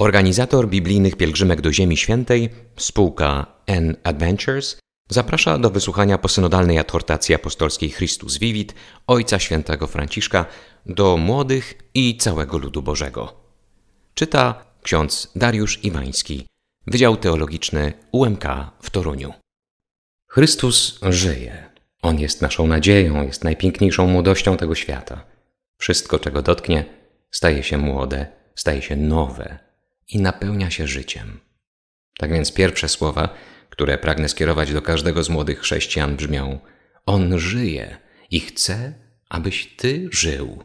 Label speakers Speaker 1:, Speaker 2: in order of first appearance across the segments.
Speaker 1: Organizator biblijnych pielgrzymek do Ziemi Świętej, spółka N Adventures, zaprasza do wysłuchania posynodalnej adhortacji apostolskiej Christus Vivit Ojca Świętego Franciszka do młodych i całego ludu Bożego. Czyta ksiądz Dariusz Iwański, Wydział Teologiczny UMK w Toruniu. Chrystus żyje. On jest naszą nadzieją, jest najpiękniejszą młodością tego świata. Wszystko, czego dotknie, staje się młode, staje się nowe, i napełnia się życiem. Tak więc pierwsze słowa, które pragnę skierować do każdego z młodych chrześcijan, brzmią: On żyje i chce, abyś ty żył.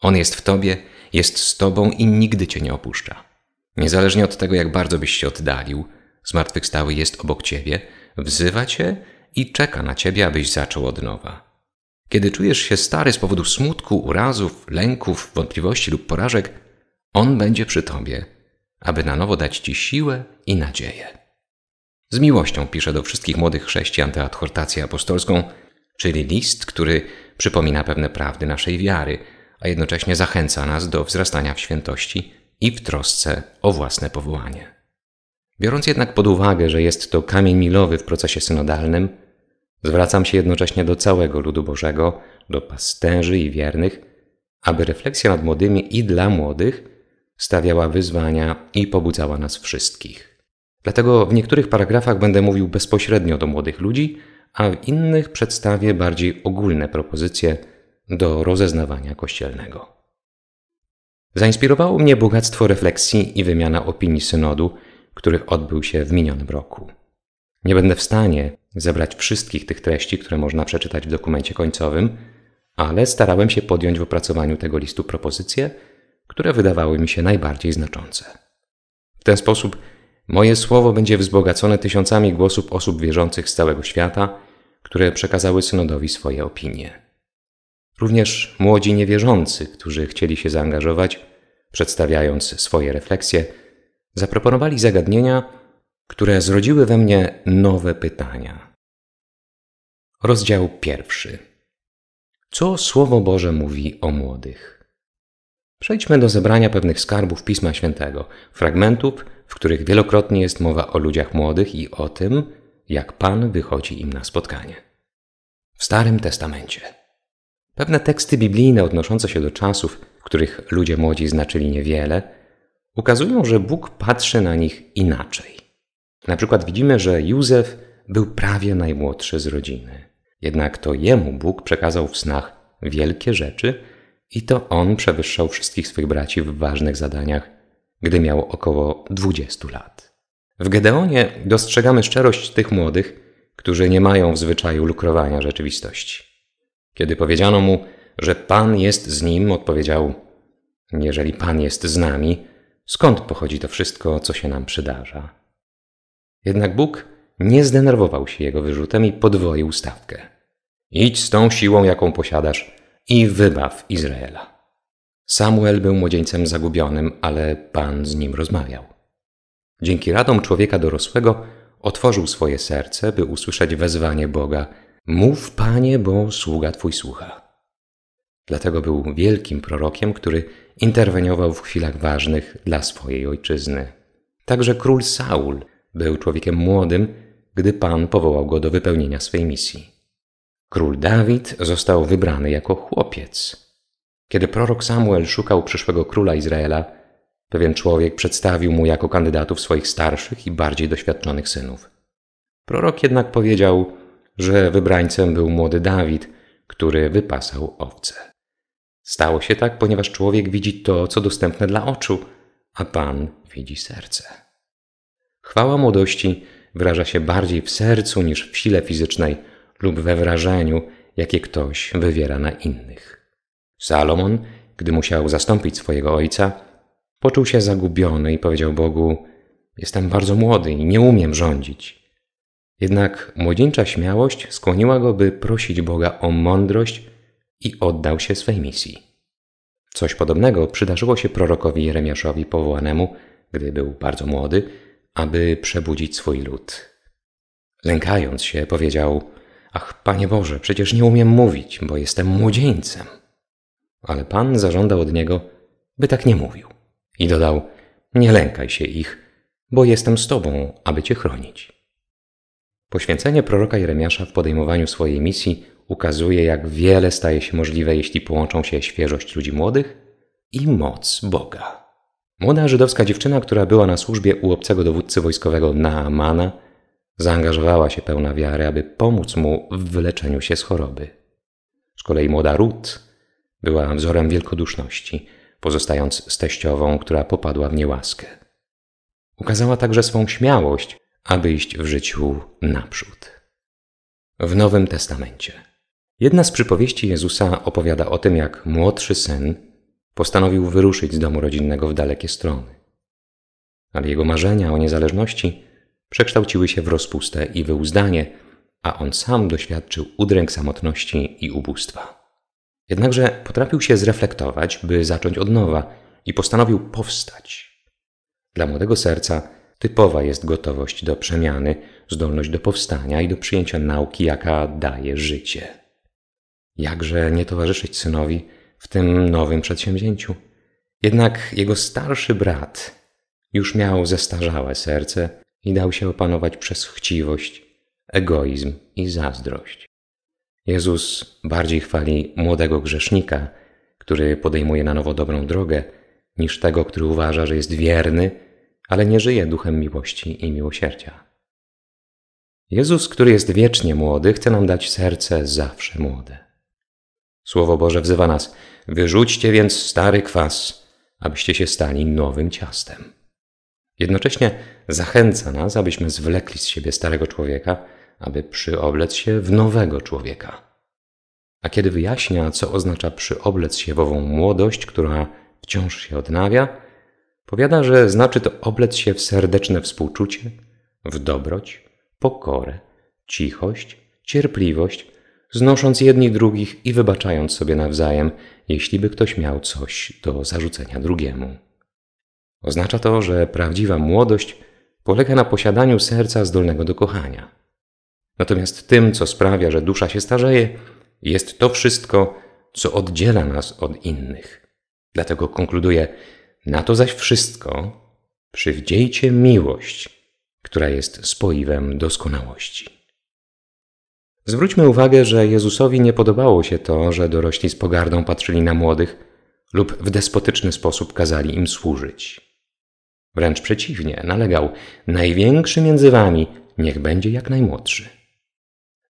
Speaker 1: On jest w tobie, jest z tobą i nigdy cię nie opuszcza. Niezależnie od tego, jak bardzo byś się oddalił, zmartwychwstały jest obok ciebie, wzywa cię i czeka na ciebie, abyś zaczął od nowa. Kiedy czujesz się stary z powodu smutku, urazów, lęków, wątpliwości lub porażek, on będzie przy Tobie, aby na nowo dać Ci siłę i nadzieję. Z miłością piszę do wszystkich młodych chrześcijan tę adhortację apostolską, czyli list, który przypomina pewne prawdy naszej wiary, a jednocześnie zachęca nas do wzrastania w świętości i w trosce o własne powołanie. Biorąc jednak pod uwagę, że jest to kamień milowy w procesie synodalnym, zwracam się jednocześnie do całego ludu Bożego, do pasterzy i wiernych, aby refleksja nad młodymi i dla młodych stawiała wyzwania i pobudzała nas wszystkich. Dlatego w niektórych paragrafach będę mówił bezpośrednio do młodych ludzi, a w innych przedstawię bardziej ogólne propozycje do rozeznawania kościelnego. Zainspirowało mnie bogactwo refleksji i wymiana opinii synodu, który odbył się w minionym roku. Nie będę w stanie zebrać wszystkich tych treści, które można przeczytać w dokumencie końcowym, ale starałem się podjąć w opracowaniu tego listu propozycje, które wydawały mi się najbardziej znaczące. W ten sposób moje słowo będzie wzbogacone tysiącami głosów osób wierzących z całego świata, które przekazały synodowi swoje opinie. Również młodzi niewierzący, którzy chcieli się zaangażować, przedstawiając swoje refleksje, zaproponowali zagadnienia, które zrodziły we mnie nowe pytania. Rozdział pierwszy. Co Słowo Boże mówi o młodych? Przejdźmy do zebrania pewnych skarbów Pisma Świętego, fragmentów, w których wielokrotnie jest mowa o ludziach młodych i o tym, jak Pan wychodzi im na spotkanie. W Starym Testamencie. Pewne teksty biblijne odnoszące się do czasów, których ludzie młodzi znaczyli niewiele, ukazują, że Bóg patrzy na nich inaczej. Na przykład widzimy, że Józef był prawie najmłodszy z rodziny. Jednak to jemu Bóg przekazał w snach wielkie rzeczy, i to on przewyższał wszystkich swych braci w ważnych zadaniach, gdy miał około 20 lat. W Gedeonie dostrzegamy szczerość tych młodych, którzy nie mają w zwyczaju lukrowania rzeczywistości. Kiedy powiedziano mu, że Pan jest z nim, odpowiedział: Jeżeli Pan jest z nami, skąd pochodzi to wszystko, co się nam przydarza? Jednak Bóg nie zdenerwował się jego wyrzutem i podwoił stawkę. Idź z tą siłą, jaką posiadasz i wybaw Izraela. Samuel był młodzieńcem zagubionym, ale Pan z nim rozmawiał. Dzięki radom człowieka dorosłego otworzył swoje serce, by usłyszeć wezwanie Boga: Mów, Panie, bo sługa Twój słucha. Dlatego był wielkim prorokiem, który interweniował w chwilach ważnych dla swojej ojczyzny. Także król Saul był człowiekiem młodym, gdy Pan powołał go do wypełnienia swej misji. Król Dawid został wybrany jako chłopiec. Kiedy prorok Samuel szukał przyszłego króla Izraela, pewien człowiek przedstawił mu jako kandydatów swoich starszych i bardziej doświadczonych synów. Prorok jednak powiedział, że wybrańcem był młody Dawid, który wypasał owce. Stało się tak, ponieważ człowiek widzi to, co dostępne dla oczu, a Pan widzi serce. Chwała młodości wyraża się bardziej w sercu niż w sile fizycznej – lub we wrażeniu, jakie ktoś wywiera na innych. Salomon, gdy musiał zastąpić swojego ojca, poczuł się zagubiony i powiedział Bogu: Jestem bardzo młody i nie umiem rządzić. Jednak młodzieńcza śmiałość skłoniła go, by prosić Boga o mądrość i oddał się swej misji. Coś podobnego przydarzyło się prorokowi Jeremiaszowi powołanemu, gdy był bardzo młody, aby przebudzić swój lud. Lękając się, powiedział: Ach, Panie Boże, przecież nie umiem mówić, bo jestem młodzieńcem. Ale Pan zażądał od niego, by tak nie mówił. I dodał, nie lękaj się ich, bo jestem z Tobą, aby Cię chronić. Poświęcenie proroka Jeremiasza w podejmowaniu swojej misji ukazuje, jak wiele staje się możliwe, jeśli połączą się świeżość ludzi młodych i moc Boga. Młoda żydowska dziewczyna, która była na służbie u obcego dowódcy wojskowego Naamana, zaangażowała się pełna wiary, aby pomóc mu w wyleczeniu się z choroby. Z kolei młoda Ruth była wzorem wielkoduszności, pozostając z teściową, która popadła w niełaskę. Ukazała także swą śmiałość, aby iść w życiu naprzód. W Nowym Testamencie. Jedna z przypowieści Jezusa opowiada o tym, jak młodszy syn postanowił wyruszyć z domu rodzinnego w dalekie strony. Ale jego marzenia o niezależności przekształciły się w rozpustę i wyuzdanie, a on sam doświadczył udręk samotności i ubóstwa. Jednakże potrafił się zreflektować, by zacząć od nowa i postanowił powstać. Dla młodego serca typowa jest gotowość do przemiany, zdolność do powstania i do przyjęcia nauki, jaka daje życie. Jakże nie towarzyszyć synowi w tym nowym przedsięwzięciu? Jednak jego starszy brat już miał zestarzałe serce i dał się opanować przez chciwość, egoizm i zazdrość. Jezus bardziej chwali młodego grzesznika, który podejmuje na nowo dobrą drogę, niż tego, który uważa, że jest wierny, ale nie żyje duchem miłości i miłosierdzia. Jezus, który jest wiecznie młody, chce nam dać serce zawsze młode. Słowo Boże wzywa nas: Wyrzućcie więc stary kwas, abyście się stali nowym ciastem. Jednocześnie zachęca nas, abyśmy zwlekli z siebie starego człowieka, aby przyoblec się w nowego człowieka. A kiedy wyjaśnia, co oznacza przyoblec się w ową młodość, która wciąż się odnawia, powiada, że znaczy to oblec się w serdeczne współczucie, w dobroć, pokorę, cichość, cierpliwość, znosząc jedni drugich i wybaczając sobie nawzajem, jeśli by ktoś miał coś do zarzucenia drugiemu. Oznacza to, że prawdziwa młodość polega na posiadaniu serca zdolnego do kochania. Natomiast tym, co sprawia, że dusza się starzeje, jest to wszystko, co oddziela nas od innych. Dlatego konkluduje: Na to zaś wszystko przywdziejcie miłość, która jest spoiwem doskonałości. Zwróćmy uwagę, że Jezusowi nie podobało się to, że dorośli z pogardą patrzyli na młodych lub w despotyczny sposób kazali im służyć. Wręcz przeciwnie, nalegał: Największy między wami niech będzie jak najmłodszy.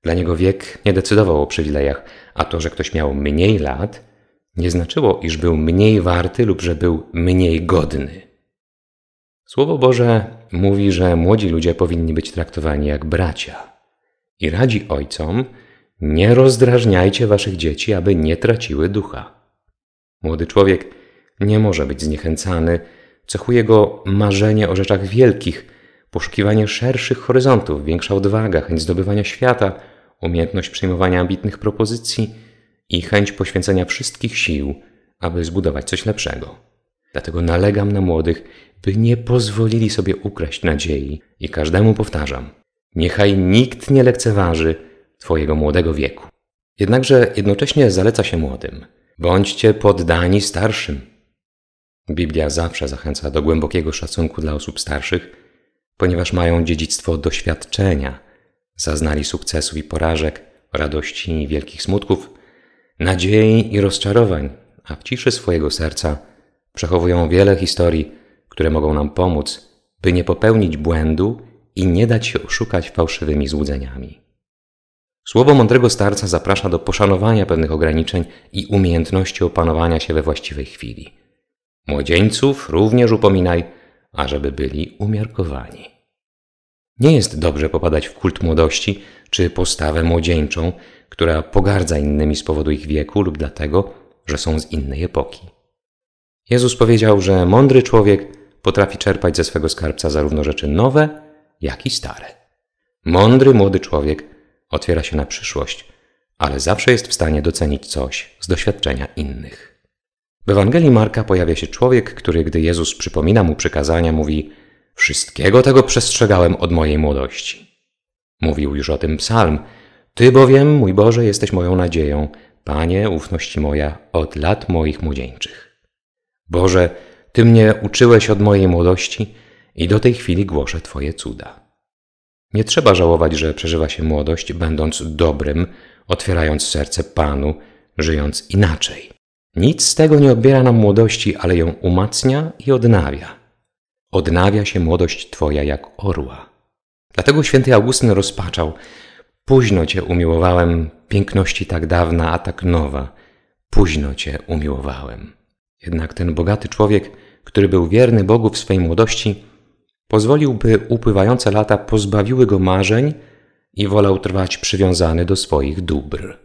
Speaker 1: Dla niego wiek nie decydował o przywilejach, a to, że ktoś miał mniej lat, nie znaczyło, iż był mniej warty lub że był mniej godny. Słowo Boże mówi, że młodzi ludzie powinni być traktowani jak bracia i radzi ojcom: Nie rozdrażniajcie waszych dzieci, aby nie traciły ducha. Młody człowiek nie może być zniechęcany Cechuje go marzenie o rzeczach wielkich, poszukiwanie szerszych horyzontów, większa odwaga, chęć zdobywania świata, umiejętność przyjmowania ambitnych propozycji i chęć poświęcenia wszystkich sił, aby zbudować coś lepszego. Dlatego nalegam na młodych, by nie pozwolili sobie ukraść nadziei i każdemu powtarzam: niechaj nikt nie lekceważy Twojego młodego wieku. Jednakże jednocześnie zaleca się młodym: bądźcie poddani starszym. Biblia zawsze zachęca do głębokiego szacunku dla osób starszych, ponieważ mają dziedzictwo doświadczenia, zaznali sukcesów i porażek, radości i wielkich smutków, nadziei i rozczarowań, a w ciszy swojego serca przechowują wiele historii, które mogą nam pomóc, by nie popełnić błędu i nie dać się oszukać fałszywymi złudzeniami. Słowo mądrego starca zaprasza do poszanowania pewnych ograniczeń i umiejętności opanowania się we właściwej chwili. Młodzieńców również upominaj, ażeby byli umiarkowani. Nie jest dobrze popadać w kult młodości czy postawę młodzieńczą, która pogardza innymi z powodu ich wieku lub dlatego, że są z innej epoki. Jezus powiedział, że mądry człowiek potrafi czerpać ze swego skarbca zarówno rzeczy nowe, jak i stare. Mądry młody człowiek otwiera się na przyszłość, ale zawsze jest w stanie docenić coś z doświadczenia innych. W Ewangelii Marka pojawia się człowiek, który gdy Jezus przypomina mu przykazania, mówi: Wszystkiego tego przestrzegałem od mojej młodości. Mówił już o tym psalm. Ty bowiem, mój Boże, jesteś moją nadzieją, Panie, ufności moja, od lat moich młodzieńczych. Boże, Ty mnie uczyłeś od mojej młodości i do tej chwili głoszę Twoje cuda. Nie trzeba żałować, że przeżywa się młodość, będąc dobrym, otwierając serce Panu, żyjąc inaczej. Nic z tego nie odbiera nam młodości, ale ją umacnia i odnawia. Odnawia się młodość Twoja jak orła. Dlatego święty Augustyn rozpaczał: Późno Cię umiłowałem, piękności tak dawna, a tak nowa. Późno Cię umiłowałem. Jednak ten bogaty człowiek, który był wierny Bogu w swej młodości, pozwolił, by upływające lata pozbawiły go marzeń i wolał trwać przywiązany do swoich dóbr.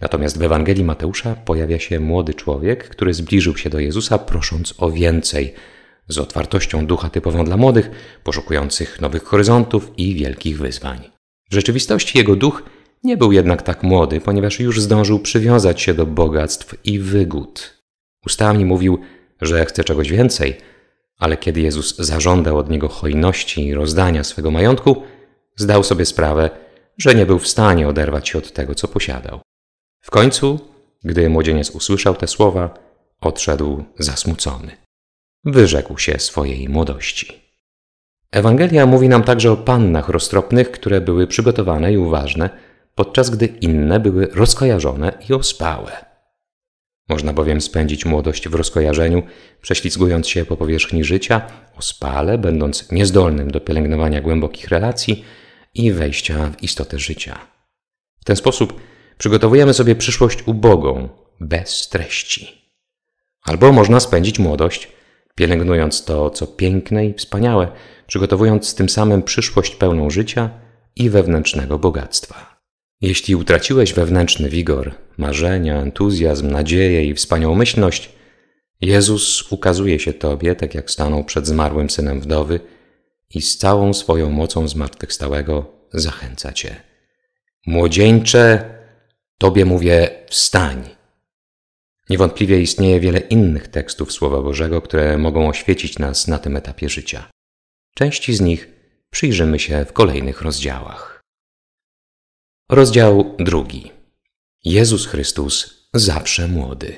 Speaker 1: Natomiast w Ewangelii Mateusza pojawia się młody człowiek, który zbliżył się do Jezusa prosząc o więcej, z otwartością ducha typową dla młodych, poszukujących nowych horyzontów i wielkich wyzwań. W rzeczywistości jego duch nie był jednak tak młody, ponieważ już zdążył przywiązać się do bogactw i wygód. Ustami mówił, że chce czegoś więcej, ale kiedy Jezus zażądał od niego hojności i rozdania swego majątku, zdał sobie sprawę, że nie był w stanie oderwać się od tego, co posiadał. W końcu, gdy młodzieniec usłyszał te słowa, odszedł zasmucony. Wyrzekł się swojej młodości. Ewangelia mówi nam także o pannach roztropnych, które były przygotowane i uważne, podczas gdy inne były rozkojarzone i ospałe. Można bowiem spędzić młodość w rozkojarzeniu, prześlizgując się po powierzchni życia, ospale, będąc niezdolnym do pielęgnowania głębokich relacji i wejścia w istotę życia. W ten sposób przygotowujemy sobie przyszłość ubogą, bez treści. Albo można spędzić młodość, pielęgnując to, co piękne i wspaniałe, przygotowując tym samym przyszłość pełną życia i wewnętrznego bogactwa. Jeśli utraciłeś wewnętrzny wigor, marzenia, entuzjazm, nadzieję i wspaniałomyślność, Jezus ukazuje się Tobie, tak jak stanął przed zmarłym synem wdowy i z całą swoją mocą zmartwychwstałego zachęca Cię. Młodzieńcze, Tobie mówię, wstań. Niewątpliwie istnieje wiele innych tekstów Słowa Bożego, które mogą oświecić nas na tym etapie życia. Części z nich przyjrzymy się w kolejnych rozdziałach. Rozdział drugi. Jezus Chrystus zawsze młody.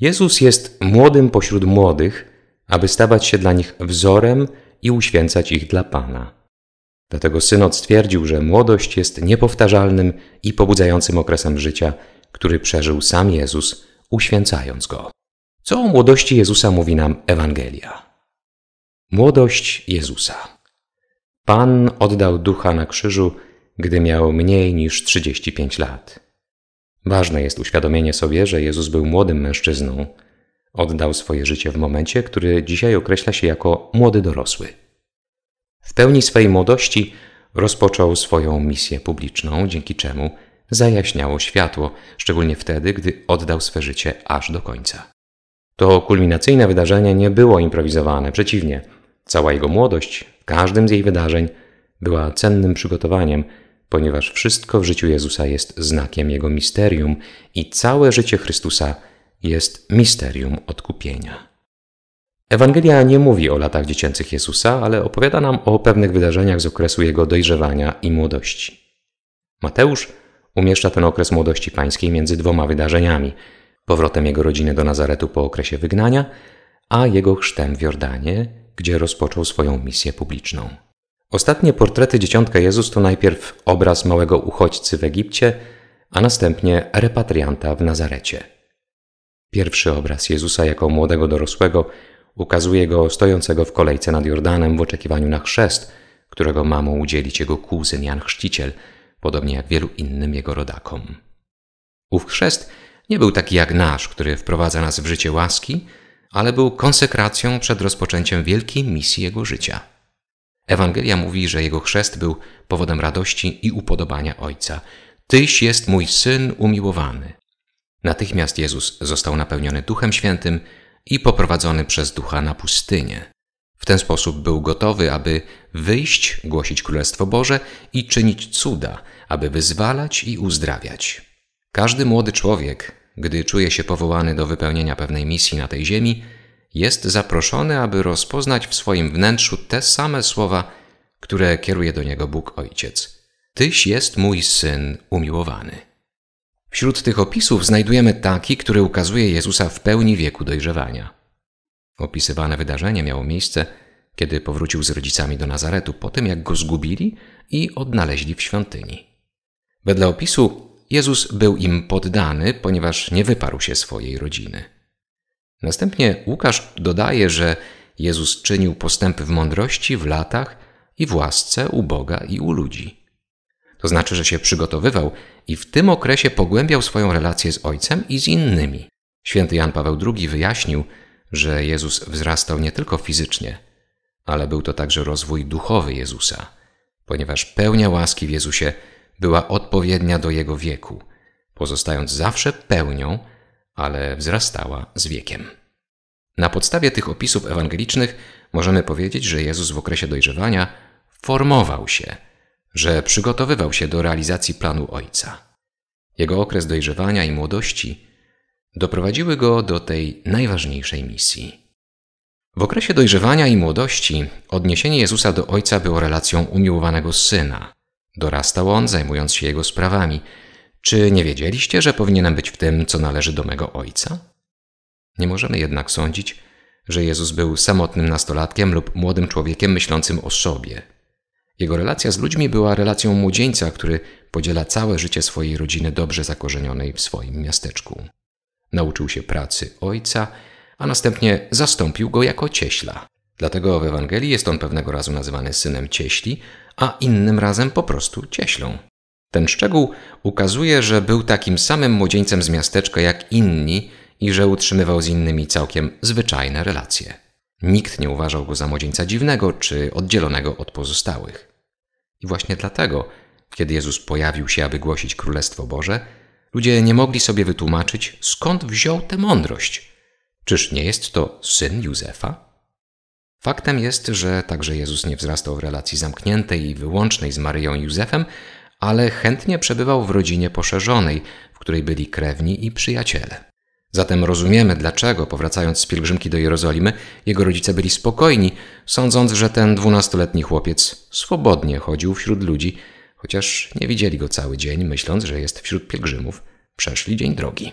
Speaker 1: Jezus jest młodym pośród młodych, aby stawać się dla nich wzorem i uświęcać ich dla Pana. Dlatego synod stwierdził, że młodość jest niepowtarzalnym i pobudzającym okresem życia, który przeżył sam Jezus, uświęcając go. Co o młodości Jezusa mówi nam Ewangelia? Młodość Jezusa. Pan oddał ducha na krzyżu, gdy miał mniej niż 35 lat. Ważne jest uświadomienie sobie, że Jezus był młodym mężczyzną. Oddał swoje życie w momencie, który dzisiaj określa się jako młody dorosły. W pełni swej młodości rozpoczął swoją misję publiczną, dzięki czemu zajaśniało światło, szczególnie wtedy, gdy oddał swe życie aż do końca. To kulminacyjne wydarzenie nie było improwizowane, przeciwnie, cała jego młodość, w każdym z jej wydarzeń, była cennym przygotowaniem, ponieważ wszystko w życiu Jezusa jest znakiem jego misterium i całe życie Chrystusa jest misterium odkupienia. Ewangelia nie mówi o latach dziecięcych Jezusa, ale opowiada nam o pewnych wydarzeniach z okresu jego dojrzewania i młodości. Mateusz umieszcza ten okres młodości pańskiej między dwoma wydarzeniami: powrotem jego rodziny do Nazaretu po okresie wygnania, a jego chrztem w Jordanie, gdzie rozpoczął swoją misję publiczną. Ostatnie portrety dzieciątka Jezus to najpierw obraz małego uchodźcy w Egipcie, a następnie repatrianta w Nazarecie. Pierwszy obraz Jezusa jako młodego dorosłego Ukazuje go stojącego w kolejce nad Jordanem w oczekiwaniu na chrzest, którego ma mu udzielić jego kuzyn Jan Chrzciciel, podobnie jak wielu innym jego rodakom. Ów chrzest nie był taki jak nasz, który wprowadza nas w życie łaski, ale był konsekracją przed rozpoczęciem wielkiej misji jego życia. Ewangelia mówi, że jego chrzest był powodem radości i upodobania Ojca. Tyś jest mój syn umiłowany. Natychmiast Jezus został napełniony Duchem Świętym i poprowadzony przez ducha na pustynię. W ten sposób był gotowy, aby wyjść, głosić Królestwo Boże i czynić cuda, aby wyzwalać i uzdrawiać. Każdy młody człowiek, gdy czuje się powołany do wypełnienia pewnej misji na tej ziemi, jest zaproszony, aby rozpoznać w swoim wnętrzu te same słowa, które kieruje do niego Bóg Ojciec. Tyś jest mój syn umiłowany. Wśród tych opisów znajdujemy taki, który ukazuje Jezusa w pełni wieku dojrzewania. Opisywane wydarzenie miało miejsce, kiedy powrócił z rodzicami do Nazaretu po tym, jak go zgubili i odnaleźli w świątyni. Wedle opisu Jezus był im poddany, ponieważ nie wyparł się swojej rodziny. Następnie Łukasz dodaje, że Jezus czynił postępy w mądrości, w latach i w łasce u Boga i u ludzi. To znaczy, że się przygotowywał i w tym okresie pogłębiał swoją relację z Ojcem i z innymi. Święty Jan Paweł II wyjaśnił, że Jezus wzrastał nie tylko fizycznie, ale był to także rozwój duchowy Jezusa, ponieważ pełnia łaski w Jezusie była odpowiednia do jego wieku, pozostając zawsze pełnią, ale wzrastała z wiekiem. Na podstawie tych opisów ewangelicznych możemy powiedzieć, że Jezus w okresie dojrzewania formował się – że przygotowywał się do realizacji planu ojca. Jego okres dojrzewania i młodości doprowadziły go do tej najważniejszej misji. W okresie dojrzewania i młodości odniesienie Jezusa do Ojca było relacją umiłowanego syna. Dorastał on, zajmując się jego sprawami. Czy nie wiedzieliście, że powinienem być w tym, co należy do mego Ojca? Nie możemy jednak sądzić, że Jezus był samotnym nastolatkiem lub młodym człowiekiem myślącym o sobie, jego relacja z ludźmi była relacją młodzieńca, który podziela całe życie swojej rodziny dobrze zakorzenionej w swoim miasteczku. Nauczył się pracy ojca, a następnie zastąpił go jako cieśla. Dlatego w Ewangelii jest on pewnego razu nazywany synem cieśli, a innym razem po prostu cieślą. Ten szczegół ukazuje, że był takim samym młodzieńcem z miasteczka jak inni i że utrzymywał z innymi całkiem zwyczajne relacje. Nikt nie uważał go za młodzieńca dziwnego czy oddzielonego od pozostałych. I właśnie dlatego, kiedy Jezus pojawił się, aby głosić Królestwo Boże, ludzie nie mogli sobie wytłumaczyć, skąd wziął tę mądrość. Czyż nie jest to syn Józefa? Faktem jest, że także Jezus nie wzrastał w relacji zamkniętej i wyłącznej z Maryją i Józefem, ale chętnie przebywał w rodzinie poszerzonej, w której byli krewni i przyjaciele. Zatem rozumiemy, dlaczego, powracając z pielgrzymki do Jerozolimy, jego rodzice byli spokojni, sądząc, że ten dwunastoletni chłopiec swobodnie chodził wśród ludzi, chociaż nie widzieli go cały dzień, myśląc, że jest wśród pielgrzymów, przeszli dzień drogi.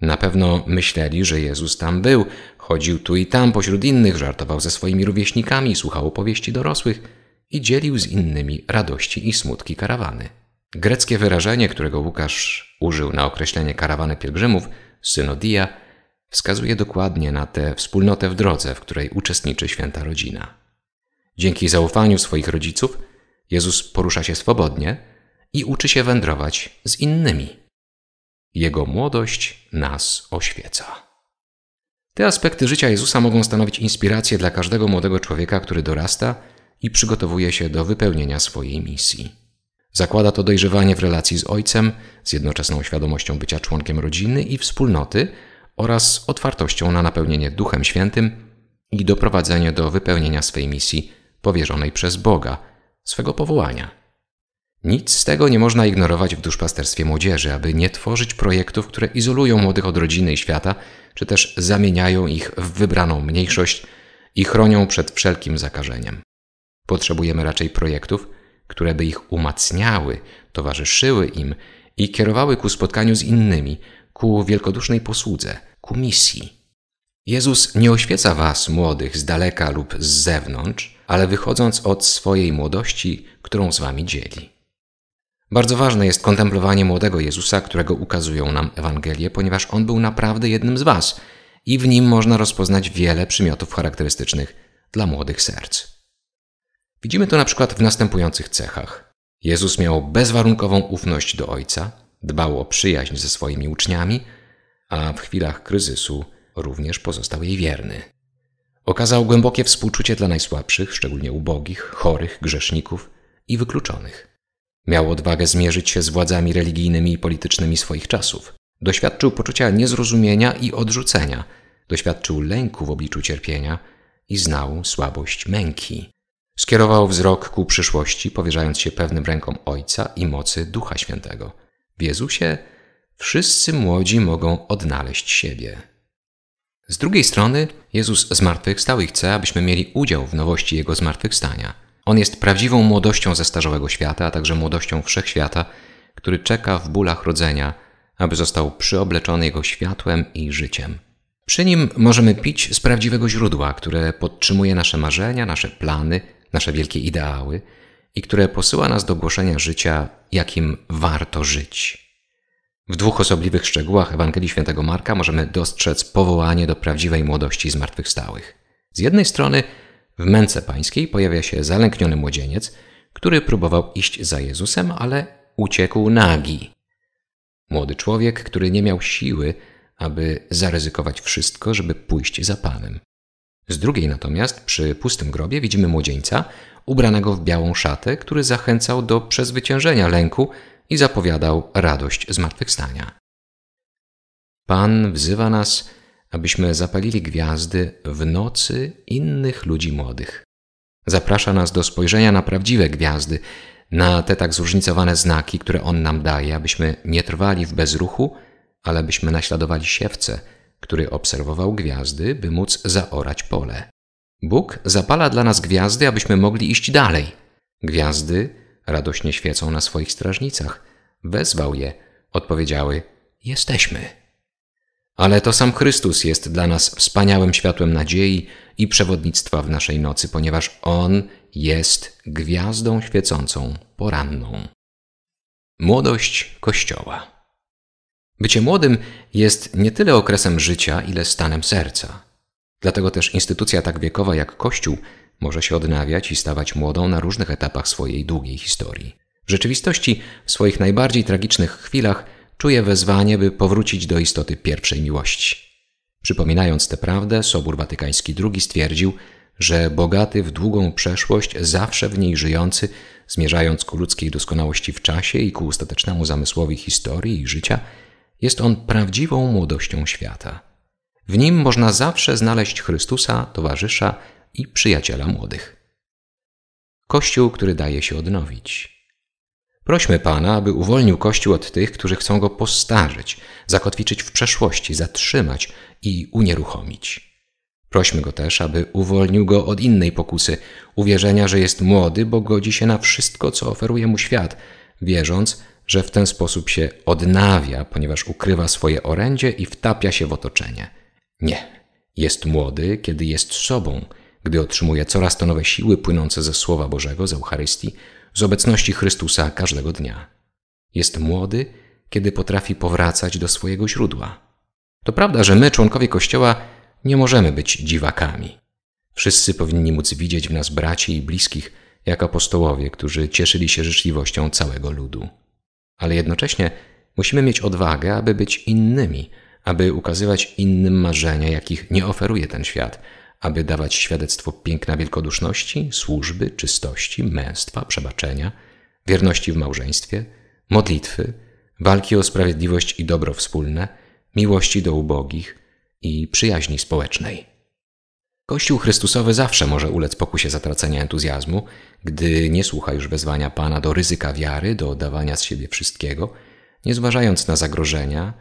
Speaker 1: Na pewno myśleli, że Jezus tam był, chodził tu i tam pośród innych, żartował ze swoimi rówieśnikami, słuchał opowieści dorosłych i dzielił z innymi radości i smutki karawany. Greckie wyrażenie, którego Łukasz użył na określenie karawany pielgrzymów, synodia, wskazuje dokładnie na tę wspólnotę w drodze, w której uczestniczy święta rodzina. Dzięki zaufaniu swoich rodziców Jezus porusza się swobodnie i uczy się wędrować z innymi. Jego młodość nas oświeca. Te aspekty życia Jezusa mogą stanowić inspirację dla każdego młodego człowieka, który dorasta i przygotowuje się do wypełnienia swojej misji. Zakłada to dojrzewanie w relacji z ojcem, z jednoczesną świadomością bycia członkiem rodziny i wspólnoty oraz otwartością na napełnienie Duchem Świętym i doprowadzenie do wypełnienia swej misji powierzonej przez Boga, swego powołania. Nic z tego nie można ignorować w duszpasterstwie młodzieży, aby nie tworzyć projektów, które izolują młodych od rodziny i świata, czy też zamieniają ich w wybraną mniejszość i chronią przed wszelkim zakażeniem. Potrzebujemy raczej projektów, które by ich umacniały, towarzyszyły im i kierowały ku spotkaniu z innymi, ku wielkodusznej posłudze, ku misji. Jezus nie oświeca was, młodych, z daleka lub z zewnątrz, ale wychodząc od swojej młodości, którą z wami dzieli. Bardzo ważne jest kontemplowanie młodego Jezusa, którego ukazują nam Ewangelie, ponieważ on był naprawdę jednym z was i w nim można rozpoznać wiele przymiotów charakterystycznych dla młodych serc. Widzimy to na przykład w następujących cechach. Jezus miał bezwarunkową ufność do Ojca, dbał o przyjaźń ze swoimi uczniami, a w chwilach kryzysu również pozostał jej wierny. Okazał głębokie współczucie dla najsłabszych, szczególnie ubogich, chorych, grzeszników i wykluczonych. Miał odwagę zmierzyć się z władzami religijnymi i politycznymi swoich czasów. Doświadczył poczucia niezrozumienia i odrzucenia, doświadczył lęku w obliczu cierpienia i znał słabość męki. Skierował wzrok ku przyszłości, powierzając się pewnym rękom Ojca i mocy Ducha Świętego. W Jezusie wszyscy młodzi mogą odnaleźć siebie. Z drugiej strony, Jezus zmartwychwstał i chce, abyśmy mieli udział w nowości Jego zmartwychwstania. On jest prawdziwą młodością starzałego świata, a także młodością wszechświata, który czeka w bólach rodzenia, aby został przyobleczony Jego światłem i życiem. Przy nim możemy pić z prawdziwego źródła, które podtrzymuje nasze marzenia, nasze plany, nasze wielkie ideały i które posyła nas do głoszenia życia, jakim warto żyć. W dwóch osobliwych szczegółach Ewangelii Świętego Marka możemy dostrzec powołanie do prawdziwej młodości zmartwychwstałych. Z jednej strony w męce pańskiej pojawia się zalękniony młodzieniec, który próbował iść za Jezusem, ale uciekł nagi. Młody człowiek, który nie miał siły, aby zaryzykować wszystko, żeby pójść za Panem. Z drugiej natomiast przy pustym grobie widzimy młodzieńca ubranego w białą szatę, który zachęcał do przezwyciężenia lęku i zapowiadał radość zmartwychwstania. Pan wzywa nas, abyśmy zapalili gwiazdy w nocy innych ludzi młodych. Zaprasza nas do spojrzenia na prawdziwe gwiazdy, na te tak zróżnicowane znaki, które On nam daje, abyśmy nie trwali w bezruchu, ale byśmy naśladowali siewce – który obserwował gwiazdy, by móc zaorać pole. Bóg zapala dla nas gwiazdy, abyśmy mogli iść dalej. Gwiazdy radośnie świecą na swoich strażnicach. Wezwał je, odpowiedziały: Jesteśmy. Ale to sam Chrystus jest dla nas wspaniałym światłem nadziei i przewodnictwa w naszej nocy, ponieważ On jest gwiazdą świecącą poranną. Młodość Kościoła. Bycie młodym jest nie tyle okresem życia, ile stanem serca. Dlatego też instytucja tak wiekowa jak Kościół może się odnawiać i stawać młodą na różnych etapach swojej długiej historii. W rzeczywistości, w swoich najbardziej tragicznych chwilach, czuje wezwanie, by powrócić do istoty pierwszej miłości. Przypominając tę prawdę, Sobór Watykański II stwierdził, że bogaty w długą przeszłość, zawsze w niej żyjący, zmierzając ku ludzkiej doskonałości w czasie i ku ostatecznemu zamysłowi historii i życia, jest on prawdziwą młodością świata. W nim można zawsze znaleźć Chrystusa, towarzysza i przyjaciela młodych. Kościół, który daje się odnowić. Prośmy Pana, aby uwolnił Kościół od tych, którzy chcą go postarzyć, zakotwiczyć w przeszłości, zatrzymać i unieruchomić. Prośmy Go też, aby uwolnił go od innej pokusy, uwierzenia, że jest młody, bo godzi się na wszystko, co oferuje mu świat, wierząc, że w ten sposób się odnawia, ponieważ ukrywa swoje orędzie i wtapia się w otoczenie. Nie. Jest młody, kiedy jest sobą, gdy otrzymuje coraz to nowe siły płynące ze Słowa Bożego, z Eucharystii, z obecności Chrystusa każdego dnia. Jest młody, kiedy potrafi powracać do swojego źródła. To prawda, że my, członkowie Kościoła, nie możemy być dziwakami. Wszyscy powinni móc widzieć w nas braci i bliskich, jak apostołowie, którzy cieszyli się życzliwością całego ludu ale jednocześnie musimy mieć odwagę, aby być innymi, aby ukazywać innym marzenia, jakich nie oferuje ten świat, aby dawać świadectwo piękna wielkoduszności, służby, czystości, męstwa, przebaczenia, wierności w małżeństwie, modlitwy, walki o sprawiedliwość i dobro wspólne, miłości do ubogich i przyjaźni społecznej. Kościół Chrystusowy zawsze może ulec pokusie zatracenia entuzjazmu, gdy nie słucha już wezwania Pana do ryzyka wiary, do oddawania z siebie wszystkiego, nie zważając na zagrożenia,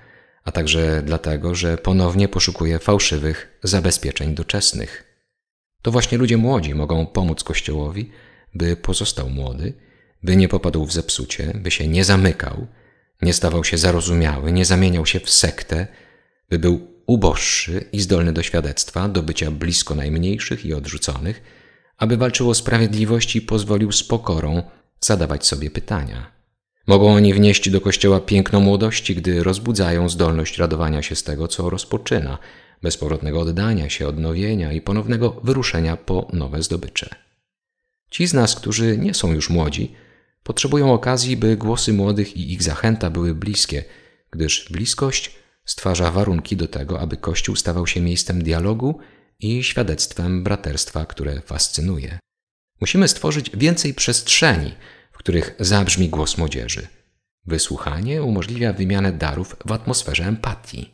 Speaker 1: a także dlatego, że ponownie poszukuje fałszywych zabezpieczeń doczesnych. To właśnie ludzie młodzi mogą pomóc Kościołowi, by pozostał młody, by nie popadł w zepsucie, by się nie zamykał, nie stawał się zarozumiały, nie zamieniał się w sektę, by był uboższy i zdolny do świadectwa, do bycia blisko najmniejszych i odrzuconych – aby walczył o sprawiedliwość i pozwolił z pokorą zadawać sobie pytania. Mogą oni wnieść do kościoła piękno młodości, gdy rozbudzają zdolność radowania się z tego, co rozpoczyna, bezpowrotnego oddania się, odnowienia i ponownego wyruszenia po nowe zdobycze. Ci z nas, którzy nie są już młodzi, potrzebują okazji, by głosy młodych i ich zachęta były bliskie, gdyż bliskość stwarza warunki do tego, aby Kościół stawał się miejscem dialogu i świadectwem braterstwa, które fascynuje. Musimy stworzyć więcej przestrzeni, w których zabrzmi głos młodzieży. Wysłuchanie umożliwia wymianę darów w atmosferze empatii.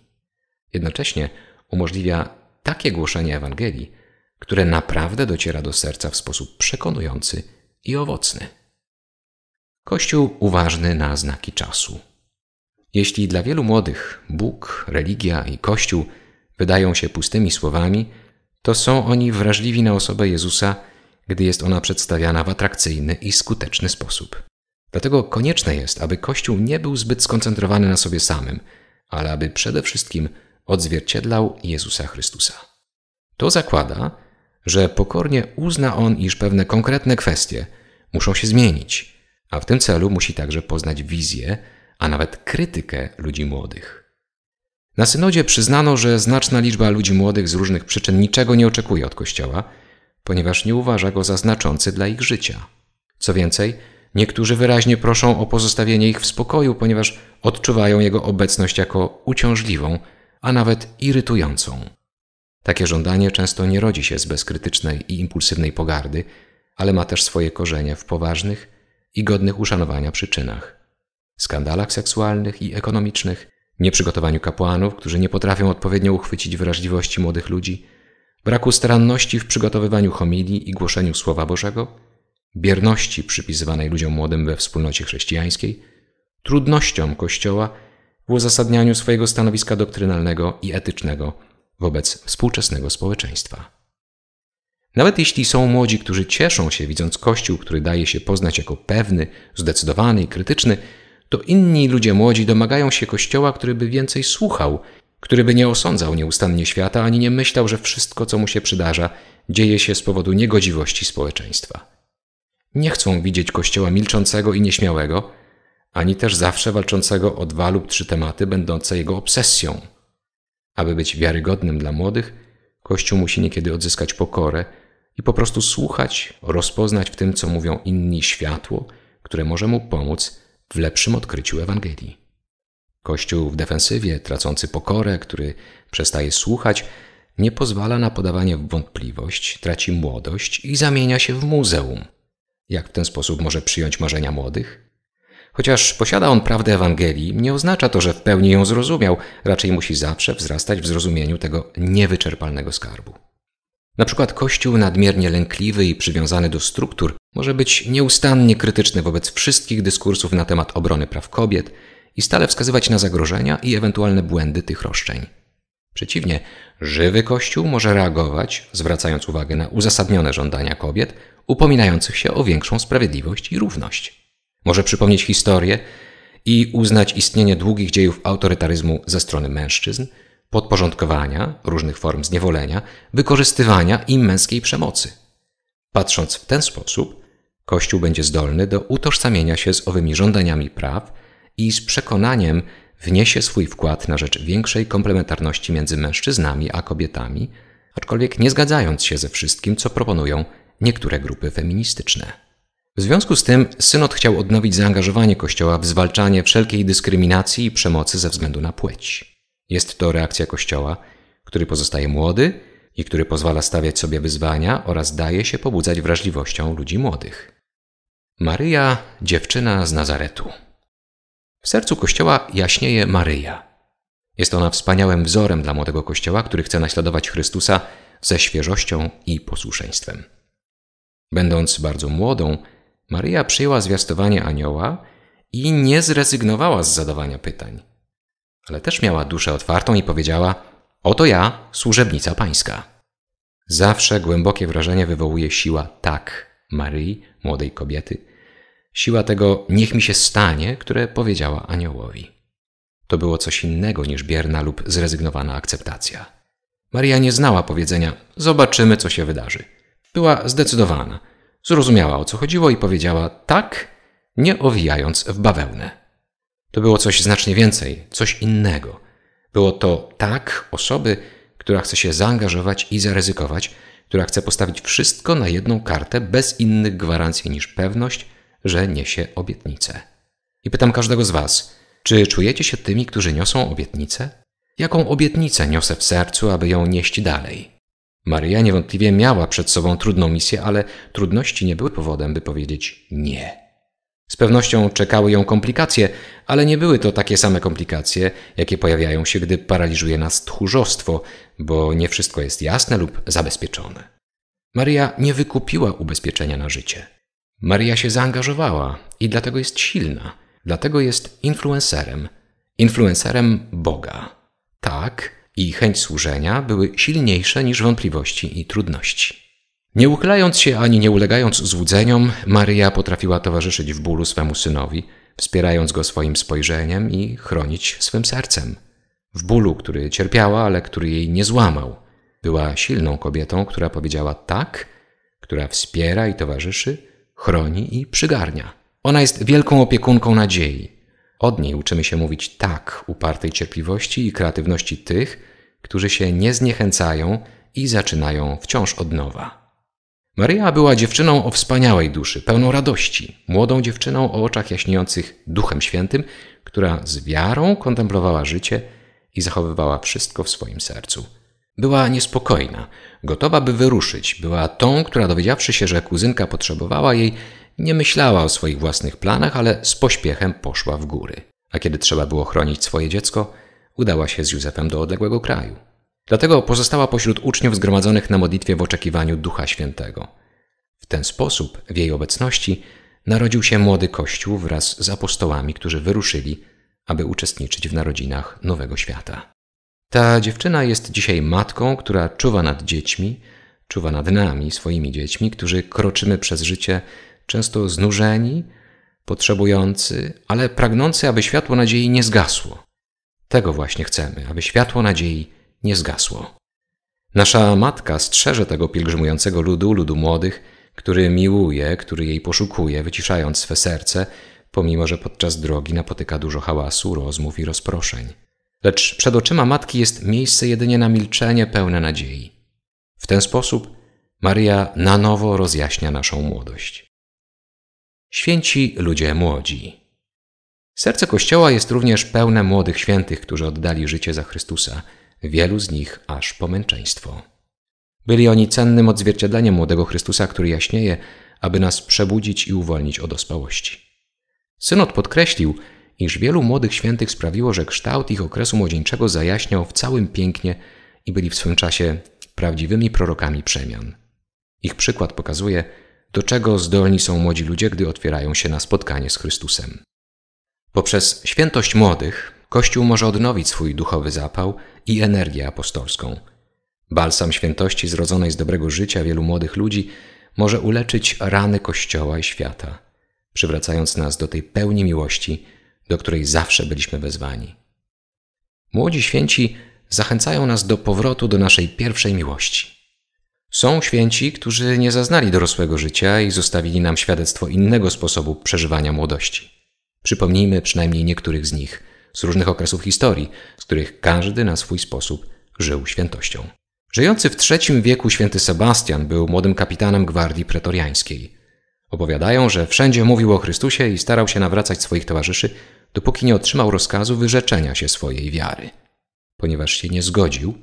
Speaker 1: Jednocześnie umożliwia takie głoszenie Ewangelii, które naprawdę dociera do serca w sposób przekonujący i owocny. Kościół uważny na znaki czasu. Jeśli dla wielu młodych Bóg, religia i Kościół wydają się pustymi słowami, to są oni wrażliwi na osobę Jezusa, gdy jest ona przedstawiana w atrakcyjny i skuteczny sposób. Dlatego konieczne jest, aby Kościół nie był zbyt skoncentrowany na sobie samym, ale aby przede wszystkim odzwierciedlał Jezusa Chrystusa. To zakłada, że pokornie uzna on, iż pewne konkretne kwestie muszą się zmienić, a w tym celu musi także poznać wizję, a nawet krytykę ludzi młodych. Na synodzie przyznano, że znaczna liczba ludzi młodych z różnych przyczyn niczego nie oczekuje od Kościoła, ponieważ nie uważa go za znaczący dla ich życia. Co więcej, niektórzy wyraźnie proszą o pozostawienie ich w spokoju, ponieważ odczuwają jego obecność jako uciążliwą, a nawet irytującą. Takie żądanie często nie rodzi się z bezkrytycznej i impulsywnej pogardy, ale ma też swoje korzenie w poważnych i godnych uszanowania przyczynach skandalach seksualnych i ekonomicznych nieprzygotowaniu kapłanów, którzy nie potrafią odpowiednio uchwycić wrażliwości młodych ludzi, braku staranności w przygotowywaniu homilii i głoszeniu Słowa Bożego, bierności przypisywanej ludziom młodym we wspólnocie chrześcijańskiej, trudnościom Kościoła w uzasadnianiu swojego stanowiska doktrynalnego i etycznego wobec współczesnego społeczeństwa. Nawet jeśli są młodzi, którzy cieszą się widząc Kościół, który daje się poznać jako pewny, zdecydowany i krytyczny, to inni ludzie młodzi domagają się kościoła, który by więcej słuchał, który by nie osądzał nieustannie świata, ani nie myślał, że wszystko, co mu się przydarza, dzieje się z powodu niegodziwości społeczeństwa. Nie chcą widzieć kościoła milczącego i nieśmiałego, ani też zawsze walczącego o dwa lub trzy tematy będące jego obsesją. Aby być wiarygodnym dla młodych, Kościół musi niekiedy odzyskać pokorę i po prostu słuchać, rozpoznać w tym, co mówią inni, światło, które może mu pomóc w lepszym odkryciu Ewangelii. Kościół w defensywie, tracący pokorę, który przestaje słuchać, nie pozwala na podawanie w wątpliwość, traci młodość i zamienia się w muzeum. Jak w ten sposób może przyjąć marzenia młodych? Chociaż posiada on prawdę Ewangelii, nie oznacza to, że w pełni ją zrozumiał, raczej musi zawsze wzrastać w zrozumieniu tego niewyczerpalnego skarbu. Na przykład Kościół nadmiernie lękliwy i przywiązany do struktur może być nieustannie krytyczny wobec wszystkich dyskursów na temat obrony praw kobiet i stale wskazywać na zagrożenia i ewentualne błędy tych roszczeń. Przeciwnie, żywy Kościół może reagować, zwracając uwagę na uzasadnione żądania kobiet, upominających się o większą sprawiedliwość i równość. Może przypomnieć historię i uznać istnienie długich dziejów autorytaryzmu ze strony mężczyzn, podporządkowania, różnych form zniewolenia, wykorzystywania i męskiej przemocy. Patrząc w ten sposób, Kościół będzie zdolny do utożsamienia się z owymi żądaniami praw i z przekonaniem wniesie swój wkład na rzecz większej komplementarności między mężczyznami a kobietami, aczkolwiek nie zgadzając się ze wszystkim, co proponują niektóre grupy feministyczne. W związku z tym synod chciał odnowić zaangażowanie Kościoła w zwalczanie wszelkiej dyskryminacji i przemocy ze względu na płeć. Jest to reakcja Kościoła, który pozostaje młody i który pozwala stawiać sobie wyzwania oraz daje się pobudzać wrażliwością ludzi młodych. Maryja, dziewczyna z Nazaretu. W sercu Kościoła jaśnieje Maryja. Jest ona wspaniałym wzorem dla młodego Kościoła, który chce naśladować Chrystusa ze świeżością i posłuszeństwem. Będąc bardzo młodą, Maryja przyjęła zwiastowanie anioła i nie zrezygnowała z zadawania pytań ale też miała duszę otwartą i powiedziała: Oto ja, służebnica pańska. Zawsze głębokie wrażenie wywołuje siła tak Maryi, młodej kobiety, siła tego niech mi się stanie, które powiedziała aniołowi. To było coś innego niż bierna lub zrezygnowana akceptacja. Maria nie znała powiedzenia: Zobaczymy, co się wydarzy. Była zdecydowana, zrozumiała o co chodziło i powiedziała tak, nie owijając w bawełnę. To było coś znacznie więcej, coś innego. Było to tak osoby, która chce się zaangażować i zaryzykować, która chce postawić wszystko na jedną kartę bez innych gwarancji niż pewność, że niesie obietnicę. I pytam każdego z Was, czy czujecie się tymi, którzy niosą obietnicę? Jaką obietnicę niosę w sercu, aby ją nieść dalej? Maryja niewątpliwie miała przed sobą trudną misję, ale trudności nie były powodem, by powiedzieć nie. Z pewnością czekały ją komplikacje, ale nie były to takie same komplikacje, jakie pojawiają się, gdy paraliżuje nas tchórzostwo, bo nie wszystko jest jasne lub zabezpieczone. Maria nie wykupiła ubezpieczenia na życie. Maria się zaangażowała i dlatego jest silna, dlatego jest influencerem, influencerem Boga. Tak, i chęć służenia były silniejsze niż wątpliwości i trudności. Nie uchylając się ani nie ulegając złudzeniom, Maryja potrafiła towarzyszyć w bólu swemu synowi, wspierając go swoim spojrzeniem i chronić swym sercem. W bólu, który cierpiała, ale który jej nie złamał. Była silną kobietą, która powiedziała tak, która wspiera i towarzyszy, chroni i przygarnia. Ona jest wielką opiekunką nadziei. Od niej uczymy się mówić tak upartej cierpliwości i kreatywności tych, którzy się nie zniechęcają i zaczynają wciąż od nowa. Maryja była dziewczyną o wspaniałej duszy, pełną radości, młodą dziewczyną o oczach jaśniejących Duchem Świętym, która z wiarą kontemplowała życie i zachowywała wszystko w swoim sercu. Była niespokojna, gotowa by wyruszyć, była tą, która dowiedziawszy się, że kuzynka potrzebowała jej, nie myślała o swoich własnych planach, ale z pośpiechem poszła w góry. A kiedy trzeba było chronić swoje dziecko, udała się z Józefem do odległego kraju. Dlatego pozostała pośród uczniów zgromadzonych na modlitwie w oczekiwaniu Ducha Świętego. W ten sposób, w jej obecności, narodził się młody Kościół wraz z apostołami, którzy wyruszyli, aby uczestniczyć w narodzinach Nowego Świata. Ta dziewczyna jest dzisiaj matką, która czuwa nad dziećmi, czuwa nad nami, swoimi dziećmi, którzy kroczymy przez życie często znużeni, potrzebujący, ale pragnący, aby światło nadziei nie zgasło. Tego właśnie chcemy, aby światło nadziei nie zgasło. Nasza matka strzeże tego pielgrzymującego ludu, ludu młodych, który miłuje, który jej poszukuje, wyciszając swe serce, pomimo że podczas drogi napotyka dużo hałasu, rozmów i rozproszeń. Lecz przed oczyma matki jest miejsce jedynie na milczenie pełne nadziei. W ten sposób Maria na nowo rozjaśnia naszą młodość. Święci ludzie młodzi. Serce Kościoła jest również pełne młodych świętych, którzy oddali życie za Chrystusa – wielu z nich aż po męczeństwo. Byli oni cennym odzwierciedleniem młodego Chrystusa, który jaśnieje, aby nas przebudzić i uwolnić od ospałości. Synod podkreślił, iż wielu młodych świętych sprawiło, że kształt ich okresu młodzieńczego zajaśniał w całym pięknie i byli w swym czasie prawdziwymi prorokami przemian. Ich przykład pokazuje, do czego zdolni są młodzi ludzie, gdy otwierają się na spotkanie z Chrystusem. Poprzez świętość młodych Kościół może odnowić swój duchowy zapał i energię apostolską. Balsam świętości zrodzonej z dobrego życia wielu młodych ludzi może uleczyć rany Kościoła i świata, przywracając nas do tej pełni miłości, do której zawsze byliśmy wezwani. Młodzi święci zachęcają nas do powrotu do naszej pierwszej miłości. Są święci, którzy nie zaznali dorosłego życia i zostawili nam świadectwo innego sposobu przeżywania młodości. Przypomnijmy przynajmniej niektórych z nich z różnych okresów historii, z których każdy na swój sposób żył świętością. Żyjący w III wieku święty Sebastian był młodym kapitanem gwardii pretoriańskiej. Opowiadają, że wszędzie mówił o Chrystusie i starał się nawracać swoich towarzyszy, dopóki nie otrzymał rozkazu wyrzeczenia się swojej wiary. Ponieważ się nie zgodził,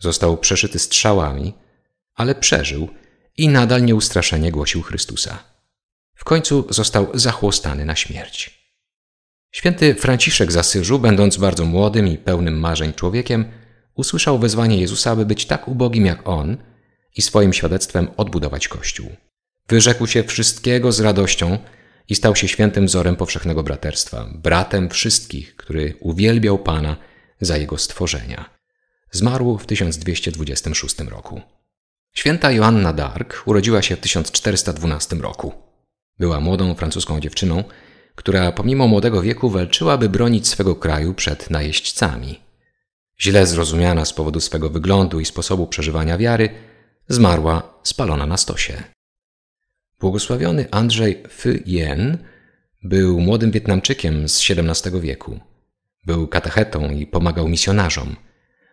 Speaker 1: został przeszyty strzałami, ale przeżył i nadal nieustraszenie głosił Chrystusa. W końcu został zachłostany na śmierć. Święty Franciszek z Asyżu, będąc bardzo młodym i pełnym marzeń człowiekiem, usłyszał wezwanie Jezusa, aby być tak ubogim jak on i swoim świadectwem odbudować Kościół. Wyrzekł się wszystkiego z radością i stał się świętym wzorem powszechnego braterstwa, bratem wszystkich, który uwielbiał Pana za jego stworzenia. Zmarł w 1226 roku. Święta Joanna d'Arc urodziła się w 1412 roku. Była młodą francuską dziewczyną, która pomimo młodego wieku walczyła, by bronić swego kraju przed najeźdźcami. Źle zrozumiana z powodu swego wyglądu i sposobu przeżywania wiary, zmarła spalona na stosie. Błogosławiony Andrzej Fyen był młodym Wietnamczykiem z XVII wieku. Był katechetą i pomagał misjonarzom.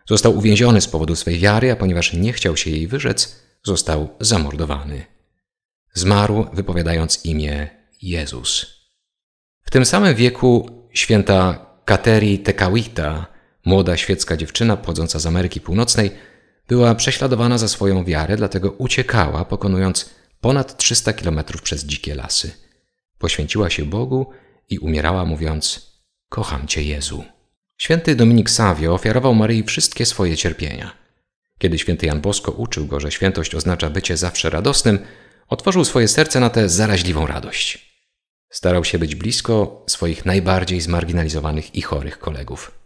Speaker 1: Został uwięziony z powodu swej wiary, a ponieważ nie chciał się jej wyrzec, został zamordowany. Zmarł wypowiadając imię Jezus. W tym samym wieku święta Kateri Tekawita, młoda świecka dziewczyna pochodząca z Ameryki Północnej, była prześladowana za swoją wiarę, dlatego uciekała, pokonując ponad 300 kilometrów przez dzikie lasy. Poświęciła się Bogu i umierała mówiąc: Kocham cię, Jezu. Święty Dominik Savio ofiarował Maryi wszystkie swoje cierpienia. Kiedy święty Jan Bosko uczył go, że świętość oznacza bycie zawsze radosnym, otworzył swoje serce na tę zaraźliwą radość. Starał się być blisko swoich najbardziej zmarginalizowanych i chorych kolegów.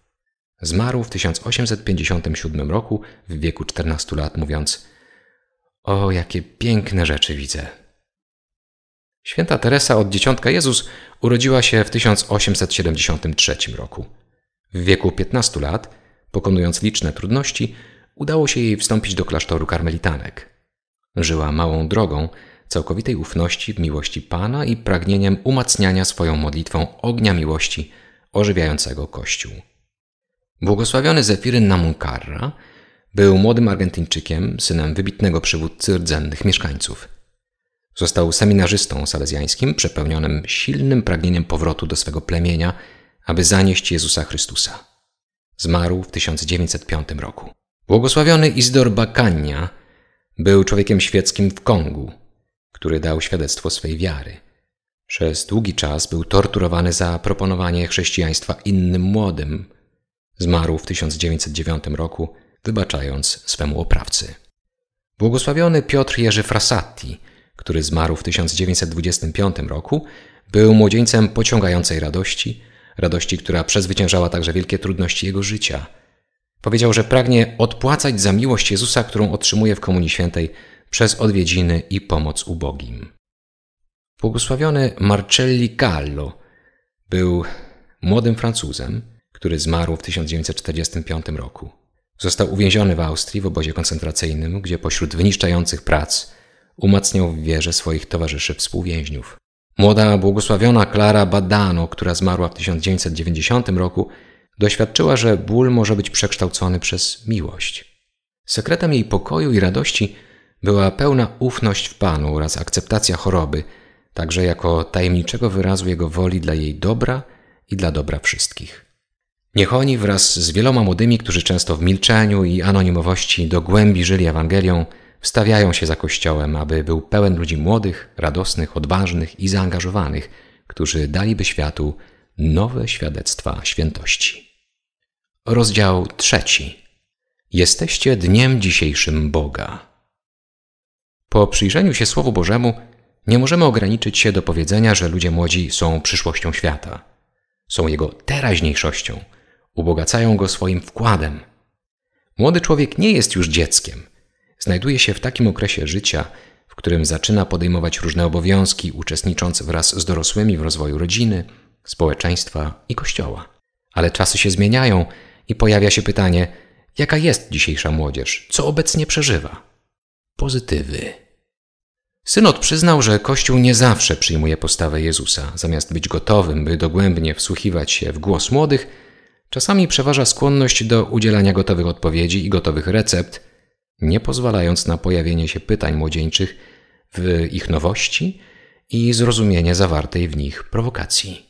Speaker 1: Zmarł w 1857 roku w wieku 14 lat, mówiąc: O, jakie piękne rzeczy widzę. Święta Teresa od dzieciątka Jezus urodziła się w 1873 roku. W wieku 15 lat, pokonując liczne trudności, udało się jej wstąpić do klasztoru karmelitanek. Żyła małą drogą, całkowitej ufności w miłości Pana i pragnieniem umacniania swoją modlitwą ognia miłości ożywiającego Kościół. Błogosławiony Zefiryn Namunkarra był młodym Argentyńczykiem, synem wybitnego przywódcy rdzennych mieszkańców. Został seminarzystą salezjańskim, przepełnionym silnym pragnieniem powrotu do swego plemienia, aby zanieść Jezusa Chrystusa. Zmarł w 1905 roku. Błogosławiony Izdor Bakania był człowiekiem świeckim w Kongu, który dał świadectwo swej wiary. Przez długi czas był torturowany za proponowanie chrześcijaństwa innym młodym. Zmarł w 1909 roku, wybaczając swemu oprawcy. Błogosławiony Piotr Jerzy Frassati, który zmarł w 1925 roku, był młodzieńcem pociągającej radości, radości, która przezwyciężała także wielkie trudności jego życia. Powiedział, że pragnie odpłacać za miłość Jezusa, którą otrzymuje w Komunii Świętej przez odwiedziny i pomoc ubogim. Błogosławiony Marcelli Callo był młodym Francuzem, który zmarł w 1945 roku. Został uwięziony w Austrii w obozie koncentracyjnym, gdzie pośród wyniszczających prac umacniał w wierze swoich towarzyszy współwięźniów. Młoda błogosławiona Klara Badano, która zmarła w 1990 roku, doświadczyła, że ból może być przekształcony przez miłość. Sekretem jej pokoju i radości była pełna ufność w Panu oraz akceptacja choroby, także jako tajemniczego wyrazu Jego woli dla jej dobra i dla dobra wszystkich. Niech oni wraz z wieloma młodymi, którzy często w milczeniu i anonimowości do głębi żyli Ewangelią, wstawiają się za Kościołem, aby był pełen ludzi młodych, radosnych, odważnych i zaangażowanych, którzy daliby światu nowe świadectwa świętości. Rozdział trzeci. Jesteście dniem dzisiejszym Boga. Po przyjrzeniu się Słowu Bożemu nie możemy ograniczyć się do powiedzenia, że ludzie młodzi są przyszłością świata. Są jego teraźniejszością, ubogacają go swoim wkładem. Młody człowiek nie jest już dzieckiem. Znajduje się w takim okresie życia, w którym zaczyna podejmować różne obowiązki, uczestnicząc wraz z dorosłymi w rozwoju rodziny, społeczeństwa i kościoła. Ale czasy się zmieniają i pojawia się pytanie, jaka jest dzisiejsza młodzież, co obecnie przeżywa? Pozytywy. Synod przyznał, że Kościół nie zawsze przyjmuje postawę Jezusa. Zamiast być gotowym, by dogłębnie wsłuchiwać się w głos młodych, czasami przeważa skłonność do udzielania gotowych odpowiedzi i gotowych recept, nie pozwalając na pojawienie się pytań młodzieńczych w ich nowości i zrozumienie zawartej w nich prowokacji.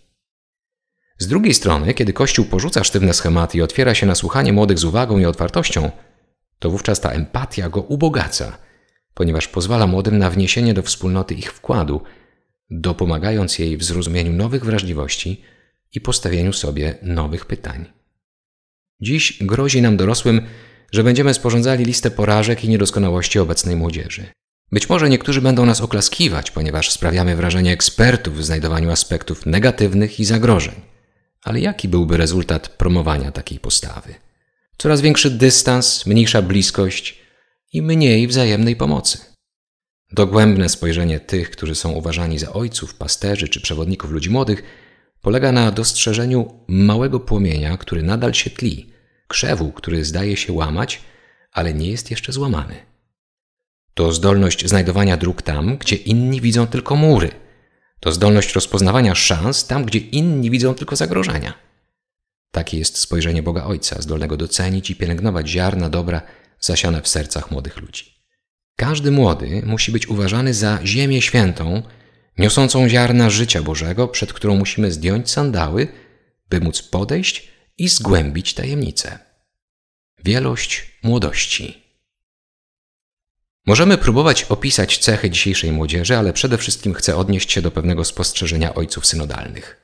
Speaker 1: Z drugiej strony, kiedy Kościół porzuca sztywne schematy i otwiera się na słuchanie młodych z uwagą i otwartością, to wówczas ta empatia go ubogaca – ponieważ pozwala młodym na wniesienie do wspólnoty ich wkładu, dopomagając jej w zrozumieniu nowych wrażliwości i postawieniu sobie nowych pytań. Dziś grozi nam dorosłym, że będziemy sporządzali listę porażek i niedoskonałości obecnej młodzieży. Być może niektórzy będą nas oklaskiwać, ponieważ sprawiamy wrażenie ekspertów w znajdowaniu aspektów negatywnych i zagrożeń. Ale jaki byłby rezultat promowania takiej postawy? Coraz większy dystans, mniejsza bliskość, i mniej wzajemnej pomocy. Dogłębne spojrzenie tych, którzy są uważani za ojców, pasterzy czy przewodników ludzi młodych, polega na dostrzeżeniu małego płomienia, który nadal się tli, krzewu, który zdaje się łamać, ale nie jest jeszcze złamany. To zdolność znajdowania dróg tam, gdzie inni widzą tylko mury. To zdolność rozpoznawania szans tam, gdzie inni widzą tylko zagrożenia. Takie jest spojrzenie Boga Ojca, zdolnego docenić i pielęgnować ziarna dobra, zasiane w sercach młodych ludzi. Każdy młody musi być uważany za ziemię świętą, niosącą ziarna życia Bożego, przed którą musimy zdjąć sandały, by móc podejść i zgłębić tajemnicę. Wielość młodości. Możemy próbować opisać cechy dzisiejszej młodzieży, ale przede wszystkim chcę odnieść się do pewnego spostrzeżenia ojców synodalnych.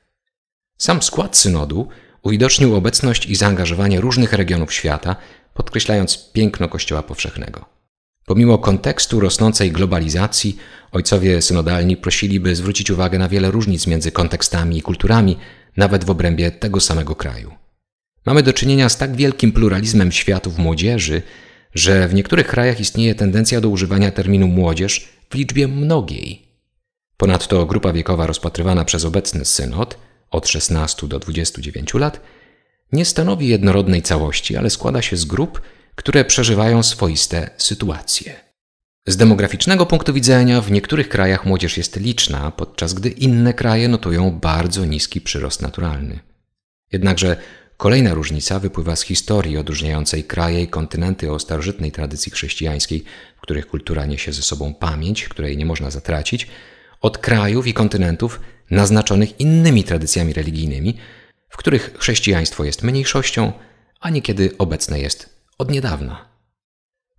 Speaker 1: Sam skład synodu uwidocznił obecność i zaangażowanie różnych regionów świata, podkreślając piękno Kościoła powszechnego. Pomimo kontekstu rosnącej globalizacji, ojcowie synodalni prosiliby zwrócić uwagę na wiele różnic między kontekstami i kulturami, nawet w obrębie tego samego kraju. Mamy do czynienia z tak wielkim pluralizmem światów młodzieży, że w niektórych krajach istnieje tendencja do używania terminu młodzież w liczbie mnogiej. Ponadto grupa wiekowa rozpatrywana przez obecny synod – od 16 do 29 lat nie stanowi jednorodnej całości, ale składa się z grup, które przeżywają swoiste sytuacje. Z demograficznego punktu widzenia w niektórych krajach młodzież jest liczna, podczas gdy inne kraje notują bardzo niski przyrost naturalny. Jednakże kolejna różnica wypływa z historii odróżniającej kraje i kontynenty o starożytnej tradycji chrześcijańskiej, w których kultura niesie ze sobą pamięć, której nie można zatracić, od krajów i kontynentów naznaczonych innymi tradycjami religijnymi, w których chrześcijaństwo jest mniejszością, a niekiedy obecne jest od niedawna.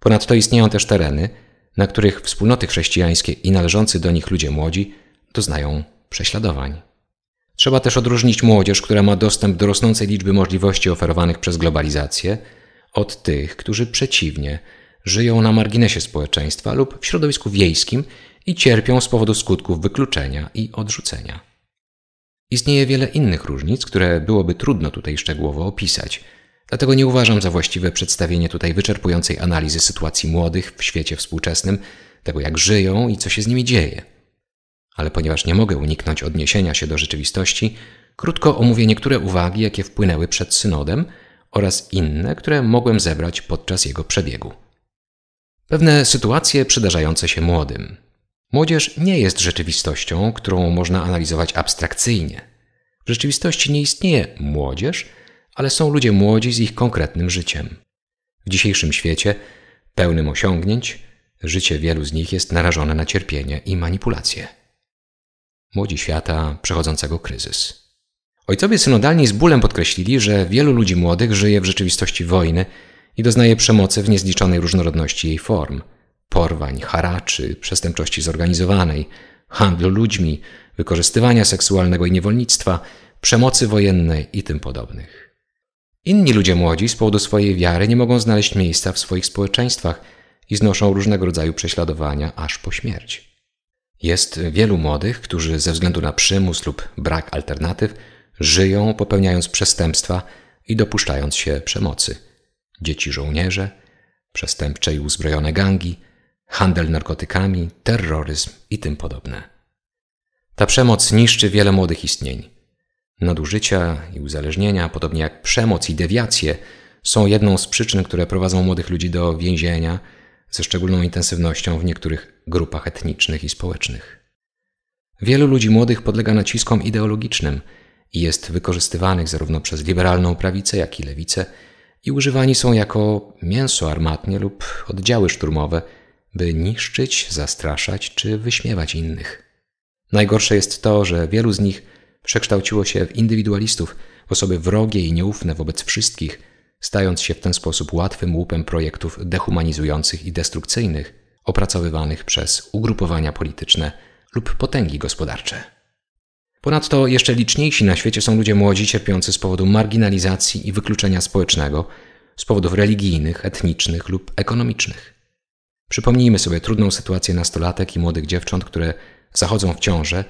Speaker 1: Ponadto istnieją też tereny, na których wspólnoty chrześcijańskie i należący do nich ludzie młodzi doznają prześladowań. Trzeba też odróżnić młodzież, która ma dostęp do rosnącej liczby możliwości oferowanych przez globalizację, od tych, którzy przeciwnie, żyją na marginesie społeczeństwa lub w środowisku wiejskim i cierpią z powodu skutków wykluczenia i odrzucenia. Istnieje wiele innych różnic, które byłoby trudno tutaj szczegółowo opisać, dlatego nie uważam za właściwe przedstawienie tutaj wyczerpującej analizy sytuacji młodych w świecie współczesnym, tego jak żyją i co się z nimi dzieje. Ale ponieważ nie mogę uniknąć odniesienia się do rzeczywistości, krótko omówię niektóre uwagi, jakie wpłynęły przed synodem oraz inne, które mogłem zebrać podczas jego przebiegu. Pewne sytuacje przydarzające się młodym. Młodzież nie jest rzeczywistością, którą można analizować abstrakcyjnie. W rzeczywistości nie istnieje młodzież, ale są ludzie młodzi z ich konkretnym życiem. W dzisiejszym świecie, pełnym osiągnięć, życie wielu z nich jest narażone na cierpienie i manipulacje. Młodzi świata przechodzącego kryzys. Ojcowie synodalni z bólem podkreślili, że wielu ludzi młodych żyje w rzeczywistości wojny i doznaje przemocy w niezliczonej różnorodności jej form – porwań, haraczy, przestępczości zorganizowanej, handlu ludźmi, wykorzystywania seksualnego i niewolnictwa, przemocy wojennej i tym podobnych. Inni ludzie młodzi z powodu swojej wiary nie mogą znaleźć miejsca w swoich społeczeństwach i znoszą różnego rodzaju prześladowania aż po śmierć. Jest wielu młodych, którzy ze względu na przymus lub brak alternatyw żyją popełniając przestępstwa i dopuszczając się przemocy. Dzieci żołnierze, przestępcze i uzbrojone gangi, handel narkotykami, terroryzm i tym podobne. Ta przemoc niszczy wiele młodych istnień. Nadużycia i uzależnienia, podobnie jak przemoc i dewiacje, są jedną z przyczyn, które prowadzą młodych ludzi do więzienia ze szczególną intensywnością w niektórych grupach etnicznych i społecznych. Wielu ludzi młodych podlega naciskom ideologicznym i jest wykorzystywanych zarówno przez liberalną prawicę, jak i lewicę i używani są jako mięso armatnie lub oddziały szturmowe – by niszczyć, zastraszać czy wyśmiewać innych. Najgorsze jest to, że wielu z nich przekształciło się w indywidualistów, osoby wrogie i nieufne wobec wszystkich, stając się w ten sposób łatwym łupem projektów dehumanizujących i destrukcyjnych, opracowywanych przez ugrupowania polityczne lub potęgi gospodarcze. Ponadto jeszcze liczniejsi na świecie są ludzie młodzi cierpiący z powodu marginalizacji i wykluczenia społecznego, z powodów religijnych, etnicznych lub ekonomicznych. Przypomnijmy sobie trudną sytuację nastolatek i młodych dziewcząt, które zachodzą w ciążę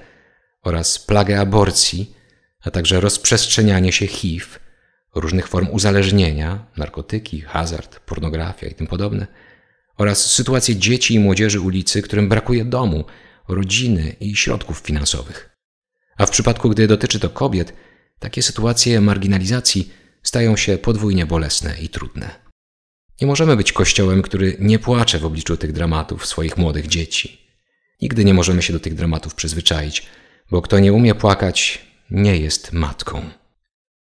Speaker 1: oraz plagę aborcji, a także rozprzestrzenianie się HIV, różnych form uzależnienia, narkotyki, hazard, pornografia i tym podobne, oraz sytuację dzieci i młodzieży ulicy, którym brakuje domu, rodziny i środków finansowych. A w przypadku, gdy dotyczy to kobiet, takie sytuacje marginalizacji stają się podwójnie bolesne i trudne. Nie możemy być kościołem, który nie płacze w obliczu tych dramatów swoich młodych dzieci. Nigdy nie możemy się do tych dramatów przyzwyczaić, bo kto nie umie płakać, nie jest matką.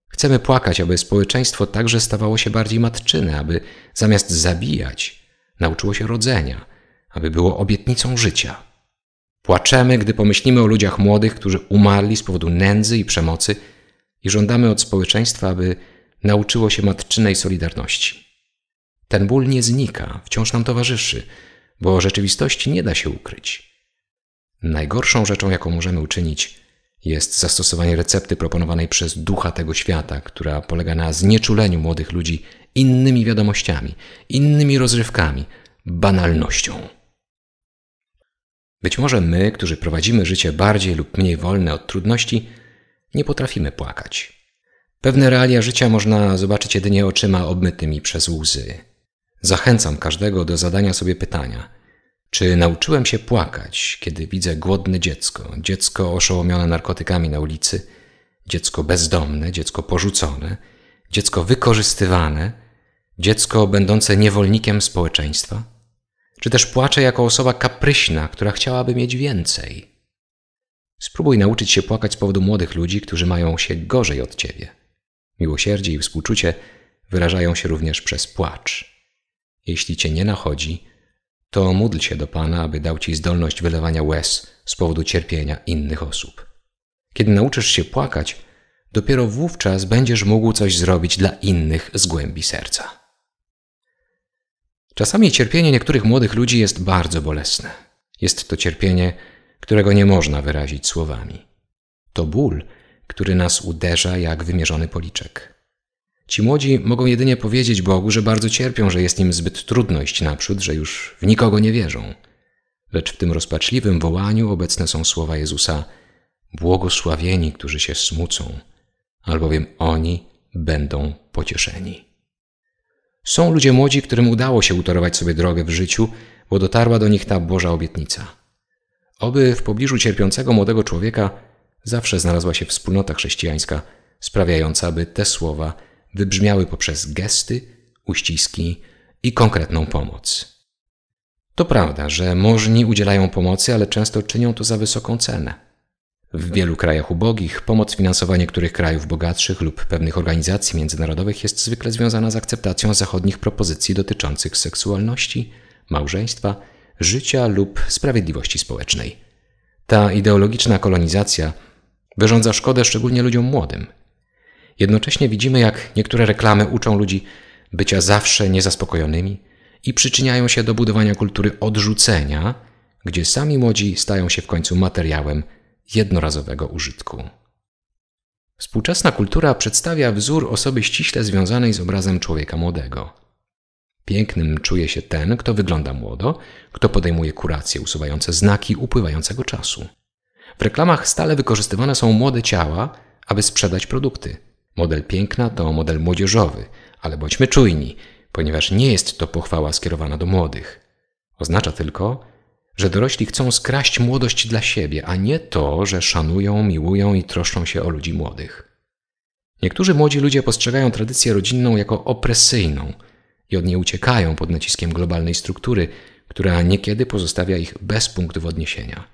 Speaker 1: Chcemy płakać, aby społeczeństwo także stawało się bardziej matczyne, aby zamiast zabijać, nauczyło się rodzenia, aby było obietnicą życia. Płaczemy, gdy pomyślimy o ludziach młodych, którzy umarli z powodu nędzy i przemocy, i żądamy od społeczeństwa, aby nauczyło się matczynej solidarności. Ten ból nie znika, wciąż nam towarzyszy, bo rzeczywistości nie da się ukryć. Najgorszą rzeczą, jaką możemy uczynić, jest zastosowanie recepty proponowanej przez ducha tego świata, która polega na znieczuleniu młodych ludzi innymi wiadomościami, innymi rozrywkami, banalnością. Być może my, którzy prowadzimy życie bardziej lub mniej wolne od trudności, nie potrafimy płakać. Pewne realia życia można zobaczyć jedynie oczyma obmytymi przez łzy. Zachęcam każdego do zadania sobie pytania: czy nauczyłem się płakać, kiedy widzę głodne dziecko, dziecko oszołomione narkotykami na ulicy, dziecko bezdomne, dziecko porzucone, dziecko wykorzystywane, dziecko będące niewolnikiem społeczeństwa? Czy też płaczę jako osoba kapryśna, która chciałaby mieć więcej? Spróbuj nauczyć się płakać z powodu młodych ludzi, którzy mają się gorzej od ciebie. Miłosierdzie i współczucie wyrażają się również przez płacz. Jeśli cię nie nachodzi, to módl się do Pana, aby dał ci zdolność wylewania łez z powodu cierpienia innych osób. Kiedy nauczysz się płakać, dopiero wówczas będziesz mógł coś zrobić dla innych z głębi serca. Czasami cierpienie niektórych młodych ludzi jest bardzo bolesne. Jest to cierpienie, którego nie można wyrazić słowami. To ból, który nas uderza jak wymierzony policzek. Ci młodzi mogą jedynie powiedzieć Bogu, że bardzo cierpią, że jest im zbyt trudno iść naprzód, że już w nikogo nie wierzą. Lecz w tym rozpaczliwym wołaniu obecne są słowa Jezusa: Błogosławieni, którzy się smucą, albowiem oni będą pocieszeni. Są ludzie młodzi, którym udało się utorować sobie drogę w życiu, bo dotarła do nich ta Boża obietnica. Oby w pobliżu cierpiącego młodego człowieka zawsze znalazła się wspólnota chrześcijańska, sprawiająca, by te słowa wybrzmiały poprzez gesty, uściski i konkretną pomoc. To prawda, że możni udzielają pomocy, ale często czynią to za wysoką cenę. W wielu krajach ubogich pomoc finansowa niektórych krajów bogatszych lub pewnych organizacji międzynarodowych jest zwykle związana z akceptacją zachodnich propozycji dotyczących seksualności, małżeństwa, życia lub sprawiedliwości społecznej. Ta ideologiczna kolonizacja wyrządza szkodę szczególnie ludziom młodym – Jednocześnie widzimy, jak niektóre reklamy uczą ludzi bycia zawsze niezaspokojonymi i przyczyniają się do budowania kultury odrzucenia, gdzie sami młodzi stają się w końcu materiałem jednorazowego użytku. Współczesna kultura przedstawia wzór osoby ściśle związanej z obrazem człowieka młodego. Pięknym czuje się ten, kto wygląda młodo, kto podejmuje kuracje usuwające znaki upływającego czasu. W reklamach stale wykorzystywane są młode ciała, aby sprzedać produkty. Model piękna to model młodzieżowy, ale bądźmy czujni, ponieważ nie jest to pochwała skierowana do młodych. Oznacza tylko, że dorośli chcą skraść młodość dla siebie, a nie to, że szanują, miłują i troszczą się o ludzi młodych. Niektórzy młodzi ludzie postrzegają tradycję rodzinną jako opresyjną i od niej uciekają pod naciskiem globalnej struktury, która niekiedy pozostawia ich bez punktów odniesienia.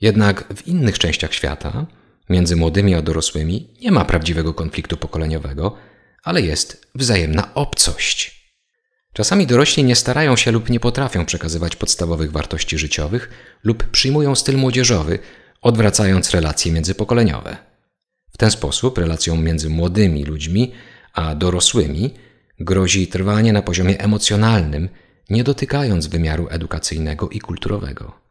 Speaker 1: Jednak w innych częściach świata Między młodymi a dorosłymi nie ma prawdziwego konfliktu pokoleniowego, ale jest wzajemna obcość. Czasami dorośli nie starają się lub nie potrafią przekazywać podstawowych wartości życiowych lub przyjmują styl młodzieżowy, odwracając relacje międzypokoleniowe. W ten sposób relacją między młodymi ludźmi a dorosłymi grozi trwanie na poziomie emocjonalnym, nie dotykając wymiaru edukacyjnego i kulturowego.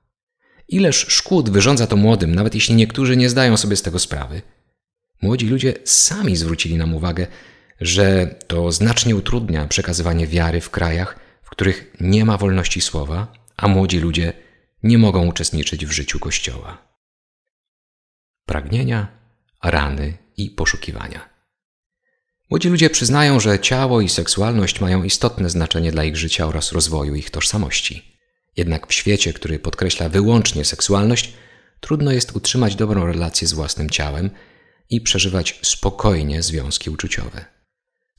Speaker 1: Ileż szkód wyrządza to młodym, nawet jeśli niektórzy nie zdają sobie z tego sprawy. Młodzi ludzie sami zwrócili nam uwagę, że to znacznie utrudnia przekazywanie wiary w krajach, w których nie ma wolności słowa, a młodzi ludzie nie mogą uczestniczyć w życiu Kościoła. Pragnienia, rany i poszukiwania. Młodzi ludzie przyznają, że ciało i seksualność mają istotne znaczenie dla ich życia oraz rozwoju ich tożsamości. Jednak w świecie, który podkreśla wyłącznie seksualność, trudno jest utrzymać dobrą relację z własnym ciałem i przeżywać spokojnie związki uczuciowe.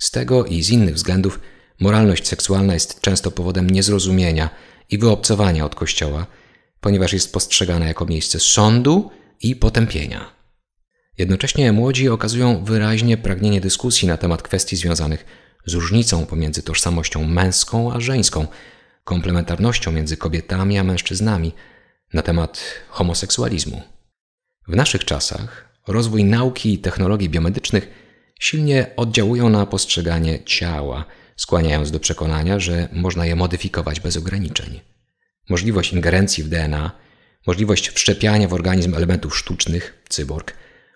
Speaker 1: Z tego i z innych względów moralność seksualna jest często powodem niezrozumienia i wyobcowania od Kościoła, ponieważ jest postrzegana jako miejsce sądu i potępienia. Jednocześnie młodzi okazują wyraźnie pragnienie dyskusji na temat kwestii związanych z różnicą pomiędzy tożsamością męską a żeńską komplementarnością między kobietami a mężczyznami na temat homoseksualizmu. W naszych czasach rozwój nauki i technologii biomedycznych silnie oddziałują na postrzeganie ciała, skłaniając do przekonania, że można je modyfikować bez ograniczeń. Możliwość ingerencji w DNA, możliwość wszczepiania w organizm elementów sztucznych, cyborg,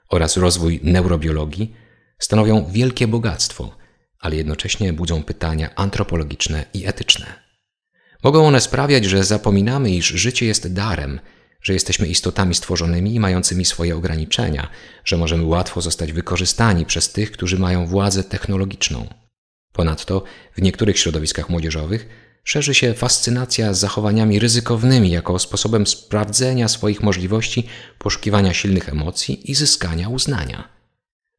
Speaker 1: oraz rozwój neurobiologii stanowią wielkie bogactwo, ale jednocześnie budzą pytania antropologiczne i etyczne. Mogą one sprawiać, że zapominamy, iż życie jest darem, że jesteśmy istotami stworzonymi i mającymi swoje ograniczenia, że możemy łatwo zostać wykorzystani przez tych, którzy mają władzę technologiczną. Ponadto w niektórych środowiskach młodzieżowych szerzy się fascynacja zachowaniami ryzykownymi jako sposobem sprawdzenia swoich możliwości, poszukiwania silnych emocji i zyskania uznania.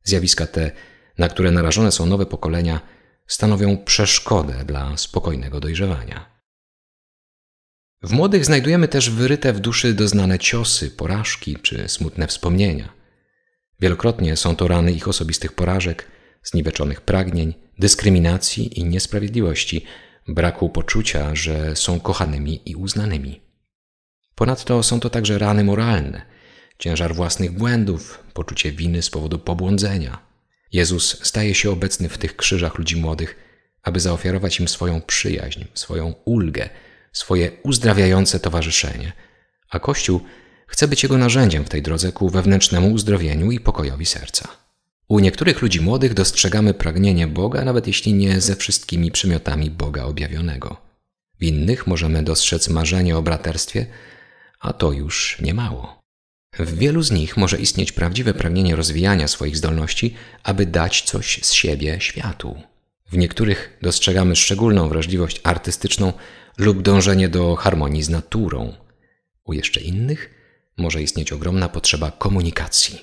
Speaker 1: Zjawiska te, na które narażone są nowe pokolenia, stanowią przeszkodę dla spokojnego dojrzewania. W młodych znajdujemy też wyryte w duszy doznane ciosy, porażki czy smutne wspomnienia. Wielokrotnie są to rany ich osobistych porażek, zniweczonych pragnień, dyskryminacji i niesprawiedliwości, braku poczucia, że są kochanymi i uznanymi. Ponadto są to także rany moralne, ciężar własnych błędów, poczucie winy z powodu pobłądzenia. Jezus staje się obecny w tych krzyżach ludzi młodych, aby zaofiarować im swoją przyjaźń, swoją ulgę, swoje uzdrawiające towarzyszenie, a Kościół chce być jego narzędziem w tej drodze ku wewnętrznemu uzdrowieniu i pokojowi serca. U niektórych ludzi młodych dostrzegamy pragnienie Boga, nawet jeśli nie ze wszystkimi przymiotami Boga objawionego. W innych możemy dostrzec marzenie o braterstwie, a to już niemało. W wielu z nich może istnieć prawdziwe pragnienie rozwijania swoich zdolności, aby dać coś z siebie światu. W niektórych dostrzegamy szczególną wrażliwość artystyczną lub dążenie do harmonii z naturą. U jeszcze innych może istnieć ogromna potrzeba komunikacji.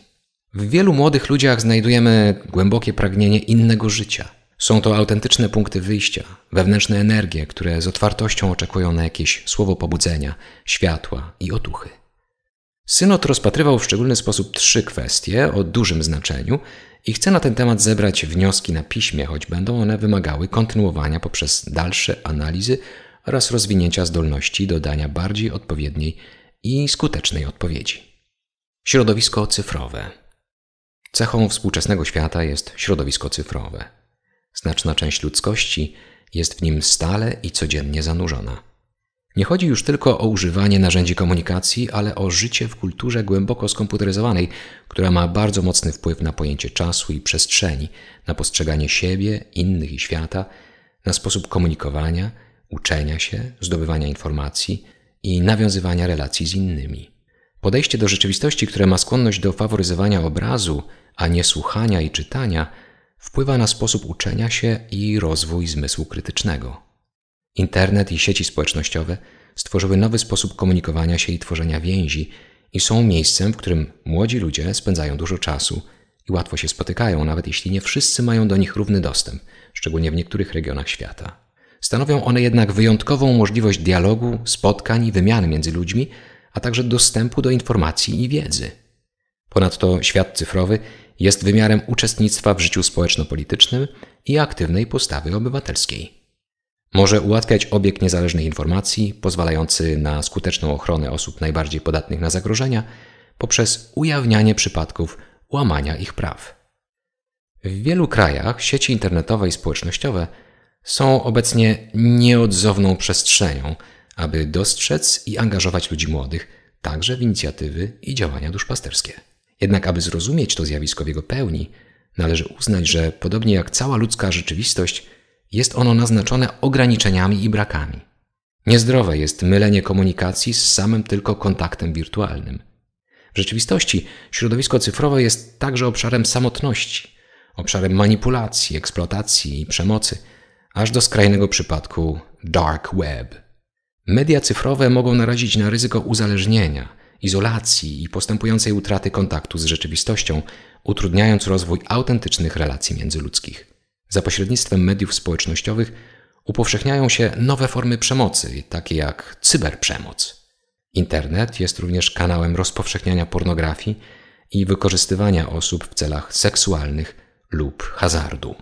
Speaker 1: W wielu młodych ludziach znajdujemy głębokie pragnienie innego życia. Są to autentyczne punkty wyjścia, wewnętrzne energie, które z otwartością oczekują na jakieś słowo pobudzenia, światła i otuchy. Synod rozpatrywał w szczególny sposób trzy kwestie o dużym znaczeniu, i chcę na ten temat zebrać wnioski na piśmie, choć będą one wymagały kontynuowania poprzez dalsze analizy oraz rozwinięcia zdolności do dania bardziej odpowiedniej i skutecznej odpowiedzi. Środowisko cyfrowe. Cechą współczesnego świata jest środowisko cyfrowe. Znaczna część ludzkości jest w nim stale i codziennie zanurzona. Nie chodzi już tylko o używanie narzędzi komunikacji, ale o życie w kulturze głęboko skomputeryzowanej, która ma bardzo mocny wpływ na pojęcie czasu i przestrzeni, na postrzeganie siebie, innych i świata, na sposób komunikowania, uczenia się, zdobywania informacji i nawiązywania relacji z innymi. Podejście do rzeczywistości, które ma skłonność do faworyzowania obrazu, a nie słuchania i czytania, wpływa na sposób uczenia się i rozwój zmysłu krytycznego. Internet i sieci społecznościowe stworzyły nowy sposób komunikowania się i tworzenia więzi i są miejscem, w którym młodzi ludzie spędzają dużo czasu i łatwo się spotykają, nawet jeśli nie wszyscy mają do nich równy dostęp, szczególnie w niektórych regionach świata. Stanowią one jednak wyjątkową możliwość dialogu, spotkań i wymiany między ludźmi, a także dostępu do informacji i wiedzy. Ponadto świat cyfrowy jest wymiarem uczestnictwa w życiu społeczno-politycznym i aktywnej postawy obywatelskiej. Może ułatwiać obieg niezależnej informacji, pozwalający na skuteczną ochronę osób najbardziej podatnych na zagrożenia poprzez ujawnianie przypadków łamania ich praw. W wielu krajach sieci internetowe i społecznościowe są obecnie nieodzowną przestrzenią, aby dostrzec i angażować ludzi młodych także w inicjatywy i działania duszpasterskie. Jednak aby zrozumieć to zjawisko w jego pełni, należy uznać, że podobnie jak cała ludzka rzeczywistość – jest ono naznaczone ograniczeniami i brakami. Niezdrowe jest mylenie komunikacji z samym tylko kontaktem wirtualnym. W rzeczywistości środowisko cyfrowe jest także obszarem samotności, obszarem manipulacji, eksploatacji i przemocy, aż do skrajnego przypadku dark web. Media cyfrowe mogą narazić na ryzyko uzależnienia, izolacji i postępującej utraty kontaktu z rzeczywistością, utrudniając rozwój autentycznych relacji międzyludzkich. Za pośrednictwem mediów społecznościowych upowszechniają się nowe formy przemocy, takie jak cyberprzemoc. Internet jest również kanałem rozpowszechniania pornografii i wykorzystywania osób w celach seksualnych lub hazardu.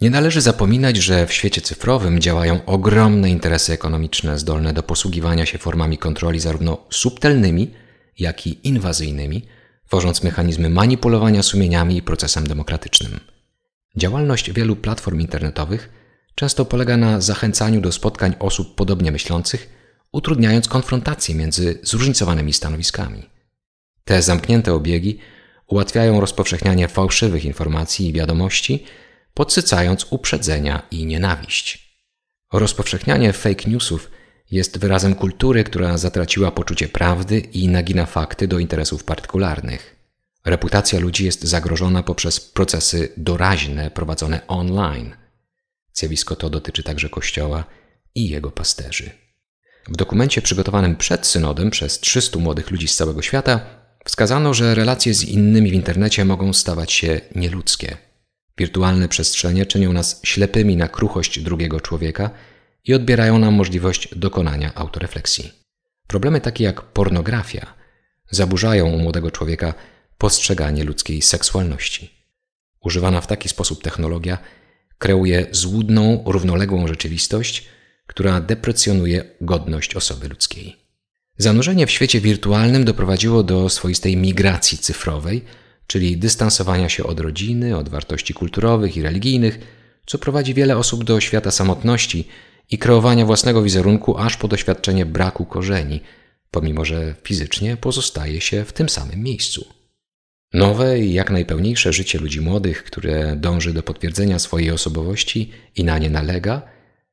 Speaker 1: Nie należy zapominać, że w świecie cyfrowym działają ogromne interesy ekonomiczne zdolne do posługiwania się formami kontroli zarówno subtelnymi, jak i inwazyjnymi, tworząc mechanizmy manipulowania sumieniami i procesem demokratycznym. Działalność wielu platform internetowych często polega na zachęcaniu do spotkań osób podobnie myślących, utrudniając konfrontację między zróżnicowanymi stanowiskami. Te zamknięte obiegi ułatwiają rozpowszechnianie fałszywych informacji i wiadomości, podsycając uprzedzenia i nienawiść. Rozpowszechnianie fake newsów jest wyrazem kultury, która zatraciła poczucie prawdy i nagina fakty do interesów partykularnych. Reputacja ludzi jest zagrożona poprzez procesy doraźne prowadzone online. Zjawisko to dotyczy także Kościoła i jego pasterzy. W dokumencie przygotowanym przed synodem przez 300 młodych ludzi z całego świata wskazano, że relacje z innymi w internecie mogą stawać się nieludzkie. Wirtualne przestrzenie czynią nas ślepymi na kruchość drugiego człowieka i odbierają nam możliwość dokonania autorefleksji. Problemy takie jak pornografia zaburzają u młodego człowieka postrzeganie ludzkiej seksualności. Używana w taki sposób technologia kreuje złudną, równoległą rzeczywistość, która deprecjonuje godność osoby ludzkiej. Zanurzenie w świecie wirtualnym doprowadziło do swoistej migracji cyfrowej, czyli dystansowania się od rodziny, od wartości kulturowych i religijnych, co prowadzi wiele osób do świata samotności i kreowania własnego wizerunku aż po doświadczenie braku korzeni, pomimo że fizycznie pozostaje się w tym samym miejscu. Nowe i jak najpełniejsze życie ludzi młodych, które dąży do potwierdzenia swojej osobowości i na nie nalega,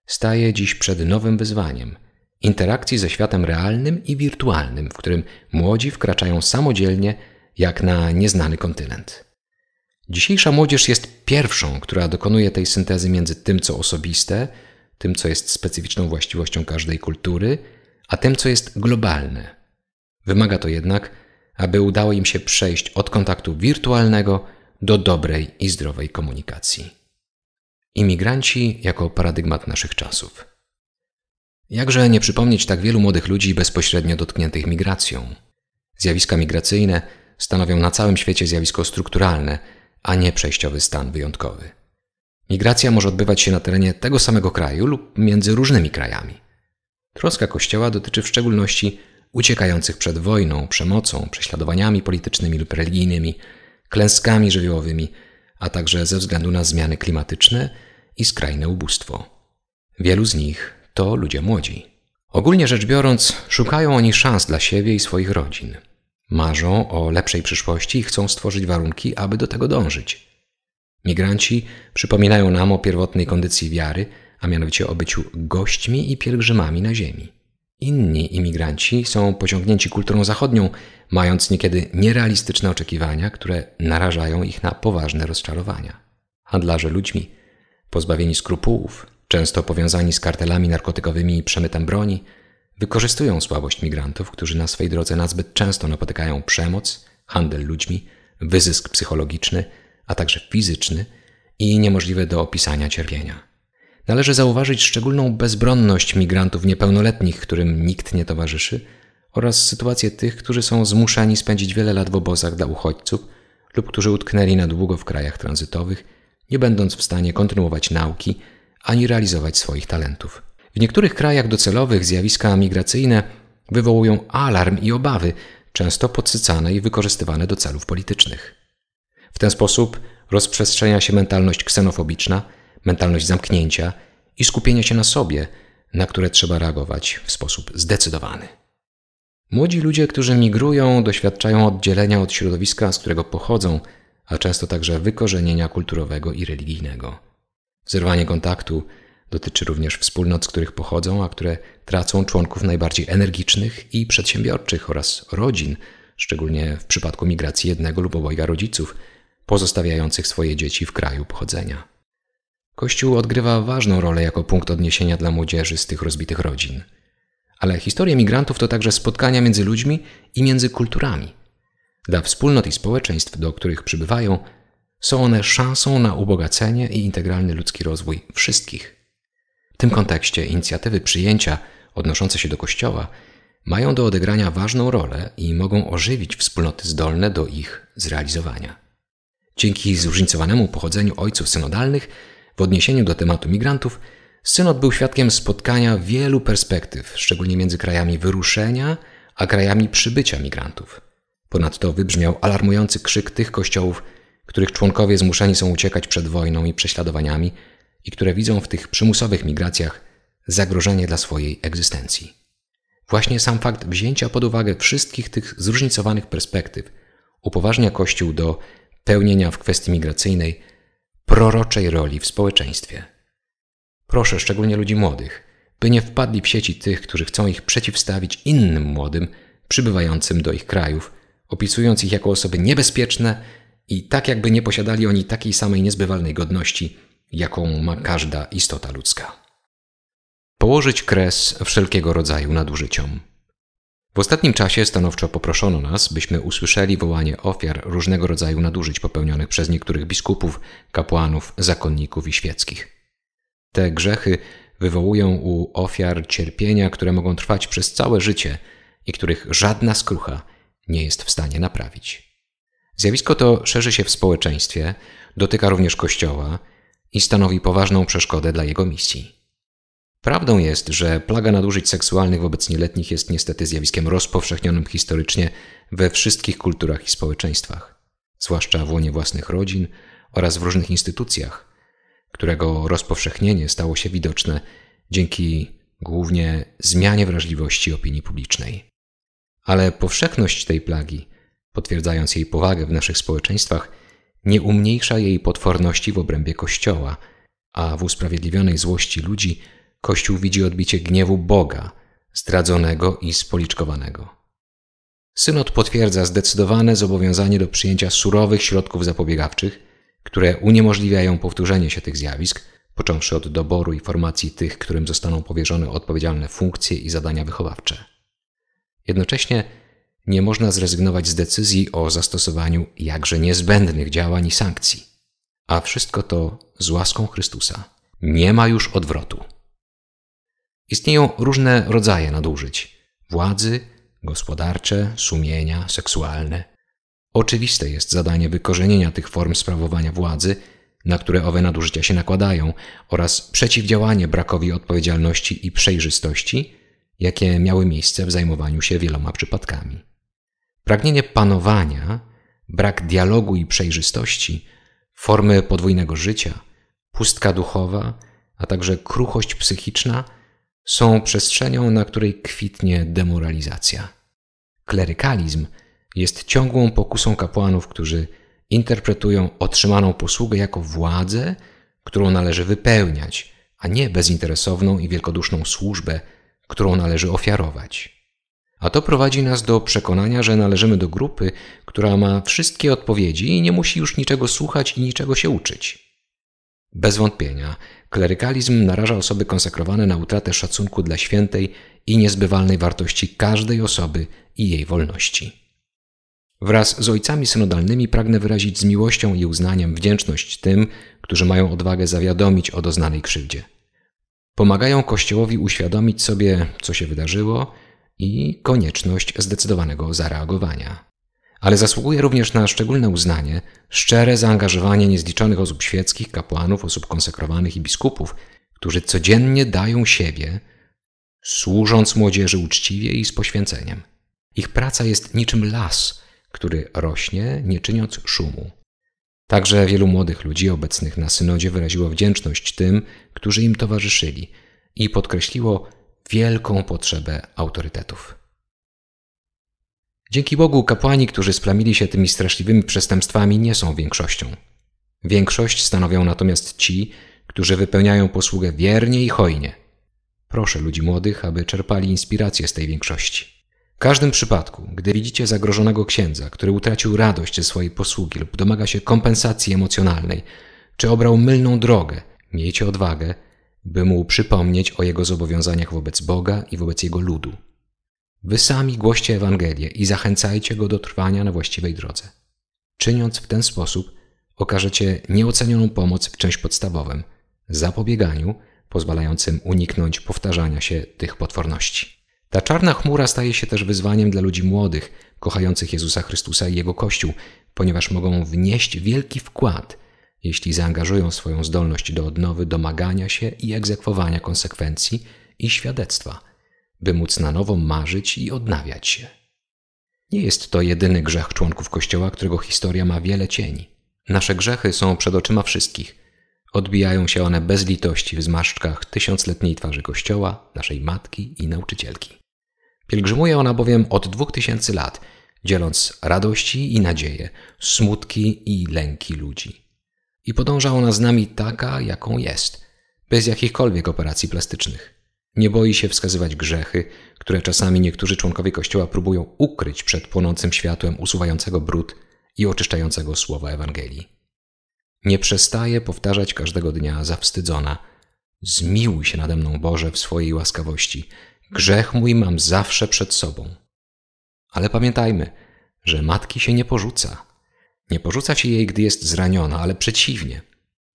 Speaker 1: staje dziś przed nowym wyzwaniem interakcji ze światem realnym i wirtualnym, w którym młodzi wkraczają samodzielnie jak na nieznany kontynent. Dzisiejsza młodzież jest pierwszą, która dokonuje tej syntezy między tym, co osobiste, tym, co jest specyficzną właściwością każdej kultury, a tym, co jest globalne. Wymaga to jednak aby udało im się przejść od kontaktu wirtualnego do dobrej i zdrowej komunikacji. Imigranci jako paradygmat naszych czasów. Jakże nie przypomnieć tak wielu młodych ludzi bezpośrednio dotkniętych migracją? Zjawiska migracyjne stanowią na całym świecie zjawisko strukturalne, a nie przejściowy stan wyjątkowy. Migracja może odbywać się na terenie tego samego kraju lub między różnymi krajami. Troska Kościoła dotyczy w szczególności uciekających przed wojną, przemocą, prześladowaniami politycznymi lub religijnymi, klęskami żywiołowymi, a także ze względu na zmiany klimatyczne i skrajne ubóstwo. Wielu z nich to ludzie młodzi. Ogólnie rzecz biorąc, szukają oni szans dla siebie i swoich rodzin. Marzą o lepszej przyszłości i chcą stworzyć warunki, aby do tego dążyć. Migranci przypominają nam o pierwotnej kondycji wiary, a mianowicie o byciu gośćmi i pielgrzymami na ziemi. Inni imigranci są pociągnięci kulturą zachodnią, mając niekiedy nierealistyczne oczekiwania, które narażają ich na poważne rozczarowania. Handlarze ludźmi, pozbawieni skrupułów, często powiązani z kartelami narkotykowymi i przemytem broni, wykorzystują słabość migrantów, którzy na swej drodze nazbyt często napotykają przemoc, handel ludźmi, wyzysk psychologiczny, a także fizyczny i niemożliwe do opisania cierpienia. Należy zauważyć szczególną bezbronność migrantów niepełnoletnich, którym nikt nie towarzyszy, oraz sytuację tych, którzy są zmuszani spędzić wiele lat w obozach dla uchodźców lub którzy utknęli na długo w krajach tranzytowych, nie będąc w stanie kontynuować nauki ani realizować swoich talentów. W niektórych krajach docelowych zjawiska migracyjne wywołują alarm i obawy, często podsycane i wykorzystywane do celów politycznych. W ten sposób rozprzestrzenia się mentalność ksenofobiczna – mentalność zamknięcia i skupienia się na sobie, na które trzeba reagować w sposób zdecydowany. Młodzi ludzie, którzy migrują, doświadczają oddzielenia od środowiska, z którego pochodzą, a często także wykorzenienia kulturowego i religijnego. Zerwanie kontaktu dotyczy również wspólnot, z których pochodzą, a które tracą członków najbardziej energicznych i przedsiębiorczych oraz rodzin, szczególnie w przypadku migracji jednego lub obojga rodziców, pozostawiających swoje dzieci w kraju pochodzenia. Kościół odgrywa ważną rolę jako punkt odniesienia dla młodzieży z tych rozbitych rodzin. Ale historie migrantów to także spotkania między ludźmi i między kulturami. Dla wspólnot i społeczeństw, do których przybywają, są one szansą na ubogacenie i integralny ludzki rozwój wszystkich. W tym kontekście inicjatywy przyjęcia odnoszące się do Kościoła mają do odegrania ważną rolę i mogą ożywić wspólnoty zdolne do ich zrealizowania. Dzięki zróżnicowanemu pochodzeniu ojców synodalnych w odniesieniu do tematu migrantów, synod był świadkiem spotkania wielu perspektyw, szczególnie między krajami wyruszenia a krajami przybycia migrantów. Ponadto wybrzmiał alarmujący krzyk tych kościołów, których członkowie zmuszeni są uciekać przed wojną i prześladowaniami i które widzą w tych przymusowych migracjach zagrożenie dla swojej egzystencji. Właśnie sam fakt wzięcia pod uwagę wszystkich tych zróżnicowanych perspektyw upoważnia Kościół do pełnienia w kwestii migracyjnej proroczej roli w społeczeństwie. Proszę szczególnie ludzi młodych, by nie wpadli w sieci tych, którzy chcą ich przeciwstawić innym młodym przybywającym do ich krajów, opisując ich jako osoby niebezpieczne i tak jakby nie posiadali oni takiej samej niezbywalnej godności, jaką ma każda istota ludzka. Położyć kres wszelkiego rodzaju nadużyciom. W ostatnim czasie stanowczo poproszono nas, byśmy usłyszeli wołanie ofiar różnego rodzaju nadużyć popełnionych przez niektórych biskupów, kapłanów, zakonników i świeckich. Te grzechy wywołują u ofiar cierpienia, które mogą trwać przez całe życie i których żadna skrucha nie jest w stanie naprawić. Zjawisko to szerzy się w społeczeństwie, dotyka również Kościoła i stanowi poważną przeszkodę dla jego misji. Prawdą jest, że plaga nadużyć seksualnych wobec nieletnich jest niestety zjawiskiem rozpowszechnionym historycznie we wszystkich kulturach i społeczeństwach, zwłaszcza w łonie własnych rodzin oraz w różnych instytucjach, którego rozpowszechnienie stało się widoczne dzięki głównie zmianie wrażliwości opinii publicznej. Ale powszechność tej plagi, potwierdzając jej powagę w naszych społeczeństwach, nie umniejsza jej potworności w obrębie Kościoła, a w usprawiedliwionej złości ludzi Kościół widzi odbicie gniewu Boga, zdradzonego i spoliczkowanego. Synod potwierdza zdecydowane zobowiązanie do przyjęcia surowych środków zapobiegawczych, które uniemożliwiają powtórzenie się tych zjawisk, począwszy od doboru i formacji tych, którym zostaną powierzone odpowiedzialne funkcje i zadania wychowawcze. Jednocześnie nie można zrezygnować z decyzji o zastosowaniu jakże niezbędnych działań i sankcji. A wszystko to z łaską Chrystusa. Nie ma już odwrotu. Istnieją różne rodzaje nadużyć władzy, gospodarcze, sumienia, seksualne. Oczywiste jest zadanie wykorzenienia tych form sprawowania władzy, na które owe nadużycia się nakładają, oraz przeciwdziałanie brakowi odpowiedzialności i przejrzystości, jakie miały miejsce w zajmowaniu się wieloma przypadkami. Pragnienie panowania, brak dialogu i przejrzystości, formy podwójnego życia, pustka duchowa, a także kruchość psychiczna są przestrzenią, na której kwitnie demoralizacja. Klerykalizm jest ciągłą pokusą kapłanów, którzy interpretują otrzymaną posługę jako władzę, którą należy wypełniać, a nie bezinteresowną i wielkoduszną służbę, którą należy ofiarować. A to prowadzi nas do przekonania, że należymy do grupy, która ma wszystkie odpowiedzi i nie musi już niczego słuchać i niczego się uczyć. Bez wątpienia Klerykalizm naraża osoby konsekrowane na utratę szacunku dla świętej i niezbywalnej wartości każdej osoby i jej wolności. Wraz z ojcami synodalnymi pragnę wyrazić z miłością i uznaniem wdzięczność tym, którzy mają odwagę zawiadomić o doznanej krzywdzie. Pomagają Kościołowi uświadomić sobie, co się wydarzyło i konieczność zdecydowanego zareagowania ale zasługuje również na szczególne uznanie szczere zaangażowanie niezliczonych osób świeckich, kapłanów, osób konsekrowanych i biskupów, którzy codziennie dają siebie, służąc młodzieży uczciwie i z poświęceniem. Ich praca jest niczym las, który rośnie, nie czyniąc szumu. Także wielu młodych ludzi obecnych na synodzie wyraziło wdzięczność tym, którzy im towarzyszyli i podkreśliło wielką potrzebę autorytetów. Dzięki Bogu kapłani, którzy splamili się tymi straszliwymi przestępstwami, nie są większością. Większość stanowią natomiast ci, którzy wypełniają posługę wiernie i hojnie. Proszę ludzi młodych, aby czerpali inspirację z tej większości. W każdym przypadku, gdy widzicie zagrożonego księdza, który utracił radość ze swojej posługi lub domaga się kompensacji emocjonalnej, czy obrał mylną drogę, miejcie odwagę, by mu przypomnieć o jego zobowiązaniach wobec Boga i wobec jego ludu. Wy sami głoście Ewangelię i zachęcajcie go do trwania na właściwej drodze. Czyniąc w ten sposób, okażecie nieocenioną pomoc w czymś podstawowym zapobieganiu, pozwalającym uniknąć powtarzania się tych potworności. Ta czarna chmura staje się też wyzwaniem dla ludzi młodych, kochających Jezusa Chrystusa i Jego Kościół, ponieważ mogą wnieść wielki wkład, jeśli zaangażują swoją zdolność do odnowy, domagania się i egzekwowania konsekwencji i świadectwa – by móc na nowo marzyć i odnawiać się. Nie jest to jedyny grzech członków Kościoła, którego historia ma wiele cieni. Nasze grzechy są przed oczyma wszystkich. Odbijają się one bez litości w zmarszczkach tysiącletniej twarzy Kościoła, naszej matki i nauczycielki. Pielgrzymuje ona bowiem od dwóch tysięcy lat, dzieląc radości i nadzieje, smutki i lęki ludzi. I podąża ona z nami taka, jaką jest, bez jakichkolwiek operacji plastycznych. Nie boi się wskazywać grzechy, które czasami niektórzy członkowie Kościoła próbują ukryć przed płonącym światłem usuwającego brud i oczyszczającego słowa Ewangelii. Nie przestaje powtarzać każdego dnia zawstydzona: Zmiłuj się nade mną, Boże, w swojej łaskawości. Grzech mój mam zawsze przed sobą. Ale pamiętajmy, że matki się nie porzuca. Nie porzuca się jej, gdy jest zraniona, ale przeciwnie.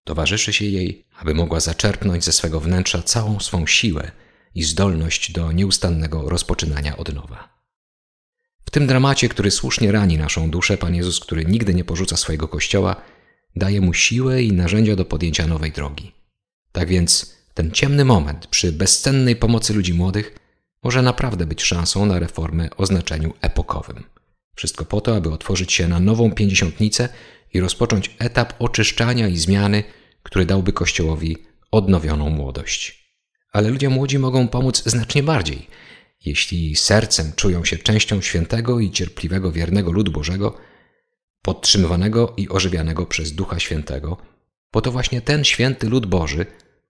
Speaker 1: Towarzyszy się jej, aby mogła zaczerpnąć ze swego wnętrza całą swą siłę i zdolność do nieustannego rozpoczynania od nowa. W tym dramacie, który słusznie rani naszą duszę, Pan Jezus, który nigdy nie porzuca swojego kościoła, daje mu siłę i narzędzia do podjęcia nowej drogi. Tak więc ten ciemny moment przy bezcennej pomocy ludzi młodych może naprawdę być szansą na reformę o znaczeniu epokowym. Wszystko po to, aby otworzyć się na nową pięćdziesiątnicę i rozpocząć etap oczyszczania i zmiany, który dałby Kościołowi odnowioną młodość ale ludzie młodzi mogą pomóc znacznie bardziej. Jeśli sercem czują się częścią świętego i cierpliwego wiernego ludu Bożego, podtrzymywanego i ożywianego przez Ducha Świętego, bo to właśnie ten święty lud Boży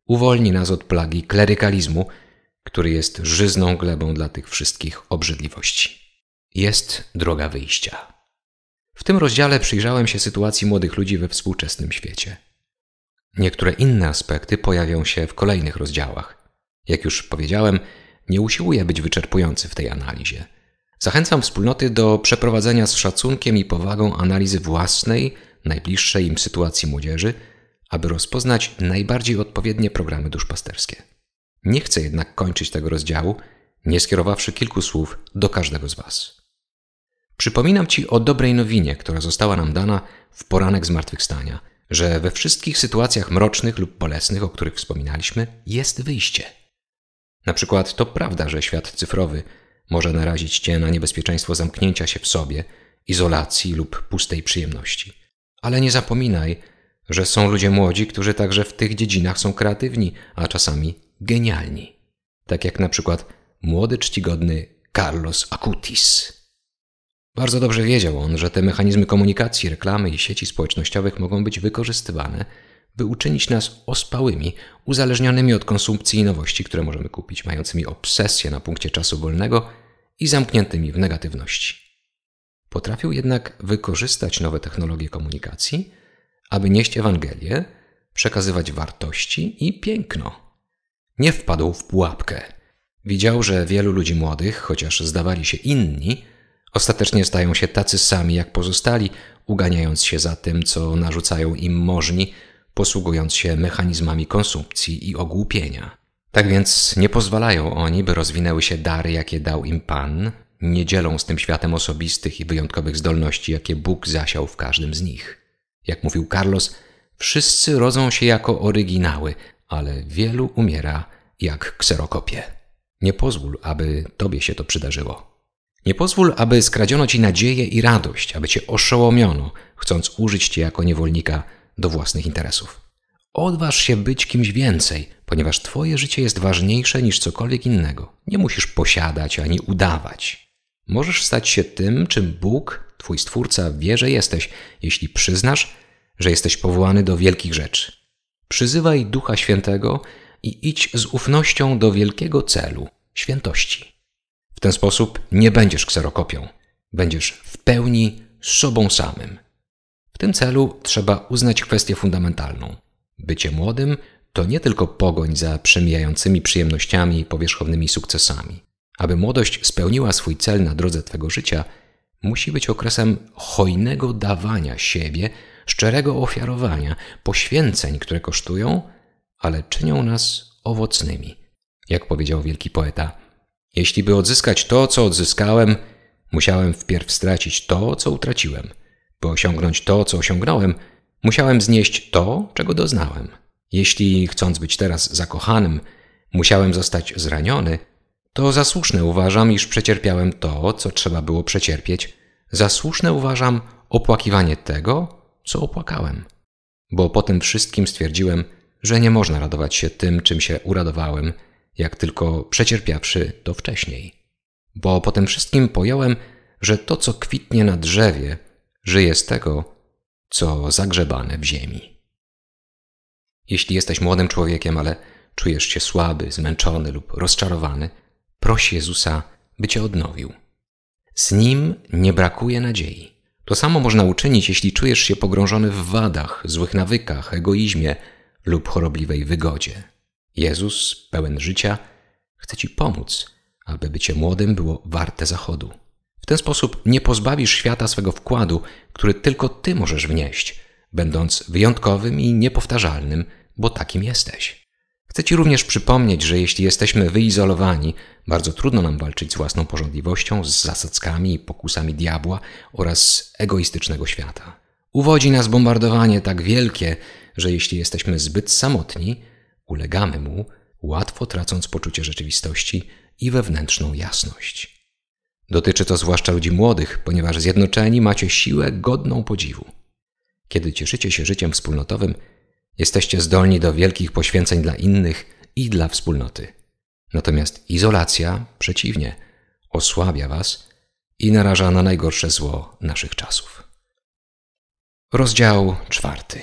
Speaker 1: uwolni nas od plagi klerykalizmu, który jest żyzną glebą dla tych wszystkich obrzydliwości. Jest droga wyjścia. W tym rozdziale przyjrzałem się sytuacji młodych ludzi we współczesnym świecie. Niektóre inne aspekty pojawią się w kolejnych rozdziałach. Jak już powiedziałem, nie usiłuję być wyczerpujący w tej analizie. Zachęcam wspólnoty do przeprowadzenia z szacunkiem i powagą analizy własnej, najbliższej im sytuacji młodzieży, aby rozpoznać najbardziej odpowiednie programy duszpasterskie. Nie chcę jednak kończyć tego rozdziału, nie skierowawszy kilku słów do każdego z Was. Przypominam Ci o dobrej nowinie, która została nam dana w poranek zmartwychwstania, że we wszystkich sytuacjach mrocznych lub bolesnych, o których wspominaliśmy, jest wyjście – na przykład to prawda, że świat cyfrowy może narazić cię na niebezpieczeństwo zamknięcia się w sobie, izolacji lub pustej przyjemności. Ale nie zapominaj, że są ludzie młodzi, którzy także w tych dziedzinach są kreatywni, a czasami genialni. Tak jak na przykład młody czcigodny Carlos Acutis. Bardzo dobrze wiedział on, że te mechanizmy komunikacji, reklamy i sieci społecznościowych mogą być wykorzystywane by uczynić nas ospałymi, uzależnionymi od konsumpcji i nowości, które możemy kupić, mającymi obsesję na punkcie czasu wolnego i zamkniętymi w negatywności. Potrafił jednak wykorzystać nowe technologie komunikacji, aby nieść Ewangelię, przekazywać wartości i piękno. Nie wpadł w pułapkę. Widział, że wielu ludzi młodych, chociaż zdawali się inni, ostatecznie stają się tacy sami jak pozostali, uganiając się za tym, co narzucają im możni, posługując się mechanizmami konsumpcji i ogłupienia. Tak więc nie pozwalają oni, by rozwinęły się dary, jakie dał im Pan, nie dzielą z tym światem osobistych i wyjątkowych zdolności, jakie Bóg zasiał w każdym z nich. Jak mówił Carlos, wszyscy rodzą się jako oryginały, ale wielu umiera jak kserokopie. Nie pozwól, aby tobie się to przydarzyło. Nie pozwól, aby skradziono ci nadzieję i radość, aby cię oszołomiono, chcąc użyć cię jako niewolnika do własnych interesów. Odważ się być kimś więcej, ponieważ Twoje życie jest ważniejsze niż cokolwiek innego. Nie musisz posiadać ani udawać. Możesz stać się tym, czym Bóg, Twój Stwórca, wie, że jesteś, jeśli przyznasz, że jesteś powołany do wielkich rzeczy. Przyzywaj Ducha Świętego i idź z ufnością do wielkiego celu świętości. W ten sposób nie będziesz kserokopią, będziesz w pełni sobą samym. W tym celu trzeba uznać kwestię fundamentalną. Bycie młodym to nie tylko pogoń za przemijającymi przyjemnościami i powierzchownymi sukcesami. Aby młodość spełniła swój cel na drodze Twego życia, musi być okresem hojnego dawania siebie, szczerego ofiarowania, poświęceń, które kosztują, ale czynią nas owocnymi. Jak powiedział wielki poeta, jeśli by odzyskać to, co odzyskałem, musiałem wpierw stracić to, co utraciłem – by osiągnąć to, co osiągnąłem, musiałem znieść to, czego doznałem. Jeśli chcąc być teraz zakochanym, musiałem zostać zraniony, to za słuszne uważam, iż przecierpiałem to, co trzeba było przecierpieć. Za słuszne uważam opłakiwanie tego, co opłakałem. Bo po tym wszystkim stwierdziłem, że nie można radować się tym, czym się uradowałem, jak tylko przecierpiawszy to wcześniej. Bo po tym wszystkim pojąłem, że to, co kwitnie na drzewie, żyje z tego, co zagrzebane w ziemi. Jeśli jesteś młodym człowiekiem, ale czujesz się słaby, zmęczony lub rozczarowany, proś Jezusa, by cię odnowił. Z Nim nie brakuje nadziei. To samo można uczynić, jeśli czujesz się pogrążony w wadach, złych nawykach, egoizmie lub chorobliwej wygodzie. Jezus, pełen życia, chce ci pomóc, aby bycie młodym było warte zachodu ten sposób nie pozbawisz świata swego wkładu, który tylko ty możesz wnieść, będąc wyjątkowym i niepowtarzalnym, bo takim jesteś. Chcę ci również przypomnieć, że jeśli jesteśmy wyizolowani, bardzo trudno nam walczyć z własną porządliwością, z zasadzkami i pokusami diabła oraz egoistycznego świata. Uwodzi nas bombardowanie tak wielkie, że jeśli jesteśmy zbyt samotni, ulegamy mu, łatwo tracąc poczucie rzeczywistości i wewnętrzną jasność. Dotyczy to zwłaszcza ludzi młodych, ponieważ zjednoczeni macie siłę godną podziwu. Kiedy cieszycie się życiem wspólnotowym, jesteście zdolni do wielkich poświęceń dla innych i dla wspólnoty. Natomiast izolacja, przeciwnie, osłabia was i naraża na najgorsze zło naszych czasów. Rozdział czwarty.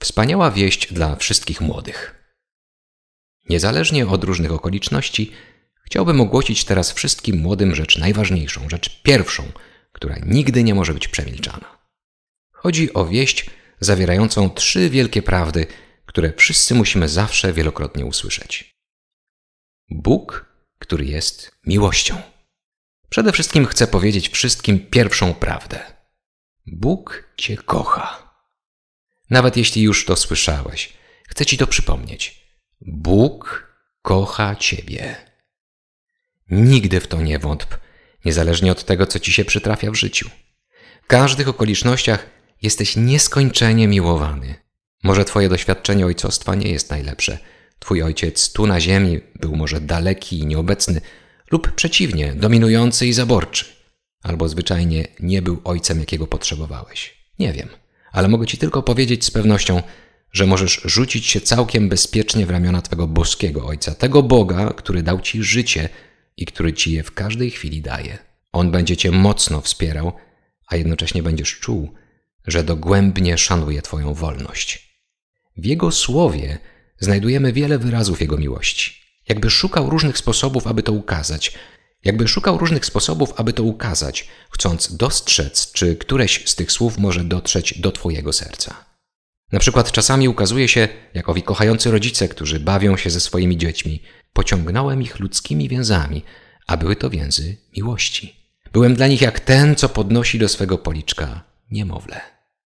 Speaker 1: Wspaniała wieść dla wszystkich młodych. Niezależnie od różnych okoliczności, Chciałbym ogłosić teraz wszystkim młodym rzecz najważniejszą, rzecz pierwszą, która nigdy nie może być przemilczana. Chodzi o wieść zawierającą trzy wielkie prawdy, które wszyscy musimy zawsze wielokrotnie usłyszeć. Bóg, który jest miłością. Przede wszystkim chcę powiedzieć wszystkim pierwszą prawdę. Bóg Cię kocha. Nawet jeśli już to słyszałeś, chcę Ci to przypomnieć. Bóg kocha Ciebie. Nigdy w to nie wątp, niezależnie od tego, co ci się przytrafia w życiu. W każdych okolicznościach jesteś nieskończenie miłowany. Może twoje doświadczenie ojcostwa nie jest najlepsze. Twój ojciec tu na ziemi był może daleki i nieobecny, lub przeciwnie, dominujący i zaborczy. Albo zwyczajnie nie był ojcem, jakiego potrzebowałeś. Nie wiem, ale mogę ci tylko powiedzieć z pewnością, że możesz rzucić się całkiem bezpiecznie w ramiona twego boskiego ojca, tego Boga, który dał ci życie – i który ci je w każdej chwili daje. On będzie cię mocno wspierał, a jednocześnie będziesz czuł, że dogłębnie szanuje Twoją wolność. W Jego słowie znajdujemy wiele wyrazów Jego miłości. Jakby szukał różnych sposobów, aby to ukazać, jakby szukał różnych sposobów, aby to ukazać, chcąc dostrzec, czy któreś z tych słów może dotrzeć do Twojego serca. Na przykład czasami ukazuje się jakowi kochający rodzice, którzy bawią się ze swoimi dziećmi, Pociągnąłem ich ludzkimi więzami, a były to więzy miłości. Byłem dla nich jak ten, co podnosi do swego policzka niemowlę.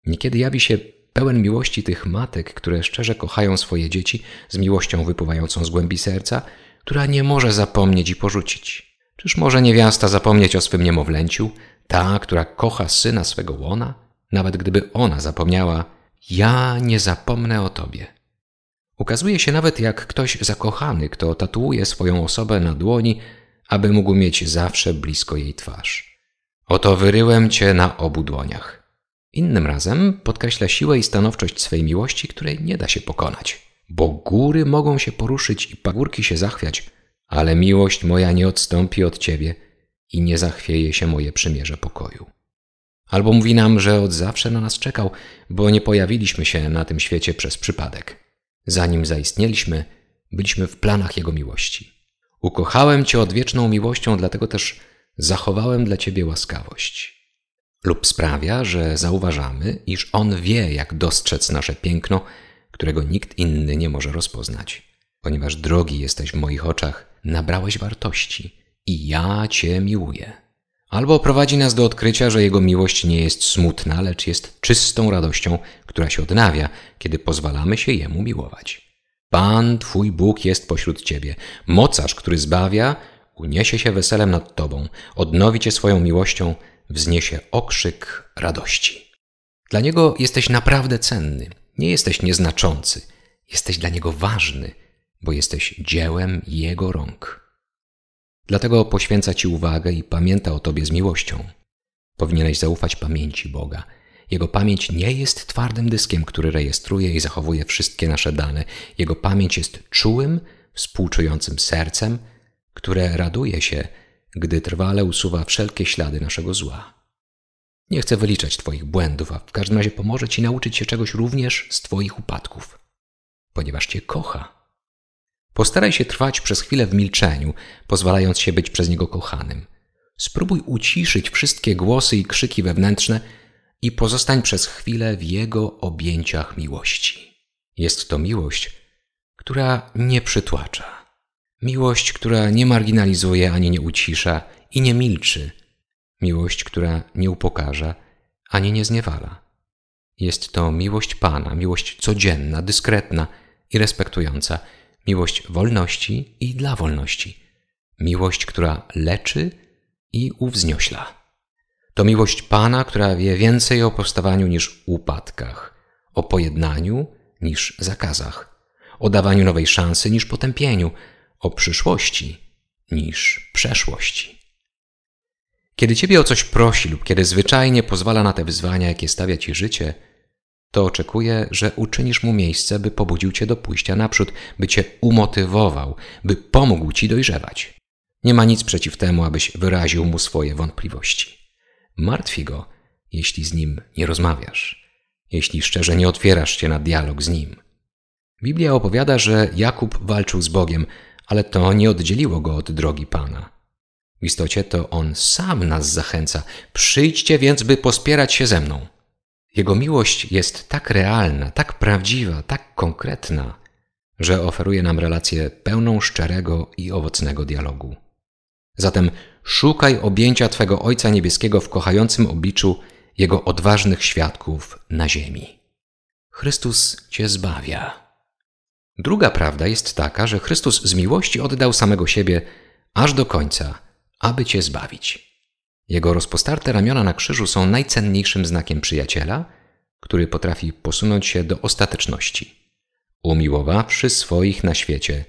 Speaker 1: Niekiedy jawi się pełen miłości tych matek, które szczerze kochają swoje dzieci z miłością wypływającą z głębi serca, która nie może zapomnieć i porzucić. Czyż może niewiasta zapomnieć o swym niemowlęciu, ta, która kocha syna swego łona, nawet gdyby ona zapomniała, ja nie zapomnę o tobie. Ukazuje się nawet, jak ktoś zakochany, kto tatuuje swoją osobę na dłoni, aby mógł mieć zawsze blisko jej twarz. Oto wyryłem cię na obu dłoniach. Innym razem podkreśla siłę i stanowczość swej miłości, której nie da się pokonać. Bo góry mogą się poruszyć i pagórki się zachwiać, ale miłość moja nie odstąpi od ciebie i nie zachwieje się moje przymierze pokoju. Albo mówi nam, że od zawsze na nas czekał, bo nie pojawiliśmy się na tym świecie przez przypadek. Zanim zaistnieliśmy, byliśmy w planach Jego miłości. Ukochałem Cię odwieczną miłością, dlatego też zachowałem dla Ciebie łaskawość. Lub sprawia, że zauważamy, iż On wie, jak dostrzec nasze piękno, którego nikt inny nie może rozpoznać. Ponieważ drogi jesteś w moich oczach, nabrałeś wartości i ja Cię miłuję. Albo prowadzi nas do odkrycia, że Jego miłość nie jest smutna, lecz jest czystą radością, która się odnawia, kiedy pozwalamy się Jemu miłować. Pan, Twój Bóg jest pośród Ciebie. Mocarz, który zbawia, uniesie się weselem nad Tobą, odnowi Cię swoją miłością, wzniesie okrzyk radości. Dla Niego jesteś naprawdę cenny, nie jesteś nieznaczący, jesteś dla Niego ważny, bo jesteś dziełem Jego rąk. Dlatego poświęca Ci uwagę i pamięta o Tobie z miłością. Powinieneś zaufać pamięci Boga. Jego pamięć nie jest twardym dyskiem, który rejestruje i zachowuje wszystkie nasze dane. Jego pamięć jest czułym, współczującym sercem, które raduje się, gdy trwale usuwa wszelkie ślady naszego zła. Nie chcę wyliczać Twoich błędów, a w każdym razie pomoże Ci nauczyć się czegoś również z Twoich upadków, ponieważ Cię kocha. Postaraj się trwać przez chwilę w milczeniu, pozwalając się być przez niego kochanym. Spróbuj uciszyć wszystkie głosy i krzyki wewnętrzne i pozostań przez chwilę w jego objęciach miłości. Jest to miłość, która nie przytłacza. Miłość, która nie marginalizuje ani nie ucisza i nie milczy. Miłość, która nie upokarza ani nie zniewala. Jest to miłość Pana, miłość codzienna, dyskretna i respektująca miłość wolności i dla wolności, miłość, która leczy i uwznośla. To miłość Pana, która wie więcej o powstawaniu niż upadkach, o pojednaniu niż zakazach, o dawaniu nowej szansy niż potępieniu, o przyszłości niż przeszłości. Kiedy Ciebie o coś prosi lub kiedy zwyczajnie pozwala na te wyzwania, jakie stawia Ci życie – to oczekuje, że uczynisz mu miejsce, by pobudził cię do pójścia naprzód, by cię umotywował, by pomógł ci dojrzewać. Nie ma nic przeciw temu, abyś wyraził mu swoje wątpliwości. Martwi go, jeśli z nim nie rozmawiasz, jeśli szczerze nie otwierasz się na dialog z nim. Biblia opowiada, że Jakub walczył z Bogiem, ale to nie oddzieliło go od drogi Pana. W istocie to on sam nas zachęca. Przyjdźcie więc, by pospierać się ze mną. Jego miłość jest tak realna, tak prawdziwa, tak konkretna, że oferuje nam relację pełną szczerego i owocnego dialogu. Zatem szukaj objęcia Twego Ojca Niebieskiego w kochającym obliczu Jego odważnych świadków na ziemi. Chrystus Cię zbawia. Druga prawda jest taka, że Chrystus z miłości oddał samego siebie aż do końca, aby Cię zbawić. Jego rozpostarte ramiona na krzyżu są najcenniejszym znakiem przyjaciela, który potrafi posunąć się do ostateczności. Umiłowawszy swoich na świecie,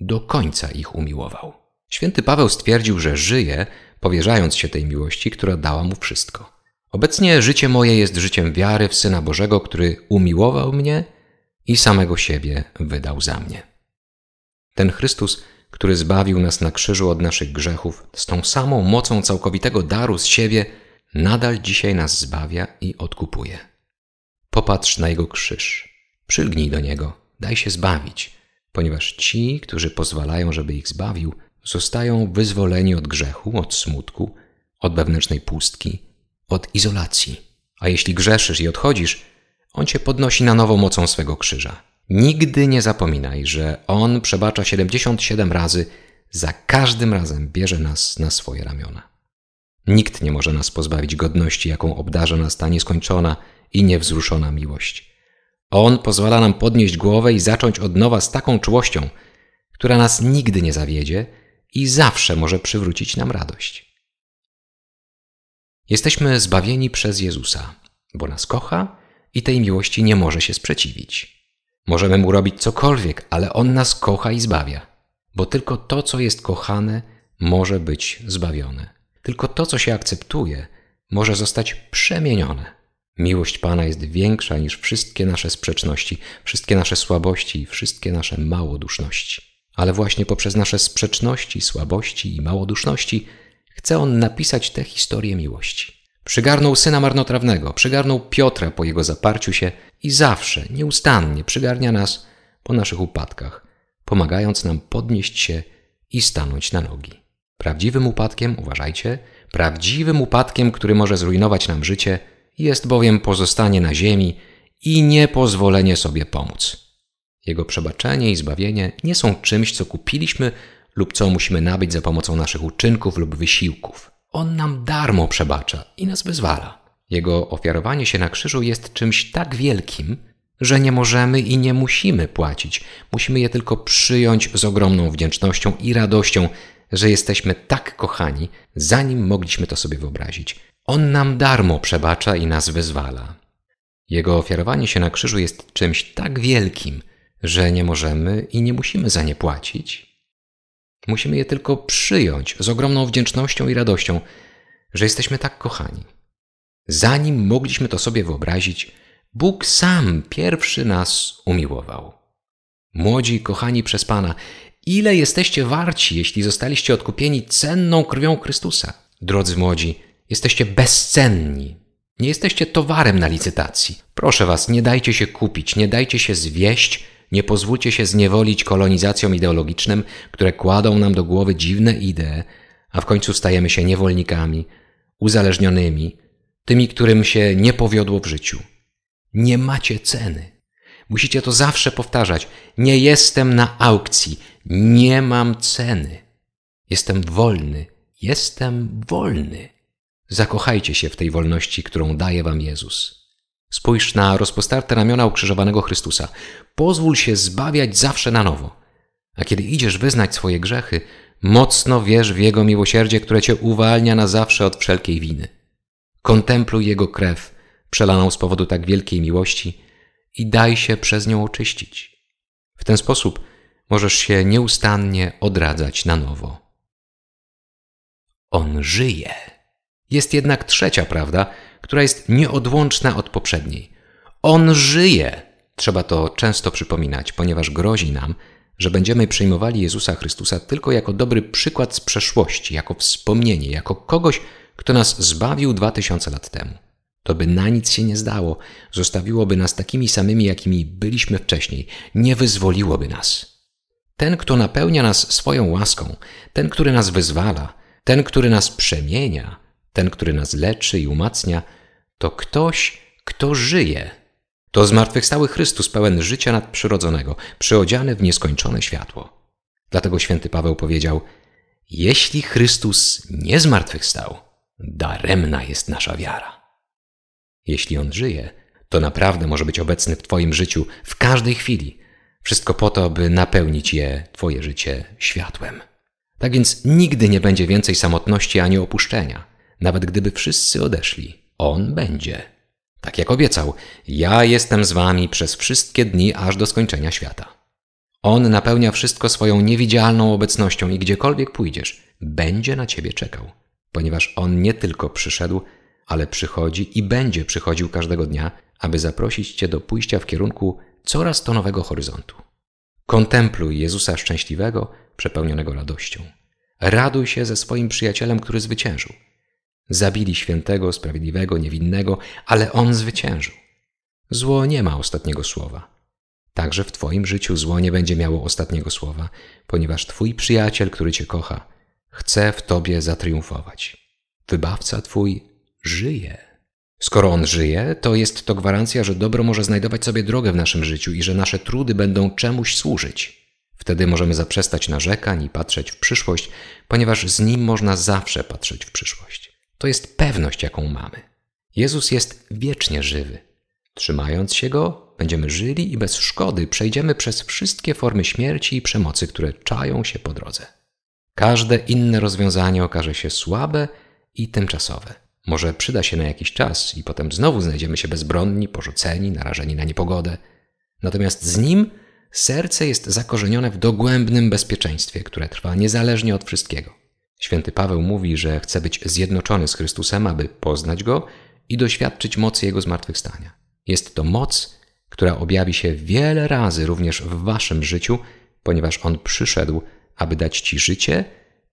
Speaker 1: do końca ich umiłował. Święty Paweł stwierdził, że żyje, powierzając się tej miłości, która dała mu wszystko. Obecnie życie moje jest życiem wiary w Syna Bożego, który umiłował mnie i samego siebie wydał za mnie. Ten Chrystus który zbawił nas na krzyżu od naszych grzechów, z tą samą mocą całkowitego daru z siebie, nadal dzisiaj nas zbawia i odkupuje. Popatrz na Jego krzyż, przylgnij do Niego, daj się zbawić, ponieważ ci, którzy pozwalają, żeby ich zbawił, zostają wyzwoleni od grzechu, od smutku, od wewnętrznej pustki, od izolacji. A jeśli grzeszysz i odchodzisz, On cię podnosi na nowo mocą swego krzyża. Nigdy nie zapominaj, że On przebacza 77 razy, za każdym razem bierze nas na swoje ramiona. Nikt nie może nas pozbawić godności, jaką obdarza nas ta nieskończona i niewzruszona miłość. On pozwala nam podnieść głowę i zacząć od nowa z taką czułością, która nas nigdy nie zawiedzie i zawsze może przywrócić nam radość. Jesteśmy zbawieni przez Jezusa, bo nas kocha i tej miłości nie może się sprzeciwić. Możemy mu robić cokolwiek, ale on nas kocha i zbawia, bo tylko to, co jest kochane, może być zbawione. Tylko to, co się akceptuje, może zostać przemienione. Miłość Pana jest większa niż wszystkie nasze sprzeczności, wszystkie nasze słabości i wszystkie nasze małoduszności. Ale właśnie poprzez nasze sprzeczności, słabości i małoduszności chce On napisać tę historię miłości. Przygarnął syna marnotrawnego, przygarnął Piotra po jego zaparciu się i zawsze, nieustannie przygarnia nas po naszych upadkach, pomagając nam podnieść się i stanąć na nogi. Prawdziwym upadkiem, uważajcie, prawdziwym upadkiem, który może zrujnować nam życie, jest bowiem pozostanie na ziemi i niepozwolenie sobie pomóc. Jego przebaczenie i zbawienie nie są czymś, co kupiliśmy lub co musimy nabyć za pomocą naszych uczynków lub wysiłków. On nam darmo przebacza i nas wyzwala. Jego ofiarowanie się na krzyżu jest czymś tak wielkim, że nie możemy i nie musimy płacić. Musimy je tylko przyjąć z ogromną wdzięcznością i radością, że jesteśmy tak kochani, zanim mogliśmy to sobie wyobrazić. On nam darmo przebacza i nas wyzwala. Jego ofiarowanie się na krzyżu jest czymś tak wielkim, że nie możemy i nie musimy za nie płacić, Musimy je tylko przyjąć z ogromną wdzięcznością i radością, że jesteśmy tak kochani. Zanim mogliśmy to sobie wyobrazić, Bóg sam pierwszy nas umiłował. Młodzi, kochani przez Pana, ile jesteście warci, jeśli zostaliście odkupieni cenną krwią Chrystusa? Drodzy młodzi, jesteście bezcenni. Nie jesteście towarem na licytacji. Proszę Was, nie dajcie się kupić, nie dajcie się zwieść nie pozwólcie się zniewolić kolonizacjom ideologicznym, które kładą nam do głowy dziwne idee, a w końcu stajemy się niewolnikami, uzależnionymi, tymi, którym się nie powiodło w życiu. Nie macie ceny. Musicie to zawsze powtarzać. Nie jestem na aukcji, nie mam ceny. Jestem wolny, jestem wolny. Zakochajcie się w tej wolności, którą daje wam Jezus. Spójrz na rozpostarte ramiona ukrzyżowanego Chrystusa. Pozwól się zbawiać zawsze na nowo. A kiedy idziesz wyznać swoje grzechy, mocno wierz w Jego miłosierdzie, które cię uwalnia na zawsze od wszelkiej winy. Kontempluj Jego krew, przelaną z powodu tak wielkiej miłości, i daj się przez nią oczyścić. W ten sposób możesz się nieustannie odradzać na nowo. On żyje. Jest jednak trzecia prawda, która jest nieodłączna od poprzedniej. On żyje! Trzeba to często przypominać, ponieważ grozi nam, że będziemy przyjmowali Jezusa Chrystusa tylko jako dobry przykład z przeszłości, jako wspomnienie, jako kogoś, kto nas zbawił dwa tysiące lat temu. To by na nic się nie zdało, zostawiłoby nas takimi samymi, jakimi byliśmy wcześniej, nie wyzwoliłoby nas. Ten, kto napełnia nas swoją łaską, ten, który nas wyzwala, ten, który nas przemienia, ten, który nas leczy i umacnia, to ktoś, kto żyje. To zmartwychwstały Chrystus pełen życia nadprzyrodzonego, przyodziany w nieskończone światło. Dlatego święty Paweł powiedział: Jeśli Chrystus nie zmartwychwstał, daremna jest nasza wiara. Jeśli on żyje, to naprawdę może być obecny w Twoim życiu w każdej chwili. Wszystko po to, by napełnić je, Twoje życie, światłem. Tak więc nigdy nie będzie więcej samotności ani opuszczenia. Nawet gdyby wszyscy odeszli, On będzie. Tak jak obiecał, ja jestem z wami przez wszystkie dni aż do skończenia świata. On napełnia wszystko swoją niewidzialną obecnością i gdziekolwiek pójdziesz, będzie na ciebie czekał, ponieważ On nie tylko przyszedł, ale przychodzi i będzie przychodził każdego dnia, aby zaprosić cię do pójścia w kierunku coraz to nowego horyzontu. Kontempluj Jezusa szczęśliwego, przepełnionego radością. Raduj się ze swoim przyjacielem, który zwyciężył. Zabili świętego, sprawiedliwego, niewinnego, ale on zwyciężył. Zło nie ma ostatniego słowa. Także w Twoim życiu zło nie będzie miało ostatniego słowa, ponieważ Twój przyjaciel, który Cię kocha, chce w Tobie zatriumfować. Wybawca Twój żyje. Skoro on żyje, to jest to gwarancja, że dobro może znajdować sobie drogę w naszym życiu i że nasze trudy będą czemuś służyć. Wtedy możemy zaprzestać narzekań i patrzeć w przyszłość, ponieważ z nim można zawsze patrzeć w przyszłość. To jest pewność, jaką mamy. Jezus jest wiecznie żywy. Trzymając się Go, będziemy żyli i bez szkody przejdziemy przez wszystkie formy śmierci i przemocy, które czają się po drodze. Każde inne rozwiązanie okaże się słabe i tymczasowe. Może przyda się na jakiś czas i potem znowu znajdziemy się bezbronni, porzuceni, narażeni na niepogodę. Natomiast z Nim serce jest zakorzenione w dogłębnym bezpieczeństwie, które trwa niezależnie od wszystkiego. Święty Paweł mówi, że chce być zjednoczony z Chrystusem, aby poznać Go i doświadczyć mocy Jego zmartwychwstania. Jest to moc, która objawi się wiele razy również w waszym życiu, ponieważ On przyszedł, aby dać ci życie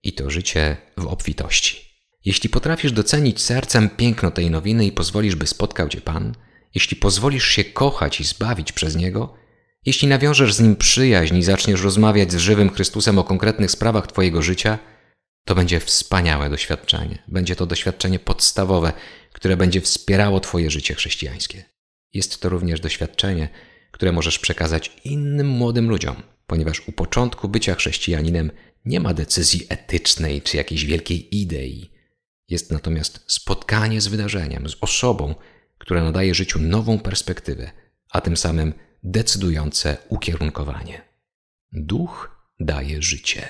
Speaker 1: i to życie w obfitości. Jeśli potrafisz docenić sercem piękno tej nowiny i pozwolisz, by spotkał cię Pan, jeśli pozwolisz się kochać i zbawić przez Niego, jeśli nawiążesz z Nim przyjaźń i zaczniesz rozmawiać z żywym Chrystusem o konkretnych sprawach Twojego życia – to będzie wspaniałe doświadczenie. Będzie to doświadczenie podstawowe, które będzie wspierało Twoje życie chrześcijańskie. Jest to również doświadczenie, które możesz przekazać innym młodym ludziom, ponieważ u początku bycia chrześcijaninem nie ma decyzji etycznej czy jakiejś wielkiej idei. Jest natomiast spotkanie z wydarzeniem, z osobą, która nadaje życiu nową perspektywę, a tym samym decydujące ukierunkowanie. Duch daje życie.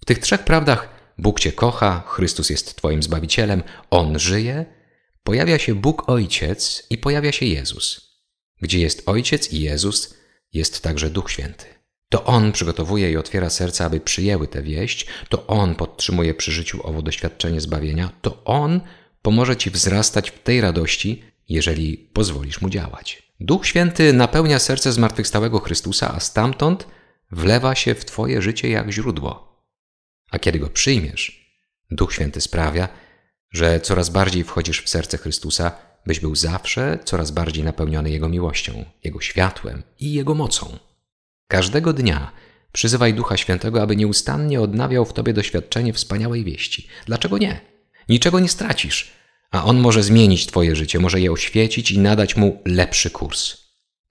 Speaker 1: W tych trzech prawdach Bóg Cię kocha, Chrystus jest Twoim Zbawicielem, On żyje, pojawia się Bóg Ojciec i pojawia się Jezus. Gdzie jest Ojciec i Jezus, jest także Duch Święty. To On przygotowuje i otwiera serca, aby przyjęły tę wieść, to On podtrzymuje przy życiu owo doświadczenie zbawienia, to On pomoże Ci wzrastać w tej radości, jeżeli pozwolisz Mu działać. Duch Święty napełnia serce zmartwychwstałego Chrystusa, a stamtąd wlewa się w Twoje życie jak źródło. A kiedy go przyjmiesz, Duch Święty sprawia, że coraz bardziej wchodzisz w serce Chrystusa, byś był zawsze coraz bardziej napełniony Jego miłością, Jego światłem i Jego mocą. Każdego dnia przyzywaj Ducha Świętego, aby nieustannie odnawiał w tobie doświadczenie wspaniałej wieści. Dlaczego nie? Niczego nie stracisz, a On może zmienić twoje życie, może je oświecić i nadać mu lepszy kurs.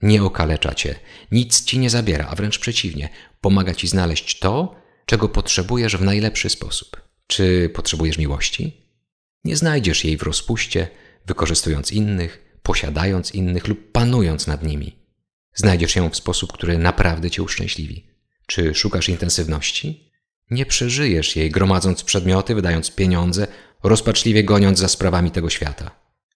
Speaker 1: Nie okalecza cię, nic ci nie zabiera, a wręcz przeciwnie, pomaga ci znaleźć to, czego potrzebujesz w najlepszy sposób. Czy potrzebujesz miłości? Nie znajdziesz jej w rozpuście, wykorzystując innych, posiadając innych lub panując nad nimi. Znajdziesz ją w sposób, który naprawdę cię uszczęśliwi. Czy szukasz intensywności? Nie przeżyjesz jej, gromadząc przedmioty, wydając pieniądze, rozpaczliwie goniąc za sprawami tego świata.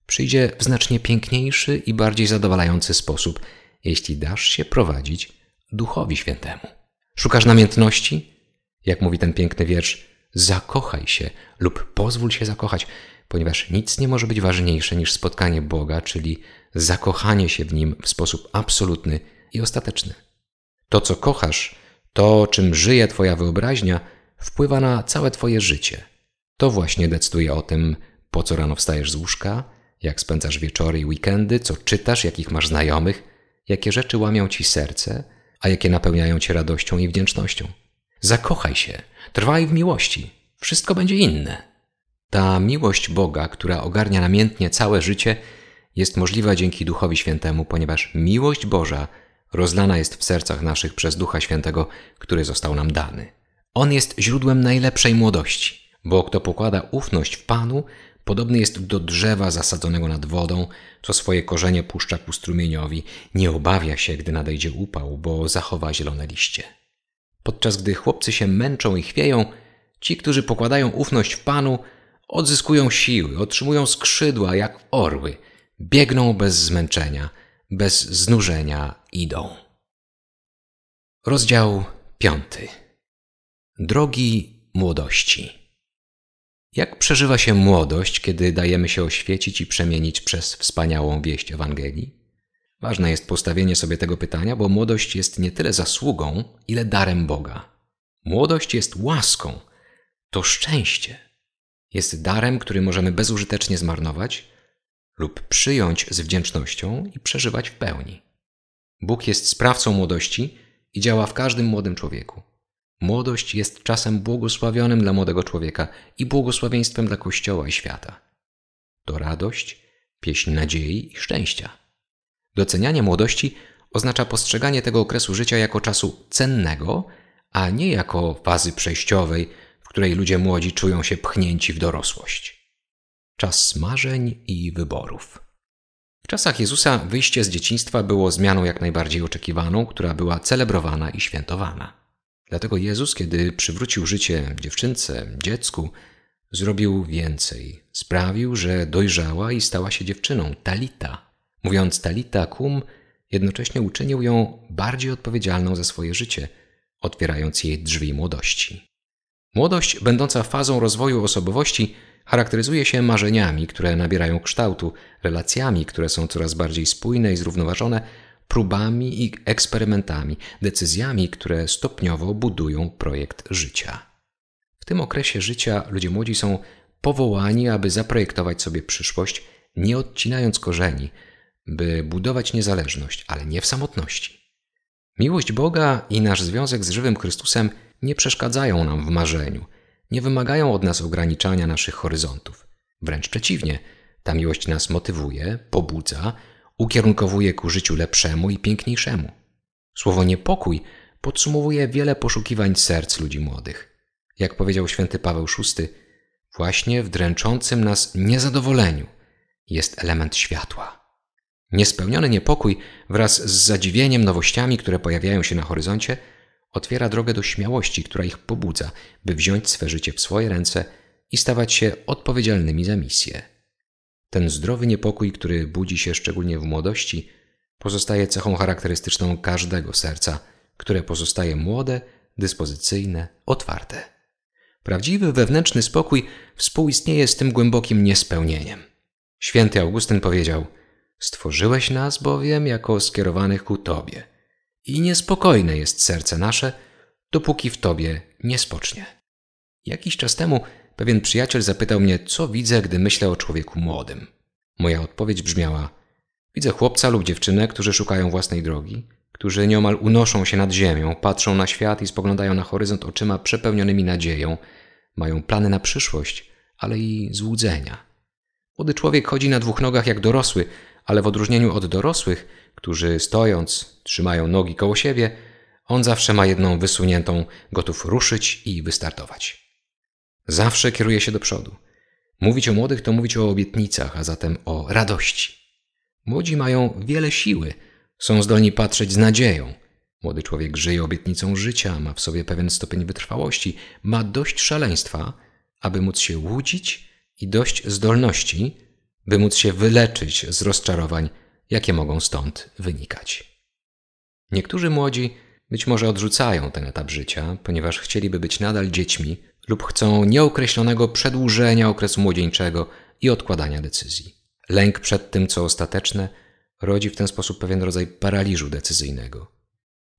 Speaker 1: Przyjdzie w znacznie piękniejszy i bardziej zadowalający sposób, jeśli dasz się prowadzić Duchowi Świętemu. Szukasz namiętności? Jak mówi ten piękny wiersz, zakochaj się lub pozwól się zakochać, ponieważ nic nie może być ważniejsze niż spotkanie Boga, czyli zakochanie się w Nim w sposób absolutny i ostateczny. To, co kochasz, to, czym żyje Twoja wyobraźnia, wpływa na całe Twoje życie. To właśnie decyduje o tym, po co rano wstajesz z łóżka, jak spędzasz wieczory i weekendy, co czytasz, jakich masz znajomych, jakie rzeczy łamią Ci serce, a jakie napełniają Cię radością i wdzięcznością. Zakochaj się, trwaj w miłości, wszystko będzie inne. Ta miłość Boga, która ogarnia namiętnie całe życie, jest możliwa dzięki Duchowi Świętemu, ponieważ miłość Boża rozlana jest w sercach naszych przez Ducha Świętego, który został nam dany. On jest źródłem najlepszej młodości, bo kto pokłada ufność w Panu, podobny jest do drzewa zasadzonego nad wodą, co swoje korzenie puszcza ku strumieniowi, nie obawia się, gdy nadejdzie upał, bo zachowa zielone liście. Podczas gdy chłopcy się męczą i chwieją, ci, którzy pokładają ufność w Panu, odzyskują siły, otrzymują skrzydła jak orły, biegną bez zmęczenia, bez znużenia idą. Rozdział piąty. Drogi młodości. Jak przeżywa się młodość, kiedy dajemy się oświecić i przemienić przez wspaniałą wieść Ewangelii? Ważne jest postawienie sobie tego pytania, bo młodość jest nie tyle zasługą, ile darem Boga. Młodość jest łaską, to szczęście. Jest darem, który możemy bezużytecznie zmarnować lub przyjąć z wdzięcznością i przeżywać w pełni. Bóg jest sprawcą młodości i działa w każdym młodym człowieku. Młodość jest czasem błogosławionym dla młodego człowieka i błogosławieństwem dla Kościoła i świata. To radość, pieśń nadziei i szczęścia. Docenianie młodości oznacza postrzeganie tego okresu życia jako czasu cennego, a nie jako fazy przejściowej, w której ludzie młodzi czują się pchnięci w dorosłość. Czas marzeń i wyborów. W czasach Jezusa wyjście z dzieciństwa było zmianą jak najbardziej oczekiwaną, która była celebrowana i świętowana. Dlatego Jezus, kiedy przywrócił życie dziewczynce, dziecku, zrobił więcej. Sprawił, że dojrzała i stała się dziewczyną, Talita, Mówiąc talita kum, jednocześnie uczynił ją bardziej odpowiedzialną za swoje życie, otwierając jej drzwi młodości. Młodość, będąca fazą rozwoju osobowości, charakteryzuje się marzeniami, które nabierają kształtu, relacjami, które są coraz bardziej spójne i zrównoważone, próbami i eksperymentami, decyzjami, które stopniowo budują projekt życia. W tym okresie życia ludzie młodzi są powołani, aby zaprojektować sobie przyszłość, nie odcinając korzeni – by budować niezależność, ale nie w samotności. Miłość Boga i nasz związek z żywym Chrystusem nie przeszkadzają nam w marzeniu, nie wymagają od nas ograniczania naszych horyzontów. Wręcz przeciwnie, ta miłość nas motywuje, pobudza, ukierunkowuje ku życiu lepszemu i piękniejszemu. Słowo niepokój podsumowuje wiele poszukiwań serc ludzi młodych. Jak powiedział święty Paweł VI, właśnie w dręczącym nas niezadowoleniu jest element światła. Niespełniony niepokój wraz z zadziwieniem nowościami, które pojawiają się na horyzoncie, otwiera drogę do śmiałości, która ich pobudza, by wziąć swe życie w swoje ręce i stawać się odpowiedzialnymi za misję. Ten zdrowy niepokój, który budzi się szczególnie w młodości, pozostaje cechą charakterystyczną każdego serca, które pozostaje młode, dyspozycyjne, otwarte. Prawdziwy wewnętrzny spokój współistnieje z tym głębokim niespełnieniem. Święty Augustyn powiedział – Stworzyłeś nas bowiem jako skierowanych ku Tobie i niespokojne jest serce nasze, dopóki w Tobie nie spocznie. Jakiś czas temu pewien przyjaciel zapytał mnie, co widzę, gdy myślę o człowieku młodym. Moja odpowiedź brzmiała: Widzę chłopca lub dziewczynę, którzy szukają własnej drogi, którzy nieomal unoszą się nad ziemią, patrzą na świat i spoglądają na horyzont oczyma przepełnionymi nadzieją, mają plany na przyszłość, ale i złudzenia. Młody człowiek chodzi na dwóch nogach jak dorosły, ale w odróżnieniu od dorosłych, którzy stojąc trzymają nogi koło siebie, on zawsze ma jedną wysuniętą, gotów ruszyć i wystartować. Zawsze kieruje się do przodu. Mówić o młodych to mówić o obietnicach, a zatem o radości. Młodzi mają wiele siły, są zdolni patrzeć z nadzieją. Młody człowiek żyje obietnicą życia, ma w sobie pewien stopień wytrwałości, ma dość szaleństwa, aby móc się łudzić i dość zdolności, by móc się wyleczyć z rozczarowań, jakie mogą stąd wynikać. Niektórzy młodzi być może odrzucają ten etap życia, ponieważ chcieliby być nadal dziećmi lub chcą nieokreślonego przedłużenia okresu młodzieńczego i odkładania decyzji. Lęk przed tym, co ostateczne, rodzi w ten sposób pewien rodzaj paraliżu decyzyjnego.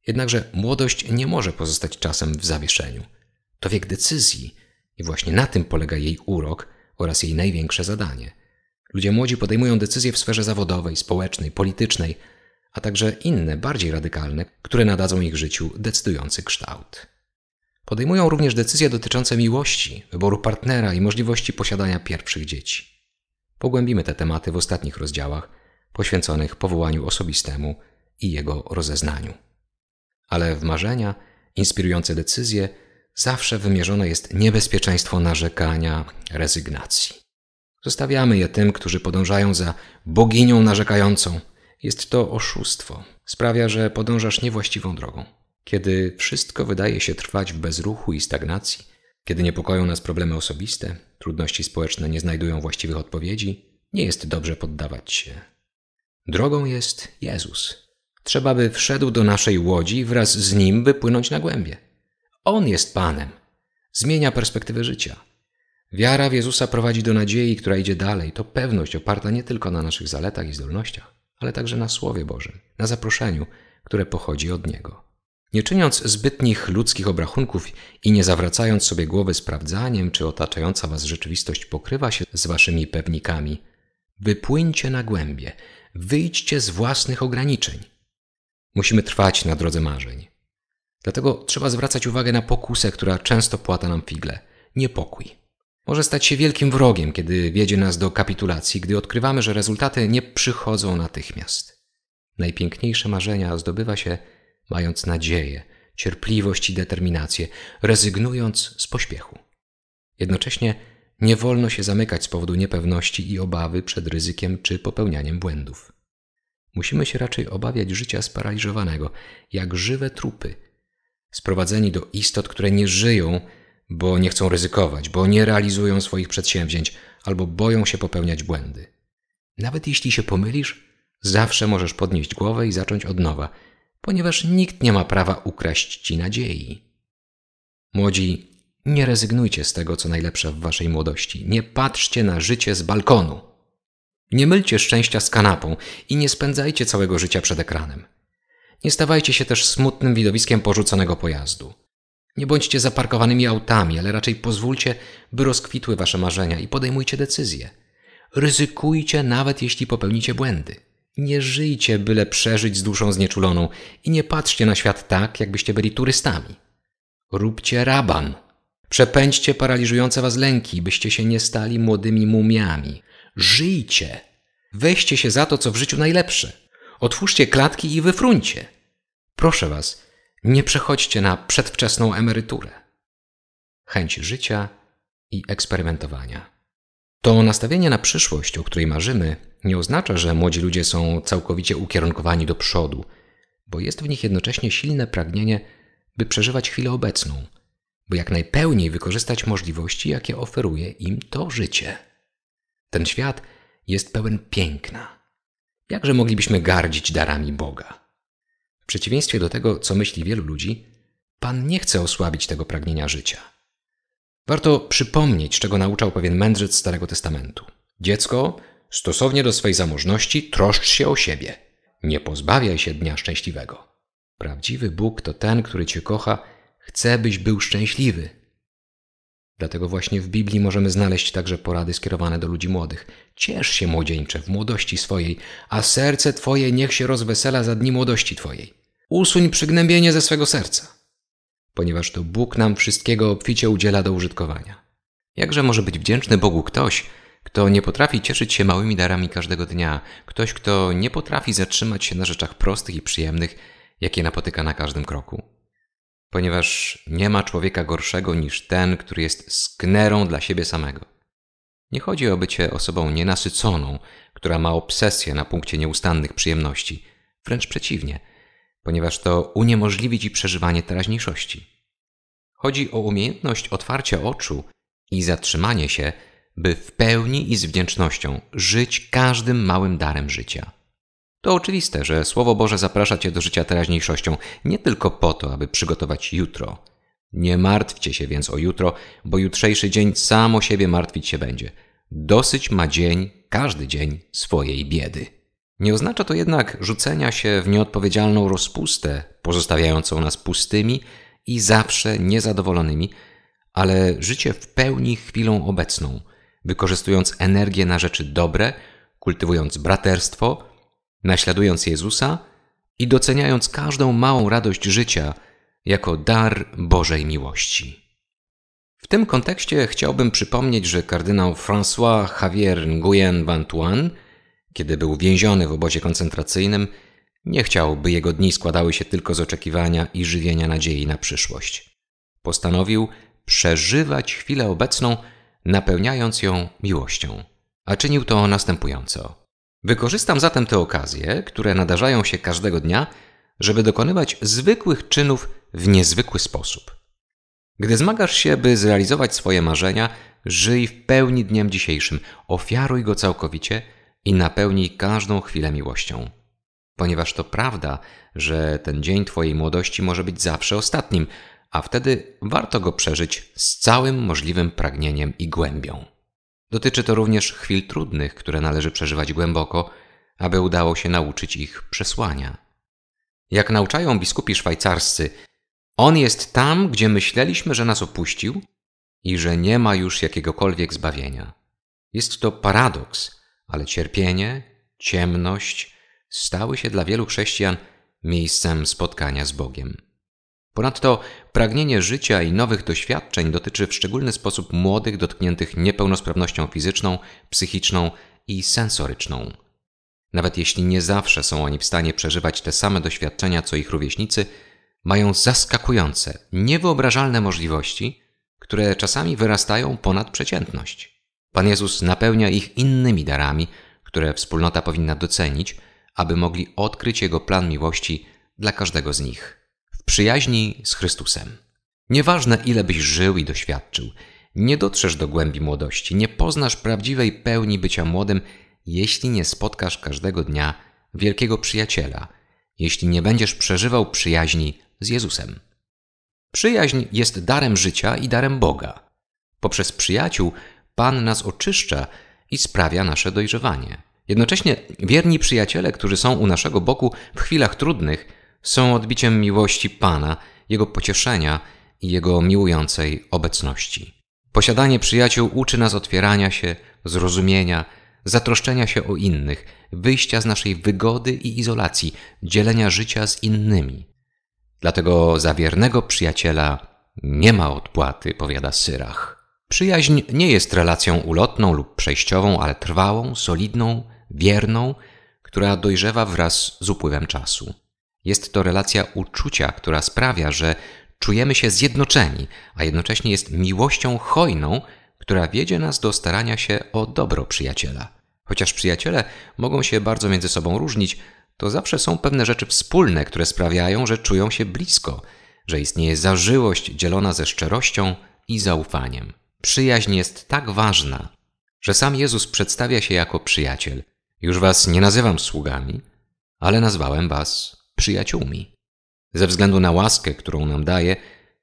Speaker 1: Jednakże młodość nie może pozostać czasem w zawieszeniu. To wiek decyzji i właśnie na tym polega jej urok oraz jej największe zadanie – Ludzie młodzi podejmują decyzje w sferze zawodowej, społecznej, politycznej, a także inne, bardziej radykalne, które nadadzą ich życiu decydujący kształt. Podejmują również decyzje dotyczące miłości, wyboru partnera i możliwości posiadania pierwszych dzieci. Pogłębimy te tematy w ostatnich rozdziałach poświęconych powołaniu osobistemu i jego rozeznaniu. Ale w marzenia, inspirujące decyzje, zawsze wymierzone jest niebezpieczeństwo narzekania, rezygnacji. Zostawiamy je tym, którzy podążają za boginią narzekającą. Jest to oszustwo. Sprawia, że podążasz niewłaściwą drogą. Kiedy wszystko wydaje się trwać w bezruchu i stagnacji, kiedy niepokoją nas problemy osobiste, trudności społeczne nie znajdują właściwych odpowiedzi, nie jest dobrze poddawać się. Drogą jest Jezus. Trzeba by wszedł do naszej łodzi i wraz z nim wypłynąć na głębie. On jest Panem. Zmienia perspektywę życia Wiara w Jezusa prowadzi do nadziei, która idzie dalej. To pewność oparta nie tylko na naszych zaletach i zdolnościach, ale także na Słowie Bożym, na zaproszeniu, które pochodzi od Niego. Nie czyniąc zbytnich ludzkich obrachunków i nie zawracając sobie głowy sprawdzaniem, czy otaczająca Was rzeczywistość pokrywa się z Waszymi pewnikami, wypłyńcie na głębie, wyjdźcie z własnych ograniczeń. Musimy trwać na drodze marzeń. Dlatego trzeba zwracać uwagę na pokusę, która często płata nam figle niepokój może stać się wielkim wrogiem, kiedy wiedzie nas do kapitulacji, gdy odkrywamy, że rezultaty nie przychodzą natychmiast. Najpiękniejsze marzenia zdobywa się mając nadzieję, cierpliwość i determinację, rezygnując z pośpiechu. Jednocześnie nie wolno się zamykać z powodu niepewności i obawy przed ryzykiem czy popełnianiem błędów. Musimy się raczej obawiać życia sparaliżowanego, jak żywe trupy, sprowadzeni do istot, które nie żyją, bo nie chcą ryzykować, bo nie realizują swoich przedsięwzięć albo boją się popełniać błędy. Nawet jeśli się pomylisz, zawsze możesz podnieść głowę i zacząć od nowa, ponieważ nikt nie ma prawa ukraść ci nadziei. Młodzi, nie rezygnujcie z tego, co najlepsze w waszej młodości. Nie patrzcie na życie z balkonu. Nie mylcie szczęścia z kanapą i nie spędzajcie całego życia przed ekranem. Nie stawajcie się też smutnym widowiskiem porzuconego pojazdu. Nie bądźcie zaparkowanymi autami, ale raczej pozwólcie, by rozkwitły wasze marzenia i podejmujcie decyzje. Ryzykujcie nawet jeśli popełnicie błędy. Nie żyjcie, byle przeżyć z duszą znieczuloną i nie patrzcie na świat tak, jakbyście byli turystami. Róbcie raban. Przepędźcie paraliżujące was lęki, byście się nie stali młodymi mumiami. Żyjcie. Weźcie się za to, co w życiu najlepsze. Otwórzcie klatki i wyfruncie. Proszę was, nie przechodźcie na przedwczesną emeryturę. Chęć życia i eksperymentowania. To nastawienie na przyszłość, o której marzymy, nie oznacza, że młodzi ludzie są całkowicie ukierunkowani do przodu, bo jest w nich jednocześnie silne pragnienie, by przeżywać chwilę obecną, by jak najpełniej wykorzystać możliwości, jakie oferuje im to życie. Ten świat jest pełen piękna. Jakże moglibyśmy gardzić darami Boga? W przeciwieństwie do tego, co myśli wielu ludzi, Pan nie chce osłabić tego pragnienia życia. Warto przypomnieć, czego nauczał pewien mędrzec Starego Testamentu. Dziecko, stosownie do swej zamożności, troszcz się o siebie. Nie pozbawiaj się dnia szczęśliwego. Prawdziwy Bóg to ten, który cię kocha, chce, byś był szczęśliwy. Dlatego właśnie w Biblii możemy znaleźć także porady skierowane do ludzi młodych. Ciesz się, młodzieńcze, w młodości swojej, a serce Twoje niech się rozwesela za dni młodości Twojej. Usuń przygnębienie ze swego serca, ponieważ to Bóg nam wszystkiego obficie udziela do użytkowania. Jakże może być wdzięczny Bogu ktoś, kto nie potrafi cieszyć się małymi darami każdego dnia, ktoś, kto nie potrafi zatrzymać się na rzeczach prostych i przyjemnych, jakie napotyka na każdym kroku? ponieważ nie ma człowieka gorszego niż ten, który jest sknerą dla siebie samego. Nie chodzi o bycie osobą nienasyconą, która ma obsesję na punkcie nieustannych przyjemności, wręcz przeciwnie, ponieważ to uniemożliwi ci przeżywanie teraźniejszości. Chodzi o umiejętność otwarcia oczu i zatrzymanie się, by w pełni i z wdzięcznością żyć każdym małym darem życia. To oczywiste, że Słowo Boże zaprasza Cię do życia teraźniejszością, nie tylko po to, aby przygotować jutro. Nie martwcie się więc o jutro, bo jutrzejszy dzień samo siebie martwić się będzie. Dosyć ma dzień, każdy dzień, swojej biedy. Nie oznacza to jednak rzucenia się w nieodpowiedzialną rozpustę, pozostawiającą nas pustymi i zawsze niezadowolonymi, ale życie w pełni chwilą obecną, wykorzystując energię na rzeczy dobre, kultywując braterstwo – naśladując Jezusa i doceniając każdą małą radość życia jako dar Bożej miłości. W tym kontekście chciałbym przypomnieć, że kardynał François Javier Nguyen Van kiedy był więziony w obozie koncentracyjnym, nie chciał, by jego dni składały się tylko z oczekiwania i żywienia nadziei na przyszłość. Postanowił przeżywać chwilę obecną, napełniając ją miłością, a czynił to następująco. Wykorzystam zatem te okazje, które nadarzają się każdego dnia, żeby dokonywać zwykłych czynów w niezwykły sposób. Gdy zmagasz się, by zrealizować swoje marzenia, żyj w pełni dniem dzisiejszym, ofiaruj go całkowicie i napełnij każdą chwilę miłością. Ponieważ to prawda, że ten dzień Twojej młodości może być zawsze ostatnim, a wtedy warto go przeżyć z całym możliwym pragnieniem i głębią. Dotyczy to również chwil trudnych, które należy przeżywać głęboko, aby udało się nauczyć ich przesłania. Jak nauczają biskupi szwajcarscy, On jest tam, gdzie myśleliśmy, że nas opuścił i że nie ma już jakiegokolwiek zbawienia. Jest to paradoks, ale cierpienie, ciemność stały się dla wielu chrześcijan miejscem spotkania z Bogiem. Ponadto pragnienie życia i nowych doświadczeń dotyczy w szczególny sposób młodych dotkniętych niepełnosprawnością fizyczną, psychiczną i sensoryczną. Nawet jeśli nie zawsze są oni w stanie przeżywać te same doświadczenia co ich rówieśnicy, mają zaskakujące, niewyobrażalne możliwości, które czasami wyrastają ponad przeciętność. Pan Jezus napełnia ich innymi darami, które wspólnota powinna docenić, aby mogli odkryć Jego plan miłości dla każdego z nich. Przyjaźni z Chrystusem. Nieważne ile byś żył i doświadczył, nie dotrzesz do głębi młodości, nie poznasz prawdziwej pełni bycia młodym, jeśli nie spotkasz każdego dnia wielkiego przyjaciela, jeśli nie będziesz przeżywał przyjaźni z Jezusem. Przyjaźń jest darem życia i darem Boga. Poprzez przyjaciół Pan nas oczyszcza i sprawia nasze dojrzewanie. Jednocześnie wierni przyjaciele, którzy są u naszego boku w chwilach trudnych, są odbiciem miłości Pana, Jego pocieszenia i Jego miłującej obecności. Posiadanie przyjaciół uczy nas otwierania się, zrozumienia, zatroszczenia się o innych, wyjścia z naszej wygody i izolacji, dzielenia życia z innymi. Dlatego za wiernego przyjaciela nie ma odpłaty, powiada Syrach. Przyjaźń nie jest relacją ulotną lub przejściową, ale trwałą, solidną, wierną, która dojrzewa wraz z upływem czasu. Jest to relacja uczucia, która sprawia, że czujemy się zjednoczeni, a jednocześnie jest miłością hojną, która wiedzie nas do starania się o dobro przyjaciela. Chociaż przyjaciele mogą się bardzo między sobą różnić, to zawsze są pewne rzeczy wspólne, które sprawiają, że czują się blisko, że istnieje zażyłość dzielona ze szczerością i zaufaniem. Przyjaźń jest tak ważna, że sam Jezus przedstawia się jako przyjaciel. Już was nie nazywam sługami, ale nazwałem was przyjaciółmi. Ze względu na łaskę, którą nam daje,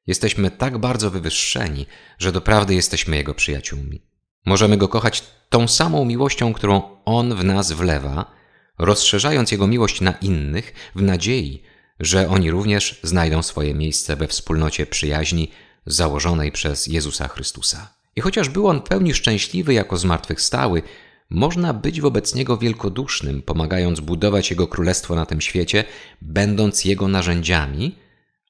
Speaker 1: jesteśmy tak bardzo wywyższeni, że doprawdy jesteśmy Jego przyjaciółmi. Możemy Go kochać tą samą miłością, którą On w nas wlewa, rozszerzając Jego miłość na innych w nadziei, że oni również znajdą swoje miejsce we wspólnocie przyjaźni założonej przez Jezusa Chrystusa. I chociaż był on w pełni szczęśliwy jako zmartwychwstały, można być wobec niego wielkodusznym, pomagając budować jego królestwo na tym świecie, będąc jego narzędziami,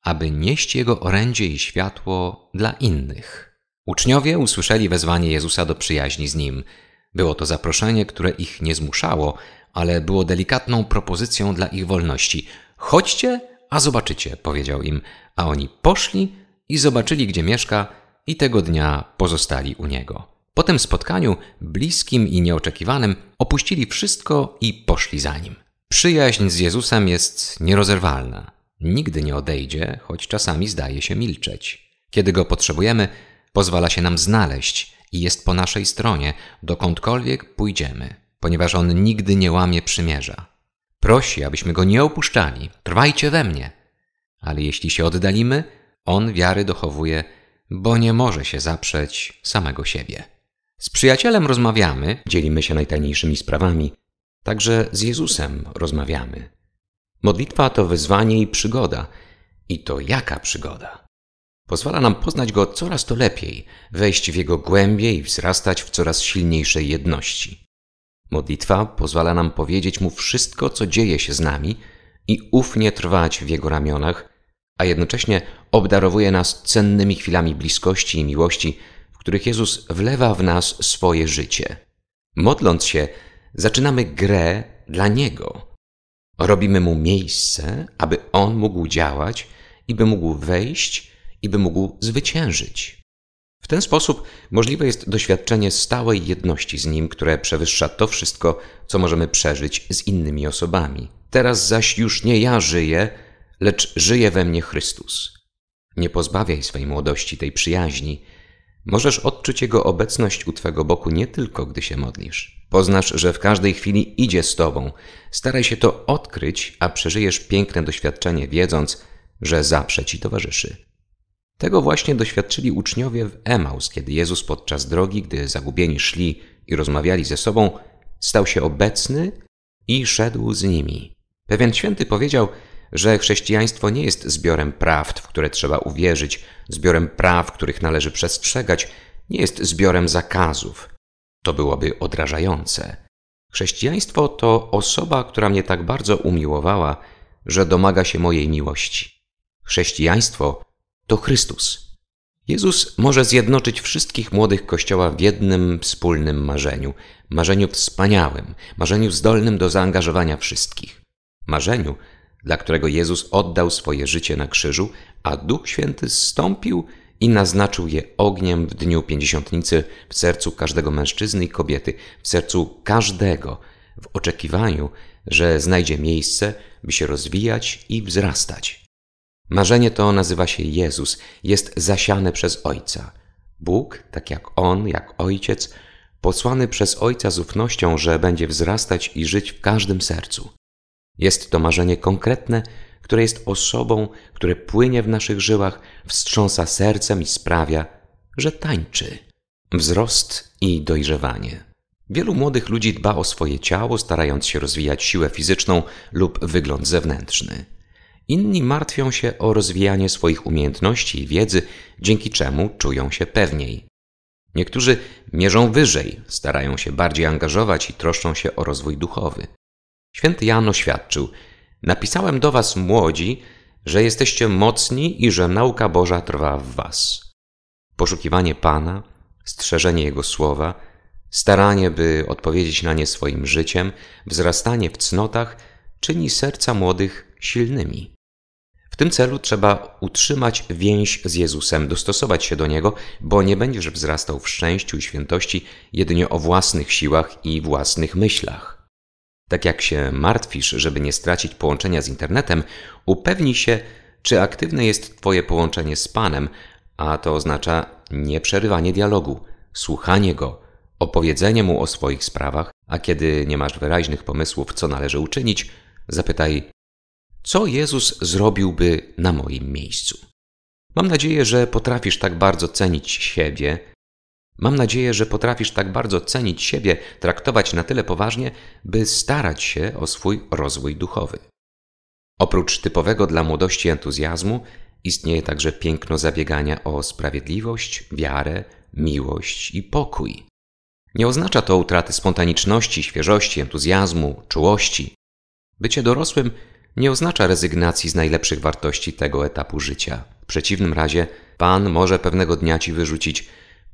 Speaker 1: aby nieść jego orędzie i światło dla innych. Uczniowie usłyszeli wezwanie Jezusa do przyjaźni z nim. Było to zaproszenie, które ich nie zmuszało, ale było delikatną propozycją dla ich wolności. Chodźcie, a zobaczycie, powiedział im, a oni poszli i zobaczyli, gdzie mieszka, i tego dnia pozostali u niego. Po tym spotkaniu, bliskim i nieoczekiwanym, opuścili wszystko i poszli za nim. Przyjaźń z Jezusem jest nierozerwalna. Nigdy nie odejdzie, choć czasami zdaje się milczeć. Kiedy go potrzebujemy, pozwala się nam znaleźć i jest po naszej stronie, dokądkolwiek pójdziemy, ponieważ on nigdy nie łamie przymierza. Prosi, abyśmy go nie opuszczali, trwajcie we mnie. Ale jeśli się oddalimy, on wiary dochowuje, bo nie może się zaprzeć samego siebie. Z przyjacielem rozmawiamy, dzielimy się najtajniejszymi sprawami, także z Jezusem rozmawiamy. Modlitwa to wyzwanie i przygoda. I to jaka przygoda? Pozwala nam poznać Go coraz to lepiej, wejść w Jego głębie i wzrastać w coraz silniejszej jedności. Modlitwa pozwala nam powiedzieć Mu wszystko, co dzieje się z nami i ufnie trwać w Jego ramionach, a jednocześnie obdarowuje nas cennymi chwilami bliskości i miłości, których Jezus wlewa w nas swoje życie. Modląc się, zaczynamy grę dla Niego. Robimy Mu miejsce, aby On mógł działać i by mógł wejść i by mógł zwyciężyć. W ten sposób możliwe jest doświadczenie stałej jedności z Nim, które przewyższa to wszystko, co możemy przeżyć z innymi osobami. Teraz zaś już nie ja żyję, lecz żyje we mnie Chrystus. Nie pozbawiaj swej młodości tej przyjaźni, Możesz odczuć Jego obecność u Twego boku nie tylko, gdy się modlisz. Poznasz, że w każdej chwili idzie z Tobą. Staraj się to odkryć, a przeżyjesz piękne doświadczenie, wiedząc, że zawsze Ci towarzyszy. Tego właśnie doświadczyli uczniowie w Emaus, kiedy Jezus podczas drogi, gdy zagubieni szli i rozmawiali ze sobą, stał się obecny i szedł z nimi. Pewien święty powiedział – że chrześcijaństwo nie jest zbiorem prawd, w które trzeba uwierzyć, zbiorem praw, których należy przestrzegać, nie jest zbiorem zakazów. To byłoby odrażające. Chrześcijaństwo to osoba, która mnie tak bardzo umiłowała, że domaga się mojej miłości. Chrześcijaństwo to Chrystus. Jezus może zjednoczyć wszystkich młodych Kościoła w jednym wspólnym marzeniu marzeniu wspaniałym, marzeniu zdolnym do zaangażowania wszystkich marzeniu, dla którego Jezus oddał swoje życie na krzyżu, a Duch Święty zstąpił i naznaczył je ogniem w dniu pięćdziesiątnicy w sercu każdego mężczyzny i kobiety, w sercu każdego, w oczekiwaniu, że znajdzie miejsce, by się rozwijać i wzrastać. Marzenie to nazywa się Jezus, jest zasiane przez Ojca. Bóg, tak jak On, jak Ojciec, posłany przez Ojca z ufnością, że będzie wzrastać i żyć w każdym sercu. Jest to marzenie konkretne, które jest osobą, które płynie w naszych żyłach, wstrząsa sercem i sprawia, że tańczy. Wzrost i dojrzewanie. Wielu młodych ludzi dba o swoje ciało, starając się rozwijać siłę fizyczną lub wygląd zewnętrzny. Inni martwią się o rozwijanie swoich umiejętności i wiedzy, dzięki czemu czują się pewniej. Niektórzy mierzą wyżej, starają się bardziej angażować i troszczą się o rozwój duchowy. Święty Jan oświadczył: Napisałem do was, młodzi, że jesteście mocni i że nauka Boża trwa w was. Poszukiwanie Pana, strzeżenie Jego słowa, staranie, by odpowiedzieć na nie swoim życiem, wzrastanie w cnotach czyni serca młodych silnymi. W tym celu trzeba utrzymać więź z Jezusem, dostosować się do Niego, bo nie będziesz wzrastał w szczęściu i świętości jedynie o własnych siłach i własnych myślach. Tak jak się martwisz, żeby nie stracić połączenia z internetem, upewnij się, czy aktywne jest Twoje połączenie z Panem, a to oznacza nieprzerywanie dialogu, słuchanie go, opowiedzenie mu o swoich sprawach, a kiedy nie masz wyraźnych pomysłów, co należy uczynić, zapytaj, co Jezus zrobiłby na moim miejscu. Mam nadzieję, że potrafisz tak bardzo cenić siebie, Mam nadzieję, że potrafisz tak bardzo cenić siebie, traktować na tyle poważnie, by starać się o swój rozwój duchowy. Oprócz typowego dla młodości entuzjazmu, istnieje także piękno zabiegania o sprawiedliwość, wiarę, miłość i pokój. Nie oznacza to utraty spontaniczności, świeżości, entuzjazmu, czułości. Bycie dorosłym nie oznacza rezygnacji z najlepszych wartości tego etapu życia. W przeciwnym razie Pan może pewnego dnia ci wyrzucić,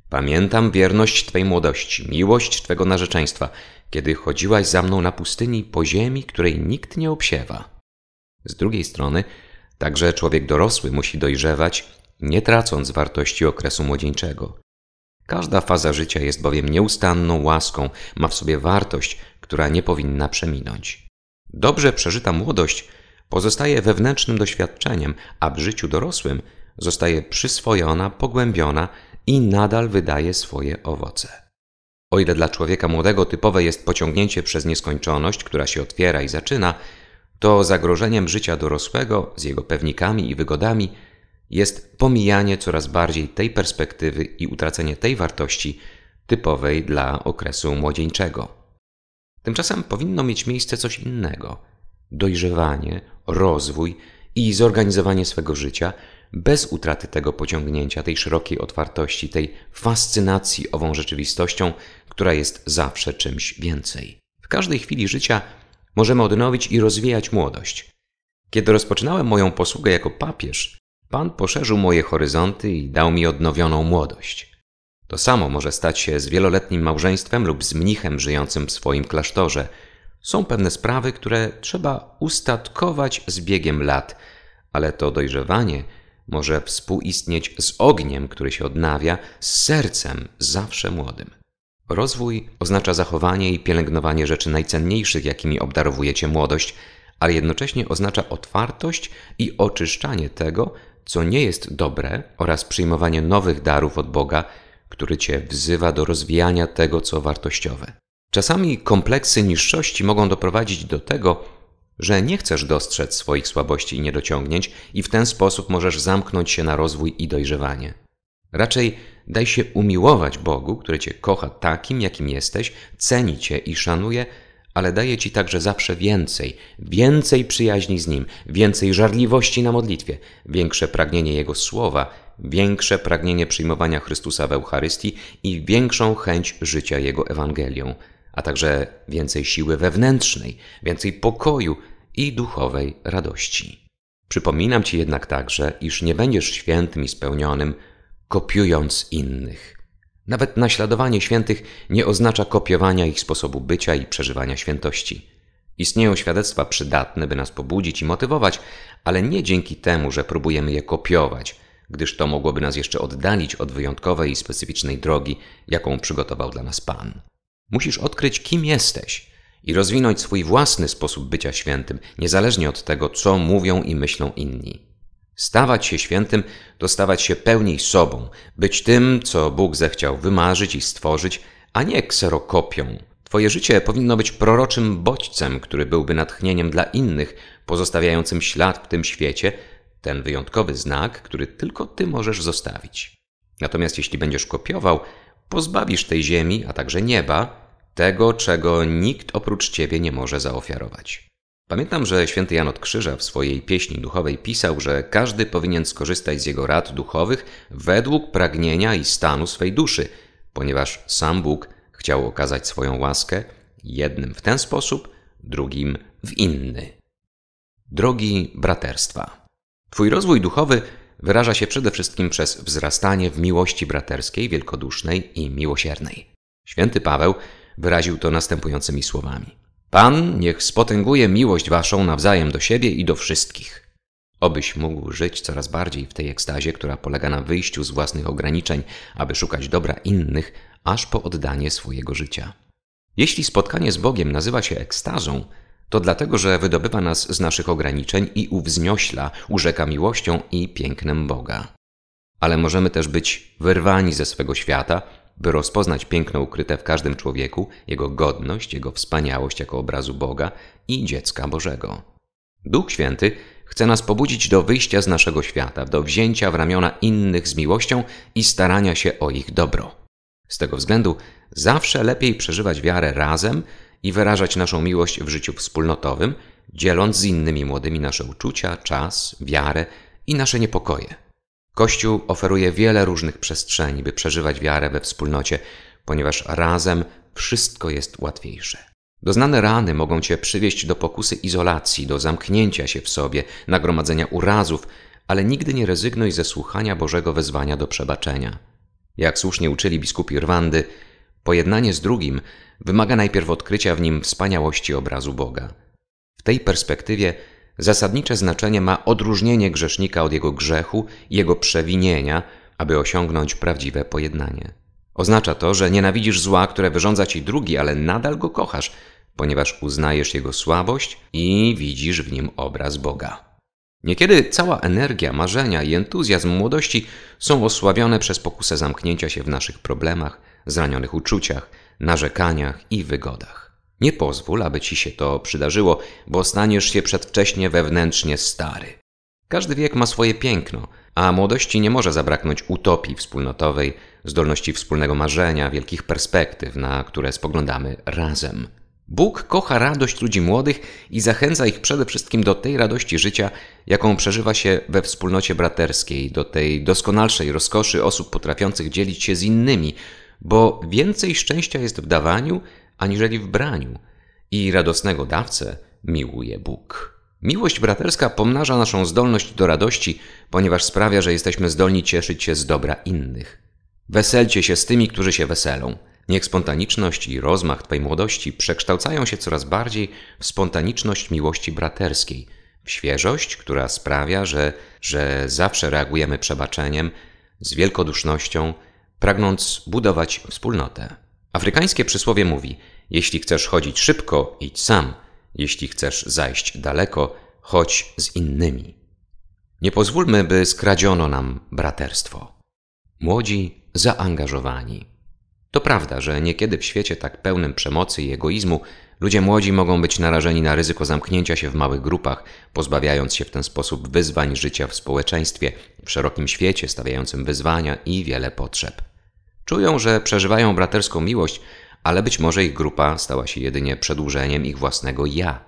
Speaker 1: Pamiętam wierność Twej młodości, miłość Twego narzeczeństwa, kiedy chodziłaś za mną na pustyni po ziemi, której nikt nie obsiewa. Z drugiej strony, także człowiek dorosły musi dojrzewać, nie tracąc wartości okresu młodzieńczego. Każda faza życia jest bowiem nieustanną łaską, ma w sobie wartość, która nie powinna przeminąć. Dobrze przeżyta młodość pozostaje wewnętrznym doświadczeniem, a w życiu dorosłym zostaje przyswojona, pogłębiona i nadal wydaje swoje owoce. O ile dla człowieka młodego typowe jest pociągnięcie przez nieskończoność, która się otwiera i zaczyna, to zagrożeniem życia dorosłego z jego pewnikami i wygodami jest pomijanie coraz bardziej tej perspektywy i utracenie tej wartości typowej dla okresu młodzieńczego. Tymczasem powinno mieć miejsce coś innego dojrzewanie, rozwój i zorganizowanie swego życia bez utraty tego pociągnięcia, tej szerokiej otwartości, tej fascynacji ową rzeczywistością, która jest zawsze czymś więcej. W każdej chwili życia możemy odnowić i rozwijać młodość. Kiedy rozpoczynałem moją posługę jako papież, Pan poszerzył moje horyzonty i dał mi odnowioną młodość. To samo może stać się z wieloletnim małżeństwem lub z mnichem żyjącym w swoim klasztorze. Są pewne sprawy, które trzeba ustatkować z biegiem lat, ale to dojrzewanie – może współistnieć z ogniem, który się odnawia, z sercem zawsze młodym. Rozwój oznacza zachowanie i pielęgnowanie rzeczy najcenniejszych, jakimi obdarowujecie młodość, ale jednocześnie oznacza otwartość i oczyszczanie tego, co nie jest dobre, oraz przyjmowanie nowych darów od Boga, który Cię wzywa do rozwijania tego, co wartościowe. Czasami kompleksy niższości mogą doprowadzić do tego, że nie chcesz dostrzec swoich słabości i niedociągnięć i w ten sposób możesz zamknąć się na rozwój i dojrzewanie. Raczej daj się umiłować Bogu, który Cię kocha takim, jakim jesteś, ceni Cię i szanuje, ale daje Ci także zawsze więcej, więcej przyjaźni z Nim, więcej żarliwości na modlitwie, większe pragnienie Jego słowa, większe pragnienie przyjmowania Chrystusa w Eucharystii i większą chęć życia Jego Ewangelią a także więcej siły wewnętrznej, więcej pokoju i duchowej radości. Przypominam Ci jednak także, iż nie będziesz świętym i spełnionym, kopiując innych. Nawet naśladowanie świętych nie oznacza kopiowania ich sposobu bycia i przeżywania świętości. Istnieją świadectwa przydatne, by nas pobudzić i motywować, ale nie dzięki temu, że próbujemy je kopiować, gdyż to mogłoby nas jeszcze oddalić od wyjątkowej i specyficznej drogi, jaką przygotował dla nas Pan. Musisz odkryć, kim jesteś i rozwinąć swój własny sposób bycia świętym, niezależnie od tego, co mówią i myślą inni. Stawać się świętym to stawać się pełniej sobą, być tym, co Bóg zechciał wymarzyć i stworzyć, a nie kserokopią. Twoje życie powinno być proroczym bodźcem, który byłby natchnieniem dla innych, pozostawiającym ślad w tym świecie, ten wyjątkowy znak, który tylko ty możesz zostawić. Natomiast jeśli będziesz kopiował, pozbawisz tej ziemi, a także nieba, tego, czego nikt oprócz ciebie nie może zaofiarować. Pamiętam, że święty Jan od Krzyża w swojej pieśni duchowej pisał, że każdy powinien skorzystać z jego rad duchowych według pragnienia i stanu swej duszy, ponieważ sam Bóg chciał okazać swoją łaskę jednym w ten sposób, drugim w inny. Drogi braterstwa. Twój rozwój duchowy wyraża się przede wszystkim przez wzrastanie w miłości braterskiej, wielkodusznej i miłosiernej. Święty Paweł wyraził to następującymi słowami: Pan niech spotęguje miłość waszą nawzajem do siebie i do wszystkich. Obyś mógł żyć coraz bardziej w tej ekstazie, która polega na wyjściu z własnych ograniczeń, aby szukać dobra innych, aż po oddanie swojego życia. Jeśli spotkanie z Bogiem nazywa się ekstazą, to dlatego, że wydobywa nas z naszych ograniczeń i uwzniośla, urzeka miłością i pięknem Boga. Ale możemy też być wyrwani ze swego świata, by rozpoznać piękno ukryte w każdym człowieku, jego godność, jego wspaniałość jako obrazu Boga i dziecka Bożego. Duch Święty chce nas pobudzić do wyjścia z naszego świata, do wzięcia w ramiona innych z miłością i starania się o ich dobro. Z tego względu zawsze lepiej przeżywać wiarę razem i wyrażać naszą miłość w życiu wspólnotowym, dzieląc z innymi młodymi nasze uczucia, czas, wiarę i nasze niepokoje. Kościół oferuje wiele różnych przestrzeni, by przeżywać wiarę we wspólnocie, ponieważ razem wszystko jest łatwiejsze. Doznane rany mogą cię przywieść do pokusy izolacji, do zamknięcia się w sobie, nagromadzenia urazów, ale nigdy nie rezygnuj ze słuchania Bożego wezwania do przebaczenia. Jak słusznie uczyli biskupi Rwandy, pojednanie z drugim wymaga najpierw odkrycia w nim wspaniałości obrazu Boga. W tej perspektywie zasadnicze znaczenie ma odróżnienie grzesznika od jego grzechu i jego przewinienia, aby osiągnąć prawdziwe pojednanie. Oznacza to, że nienawidzisz zła, które wyrządza ci drugi, ale nadal go kochasz, ponieważ uznajesz jego słabość i widzisz w nim obraz Boga. Niekiedy cała energia, marzenia i entuzjazm młodości są osłabione przez pokusę zamknięcia się w naszych problemach, zranionych uczuciach, narzekaniach i wygodach. Nie pozwól, aby ci się to przydarzyło, bo staniesz się przedwcześnie wewnętrznie stary. Każdy wiek ma swoje piękno, a młodości nie może zabraknąć utopii wspólnotowej, zdolności wspólnego marzenia, wielkich perspektyw, na które spoglądamy razem. Bóg kocha radość ludzi młodych i zachęca ich przede wszystkim do tej radości życia, jaką przeżywa się we wspólnocie braterskiej, do tej doskonalszej rozkoszy osób potrafiących dzielić się z innymi, bo więcej szczęścia jest w dawaniu aniżeli w braniu i radosnego dawcę miłuje Bóg. Miłość braterska pomnaża naszą zdolność do radości, ponieważ sprawia, że jesteśmy zdolni cieszyć się z dobra innych. Weselcie się z tymi, którzy się weselą. Niech spontaniczność i rozmach Twojej młodości przekształcają się coraz bardziej w spontaniczność miłości braterskiej, w świeżość, która sprawia, że, że zawsze reagujemy przebaczeniem, z wielkodusznością, pragnąc budować wspólnotę. Afrykańskie przysłowie mówi: Jeśli chcesz chodzić szybko, idź sam, jeśli chcesz zajść daleko, chodź z innymi. Nie pozwólmy, by skradziono nam braterstwo. Młodzi zaangażowani. To prawda, że niekiedy w świecie tak pełnym przemocy i egoizmu Ludzie młodzi mogą być narażeni na ryzyko zamknięcia się w małych grupach, pozbawiając się w ten sposób wyzwań życia w społeczeństwie, w szerokim świecie stawiającym wyzwania i wiele potrzeb. Czują, że przeżywają braterską miłość, ale być może ich grupa stała się jedynie przedłużeniem ich własnego ja.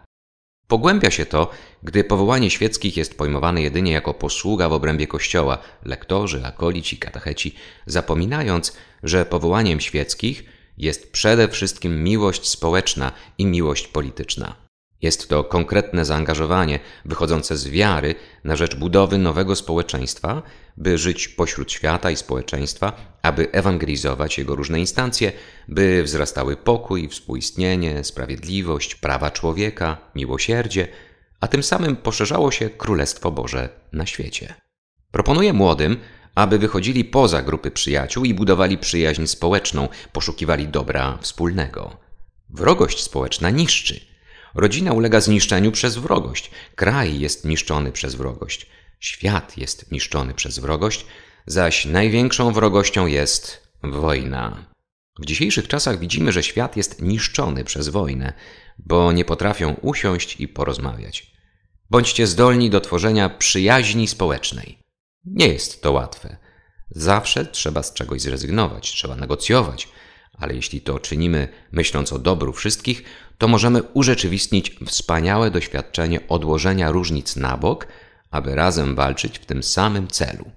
Speaker 1: Pogłębia się to, gdy powołanie świeckich jest pojmowane jedynie jako posługa w obrębie kościoła, lektorzy, akolici, katecheci, zapominając, że powołaniem świeckich – jest przede wszystkim miłość społeczna i miłość polityczna. Jest to konkretne zaangażowanie wychodzące z wiary na rzecz budowy nowego społeczeństwa, by żyć pośród świata i społeczeństwa, aby ewangelizować jego różne instancje, by wzrastały pokój, współistnienie, sprawiedliwość, prawa człowieka, miłosierdzie, a tym samym poszerzało się Królestwo Boże na świecie. Proponuję młodym, aby wychodzili poza grupy przyjaciół i budowali przyjaźń społeczną, poszukiwali dobra wspólnego. Wrogość społeczna niszczy. Rodzina ulega zniszczeniu przez wrogość, kraj jest niszczony przez wrogość, świat jest niszczony przez wrogość, zaś największą wrogością jest wojna. W dzisiejszych czasach widzimy, że świat jest niszczony przez wojnę, bo nie potrafią usiąść i porozmawiać. Bądźcie zdolni do tworzenia przyjaźni społecznej. Nie jest to łatwe. Zawsze trzeba z czegoś zrezygnować, trzeba negocjować, ale jeśli to czynimy myśląc o dobru wszystkich, to możemy urzeczywistnić wspaniałe doświadczenie odłożenia różnic na bok, aby razem walczyć w tym samym celu.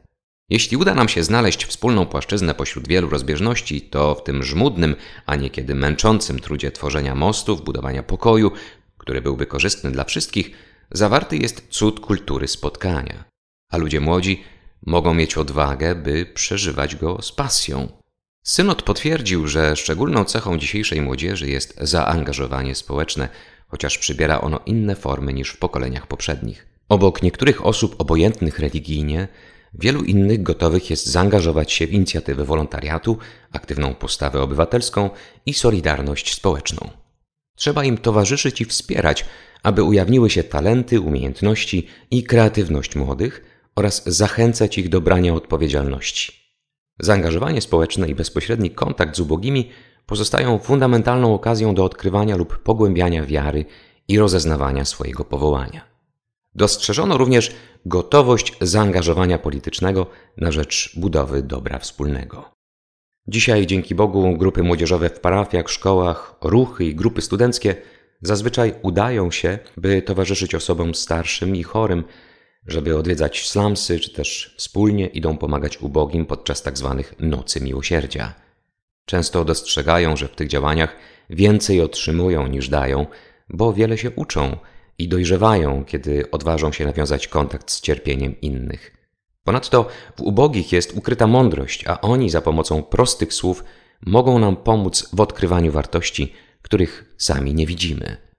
Speaker 1: Jeśli uda nam się znaleźć wspólną płaszczyznę pośród wielu rozbieżności, to w tym żmudnym, a niekiedy męczącym trudzie tworzenia mostów, budowania pokoju, który byłby korzystny dla wszystkich, zawarty jest cud kultury spotkania. A ludzie młodzi mogą mieć odwagę, by przeżywać go z pasją. Synod potwierdził, że szczególną cechą dzisiejszej młodzieży jest zaangażowanie społeczne, chociaż przybiera ono inne formy niż w pokoleniach poprzednich. Obok niektórych osób obojętnych religijnie, wielu innych gotowych jest zaangażować się w inicjatywy wolontariatu, aktywną postawę obywatelską i solidarność społeczną. Trzeba im towarzyszyć i wspierać, aby ujawniły się talenty, umiejętności i kreatywność młodych, oraz zachęcać ich do brania odpowiedzialności. Zaangażowanie społeczne i bezpośredni kontakt z ubogimi pozostają fundamentalną okazją do odkrywania lub pogłębiania wiary i rozeznawania swojego powołania. Dostrzeżono również gotowość zaangażowania politycznego na rzecz budowy dobra wspólnego. Dzisiaj dzięki Bogu grupy młodzieżowe w parafiach, szkołach, ruchy i grupy studenckie zazwyczaj udają się, by towarzyszyć osobom starszym i chorym, żeby odwiedzać slumsy, czy też wspólnie idą pomagać ubogim podczas tzw. Tak nocy miłosierdzia. Często dostrzegają, że w tych działaniach więcej otrzymują niż dają, bo wiele się uczą i dojrzewają, kiedy odważą się nawiązać kontakt z cierpieniem innych. Ponadto w ubogich jest ukryta mądrość, a oni za pomocą prostych słów mogą nam pomóc w odkrywaniu wartości, których sami nie widzimy.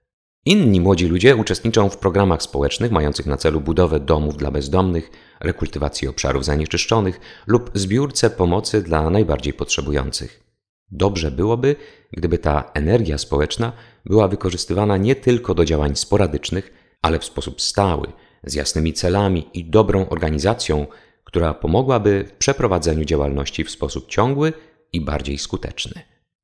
Speaker 1: Inni młodzi ludzie uczestniczą w programach społecznych mających na celu budowę domów dla bezdomnych, rekultywację obszarów zanieczyszczonych lub zbiórce pomocy dla najbardziej potrzebujących. Dobrze byłoby, gdyby ta energia społeczna była wykorzystywana nie tylko do działań sporadycznych, ale w sposób stały, z jasnymi celami i dobrą organizacją, która pomogłaby w przeprowadzeniu działalności w sposób ciągły i bardziej skuteczny.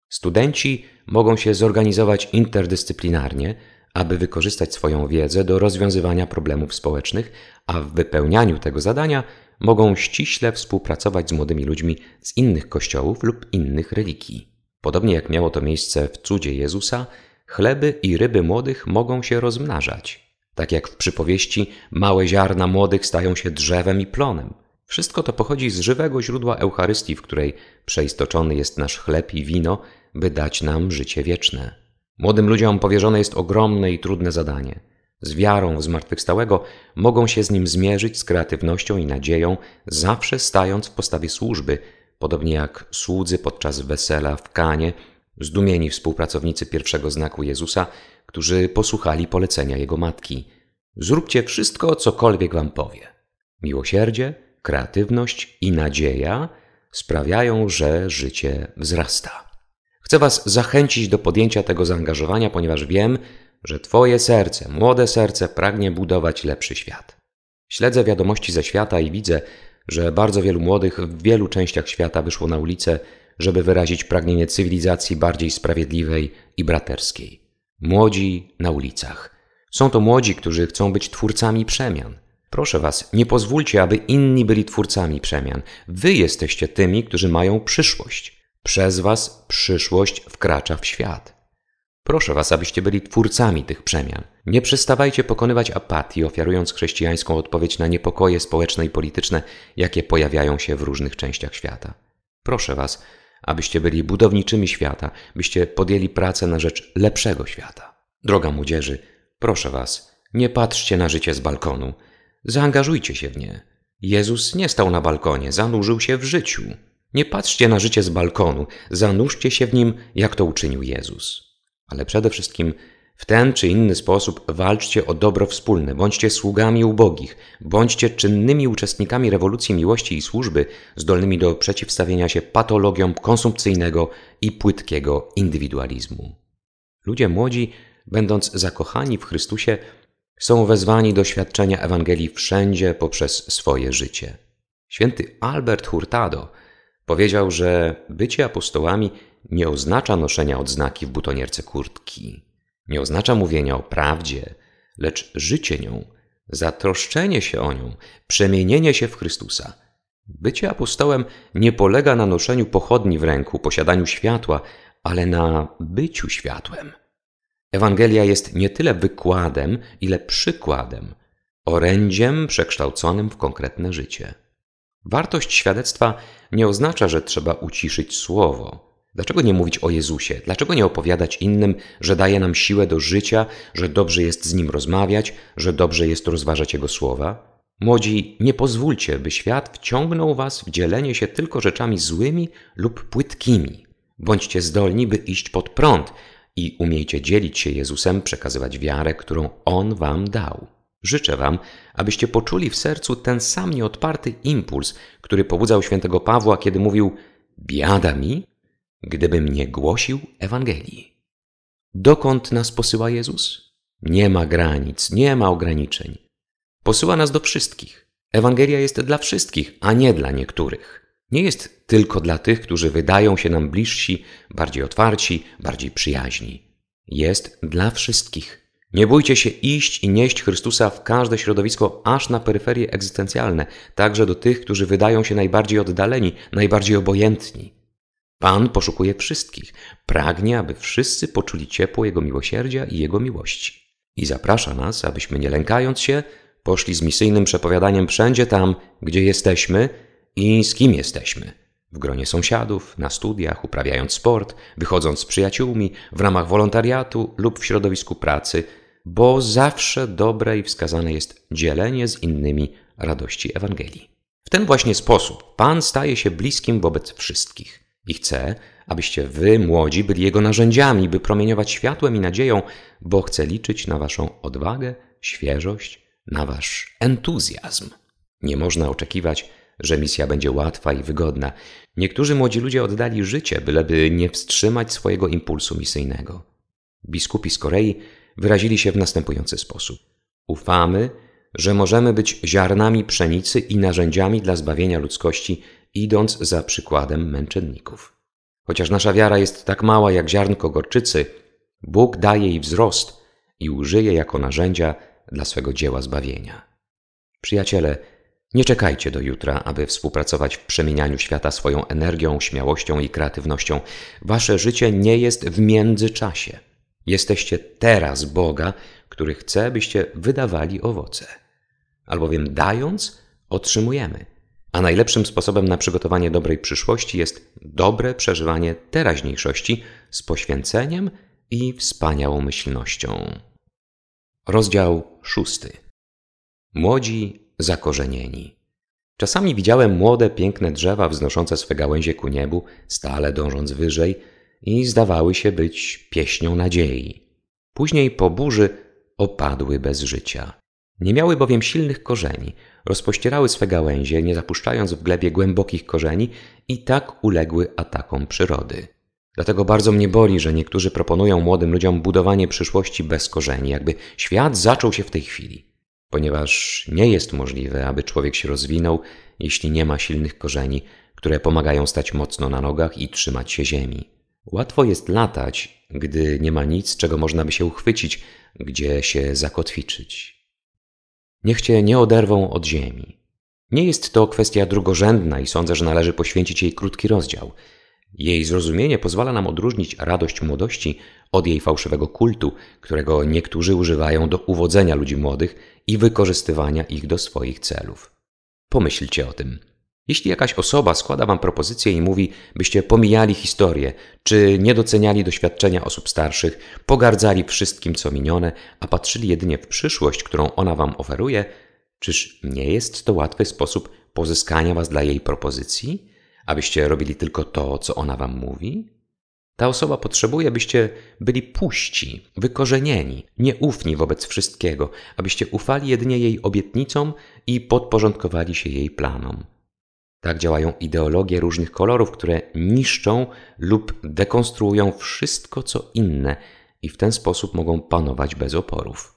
Speaker 1: Studenci mogą się zorganizować interdyscyplinarnie, aby wykorzystać swoją wiedzę do rozwiązywania problemów społecznych, a w wypełnianiu tego zadania mogą ściśle współpracować z młodymi ludźmi z innych kościołów lub innych religii. Podobnie jak miało to miejsce w cudzie Jezusa, chleby i ryby młodych mogą się rozmnażać. Tak jak w przypowieści, małe ziarna młodych stają się drzewem i plonem. Wszystko to pochodzi z żywego źródła Eucharystii, w której przeistoczony jest nasz chleb i wino, by dać nam życie wieczne. Młodym ludziom powierzone jest ogromne i trudne zadanie. Z wiarą w zmartwychwstałego mogą się z nim zmierzyć z kreatywnością i nadzieją, zawsze stając w postawie służby, podobnie jak słudzy podczas wesela w Kanie, zdumieni współpracownicy pierwszego znaku Jezusa, którzy posłuchali polecenia jego matki. Zróbcie wszystko, cokolwiek wam powie. Miłosierdzie, kreatywność i nadzieja sprawiają, że życie wzrasta. Chcę Was zachęcić do podjęcia tego zaangażowania, ponieważ wiem, że Twoje serce, młode serce, pragnie budować lepszy świat. Śledzę wiadomości ze świata i widzę, że bardzo wielu młodych w wielu częściach świata wyszło na ulicę, żeby wyrazić pragnienie cywilizacji bardziej sprawiedliwej i braterskiej. Młodzi na ulicach. Są to młodzi, którzy chcą być twórcami przemian. Proszę Was, nie pozwólcie, aby inni byli twórcami przemian. Wy jesteście tymi, którzy mają przyszłość. Przez was przyszłość wkracza w świat. Proszę was, abyście byli twórcami tych przemian. Nie przestawajcie pokonywać apatii, ofiarując chrześcijańską odpowiedź na niepokoje społeczne i polityczne, jakie pojawiają się w różnych częściach świata. Proszę was, abyście byli budowniczymi świata, byście podjęli pracę na rzecz lepszego świata. Droga młodzieży, proszę was, nie patrzcie na życie z balkonu. Zaangażujcie się w nie. Jezus nie stał na balkonie, zanurzył się w życiu. Nie patrzcie na życie z balkonu, zanurzcie się w nim, jak to uczynił Jezus. Ale przede wszystkim w ten czy inny sposób walczcie o dobro wspólne, bądźcie sługami ubogich, bądźcie czynnymi uczestnikami rewolucji miłości i służby, zdolnymi do przeciwstawienia się patologiom konsumpcyjnego i płytkiego indywidualizmu. Ludzie młodzi, będąc zakochani w Chrystusie, są wezwani do świadczenia Ewangelii wszędzie poprzez swoje życie. Święty Albert Hurtado Powiedział, że bycie apostołami nie oznacza noszenia odznaki w butonierce kurtki, nie oznacza mówienia o prawdzie, lecz życie nią, zatroszczenie się o nią, przemienienie się w Chrystusa. Bycie apostołem nie polega na noszeniu pochodni w ręku, posiadaniu światła, ale na byciu światłem. Ewangelia jest nie tyle wykładem, ile przykładem, orędziem przekształconym w konkretne życie. Wartość świadectwa nie oznacza, że trzeba uciszyć słowo. Dlaczego nie mówić o Jezusie? Dlaczego nie opowiadać innym, że daje nam siłę do życia, że dobrze jest z nim rozmawiać, że dobrze jest rozważać jego słowa? Młodzi, nie pozwólcie, by świat wciągnął was w dzielenie się tylko rzeczami złymi lub płytkimi. Bądźcie zdolni, by iść pod prąd i umiejcie dzielić się Jezusem, przekazywać wiarę, którą on wam dał. Życzę Wam, abyście poczuli w sercu ten sam nieodparty impuls, który pobudzał świętego Pawła, kiedy mówił: Biada mi, gdybym nie głosił Ewangelii. Dokąd nas posyła Jezus? Nie ma granic, nie ma ograniczeń. Posyła nas do wszystkich. Ewangelia jest dla wszystkich, a nie dla niektórych. Nie jest tylko dla tych, którzy wydają się nam bliżsi, bardziej otwarci, bardziej przyjaźni. Jest dla wszystkich. Nie bójcie się iść i nieść Chrystusa w każde środowisko, aż na peryferie egzystencjalne, także do tych, którzy wydają się najbardziej oddaleni, najbardziej obojętni. Pan poszukuje wszystkich, pragnie, aby wszyscy poczuli ciepło Jego miłosierdzia i Jego miłości. I zaprasza nas, abyśmy nie lękając się, poszli z misyjnym przepowiadaniem wszędzie tam, gdzie jesteśmy i z kim jesteśmy. W gronie sąsiadów, na studiach, uprawiając sport, wychodząc z przyjaciółmi, w ramach wolontariatu lub w środowisku pracy – bo zawsze dobre i wskazane jest dzielenie z innymi radości Ewangelii. W ten właśnie sposób Pan staje się bliskim wobec wszystkich i chce, abyście wy, młodzi, byli Jego narzędziami, by promieniować światłem i nadzieją, bo chce liczyć na Waszą odwagę, świeżość, na Wasz entuzjazm. Nie można oczekiwać, że misja będzie łatwa i wygodna. Niektórzy młodzi ludzie oddali życie, byleby nie wstrzymać swojego impulsu misyjnego. Biskupi z Korei wyrazili się w następujący sposób. Ufamy, że możemy być ziarnami pszenicy i narzędziami dla zbawienia ludzkości, idąc za przykładem męczenników. Chociaż nasza wiara jest tak mała jak ziarnko gorczycy, Bóg daje jej wzrost i użyje jako narzędzia dla swego dzieła zbawienia. Przyjaciele, nie czekajcie do jutra, aby współpracować w przemienianiu świata swoją energią, śmiałością i kreatywnością. Wasze życie nie jest w międzyczasie. Jesteście teraz Boga, który chce, byście wydawali owoce. Albowiem dając, otrzymujemy. A najlepszym sposobem na przygotowanie dobrej przyszłości jest dobre przeżywanie teraźniejszości z poświęceniem i wspaniałomyślnością. Rozdział szósty. Młodzi zakorzenieni. Czasami widziałem młode, piękne drzewa wznoszące swe gałęzie ku niebu, stale dążąc wyżej – i zdawały się być pieśnią nadziei. Później po burzy opadły bez życia. Nie miały bowiem silnych korzeni, rozpościerały swe gałęzie, nie zapuszczając w glebie głębokich korzeni i tak uległy atakom przyrody. Dlatego bardzo mnie boli, że niektórzy proponują młodym ludziom budowanie przyszłości bez korzeni, jakby świat zaczął się w tej chwili, ponieważ nie jest możliwe, aby człowiek się rozwinął, jeśli nie ma silnych korzeni, które pomagają stać mocno na nogach i trzymać się ziemi. Łatwo jest latać, gdy nie ma nic, czego można by się uchwycić, gdzie się zakotwiczyć. Niech cię nie oderwą od ziemi. Nie jest to kwestia drugorzędna i sądzę, że należy poświęcić jej krótki rozdział. Jej zrozumienie pozwala nam odróżnić radość młodości od jej fałszywego kultu, którego niektórzy używają do uwodzenia ludzi młodych i wykorzystywania ich do swoich celów. Pomyślcie o tym. Jeśli jakaś osoba składa Wam propozycję i mówi, byście pomijali historię, czy nie doceniali doświadczenia osób starszych, pogardzali wszystkim co minione, a patrzyli jedynie w przyszłość, którą ona Wam oferuje, czyż nie jest to łatwy sposób pozyskania Was dla jej propozycji, abyście robili tylko to, co ona Wam mówi? Ta osoba potrzebuje, byście byli puści, wykorzenieni, nieufni wobec wszystkiego, abyście ufali jedynie jej obietnicom i podporządkowali się jej planom. Tak działają ideologie różnych kolorów, które niszczą lub dekonstruują wszystko, co inne i w ten sposób mogą panować bez oporów.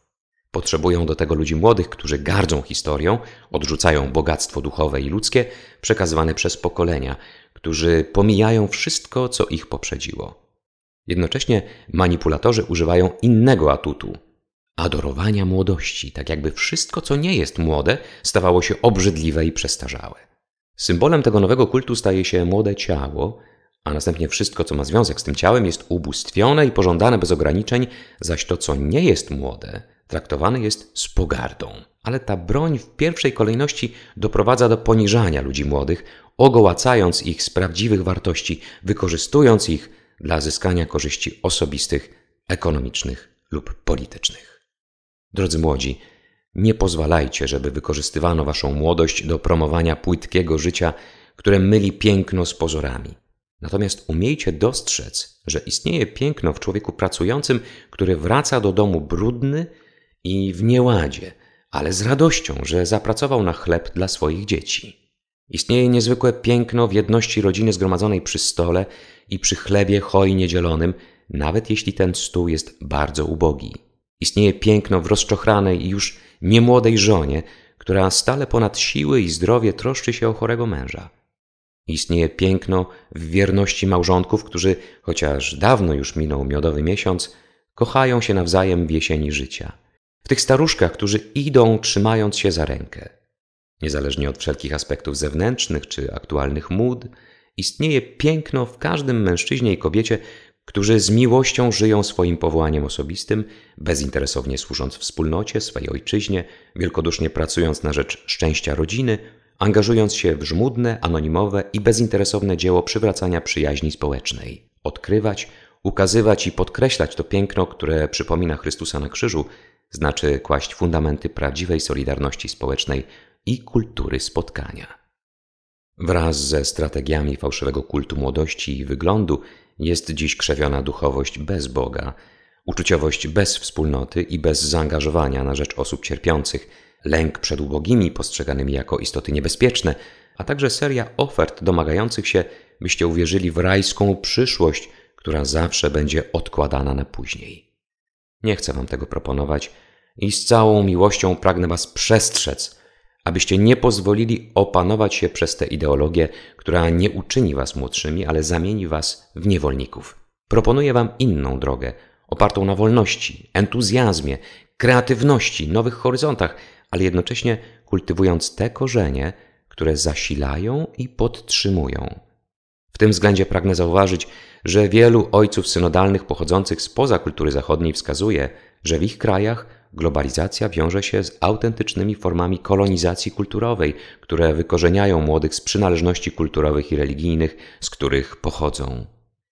Speaker 1: Potrzebują do tego ludzi młodych, którzy gardzą historią, odrzucają bogactwo duchowe i ludzkie przekazywane przez pokolenia, którzy pomijają wszystko, co ich poprzedziło. Jednocześnie manipulatorzy używają innego atutu adorowania młodości, tak jakby wszystko, co nie jest młode, stawało się obrzydliwe i przestarzałe. Symbolem tego nowego kultu staje się młode ciało, a następnie wszystko, co ma związek z tym ciałem, jest ubóstwione i pożądane bez ograniczeń, zaś to, co nie jest młode, traktowane jest z pogardą. Ale ta broń w pierwszej kolejności doprowadza do poniżania ludzi młodych, ogołacając ich z prawdziwych wartości, wykorzystując ich dla zyskania korzyści osobistych, ekonomicznych lub politycznych. Drodzy młodzi, nie pozwalajcie, żeby wykorzystywano waszą młodość do promowania płytkiego życia, które myli piękno z pozorami. Natomiast umiejcie dostrzec, że istnieje piękno w człowieku pracującym, który wraca do domu brudny i w nieładzie, ale z radością, że zapracował na chleb dla swoich dzieci. Istnieje niezwykłe piękno w jedności rodziny zgromadzonej przy stole i przy chlebie hojnie dzielonym, nawet jeśli ten stół jest bardzo ubogi. Istnieje piękno w rozczochranej i już niemłodej żonie, która stale ponad siły i zdrowie troszczy się o chorego męża. Istnieje piękno w wierności małżonków, którzy, chociaż dawno już minął miodowy miesiąc, kochają się nawzajem w jesieni życia. W tych staruszkach, którzy idą trzymając się za rękę. Niezależnie od wszelkich aspektów zewnętrznych czy aktualnych mód, istnieje piękno w każdym mężczyźnie i kobiecie, którzy z miłością żyją swoim powołaniem osobistym, bezinteresownie służąc wspólnocie, swej ojczyźnie, wielkodusznie pracując na rzecz szczęścia rodziny, angażując się w żmudne, anonimowe i bezinteresowne dzieło przywracania przyjaźni społecznej. Odkrywać, ukazywać i podkreślać to piękno, które przypomina Chrystusa na krzyżu, znaczy kłaść fundamenty prawdziwej solidarności społecznej i kultury spotkania. Wraz ze strategiami fałszywego kultu młodości i wyglądu, jest dziś krzewiona duchowość bez Boga, uczuciowość bez wspólnoty i bez zaangażowania na rzecz osób cierpiących, lęk przed ubogimi postrzeganymi jako istoty niebezpieczne, a także seria ofert domagających się, byście uwierzyli w rajską przyszłość, która zawsze będzie odkładana na później. Nie chcę wam tego proponować i z całą miłością pragnę was przestrzec abyście nie pozwolili opanować się przez tę ideologię, która nie uczyni was młodszymi, ale zamieni was w niewolników. Proponuję wam inną drogę, opartą na wolności, entuzjazmie, kreatywności, nowych horyzontach, ale jednocześnie kultywując te korzenie, które zasilają i podtrzymują. W tym względzie pragnę zauważyć, że wielu ojców synodalnych pochodzących spoza kultury zachodniej wskazuje, że w ich krajach globalizacja wiąże się z autentycznymi formami kolonizacji kulturowej, które wykorzeniają młodych z przynależności kulturowych i religijnych, z których pochodzą.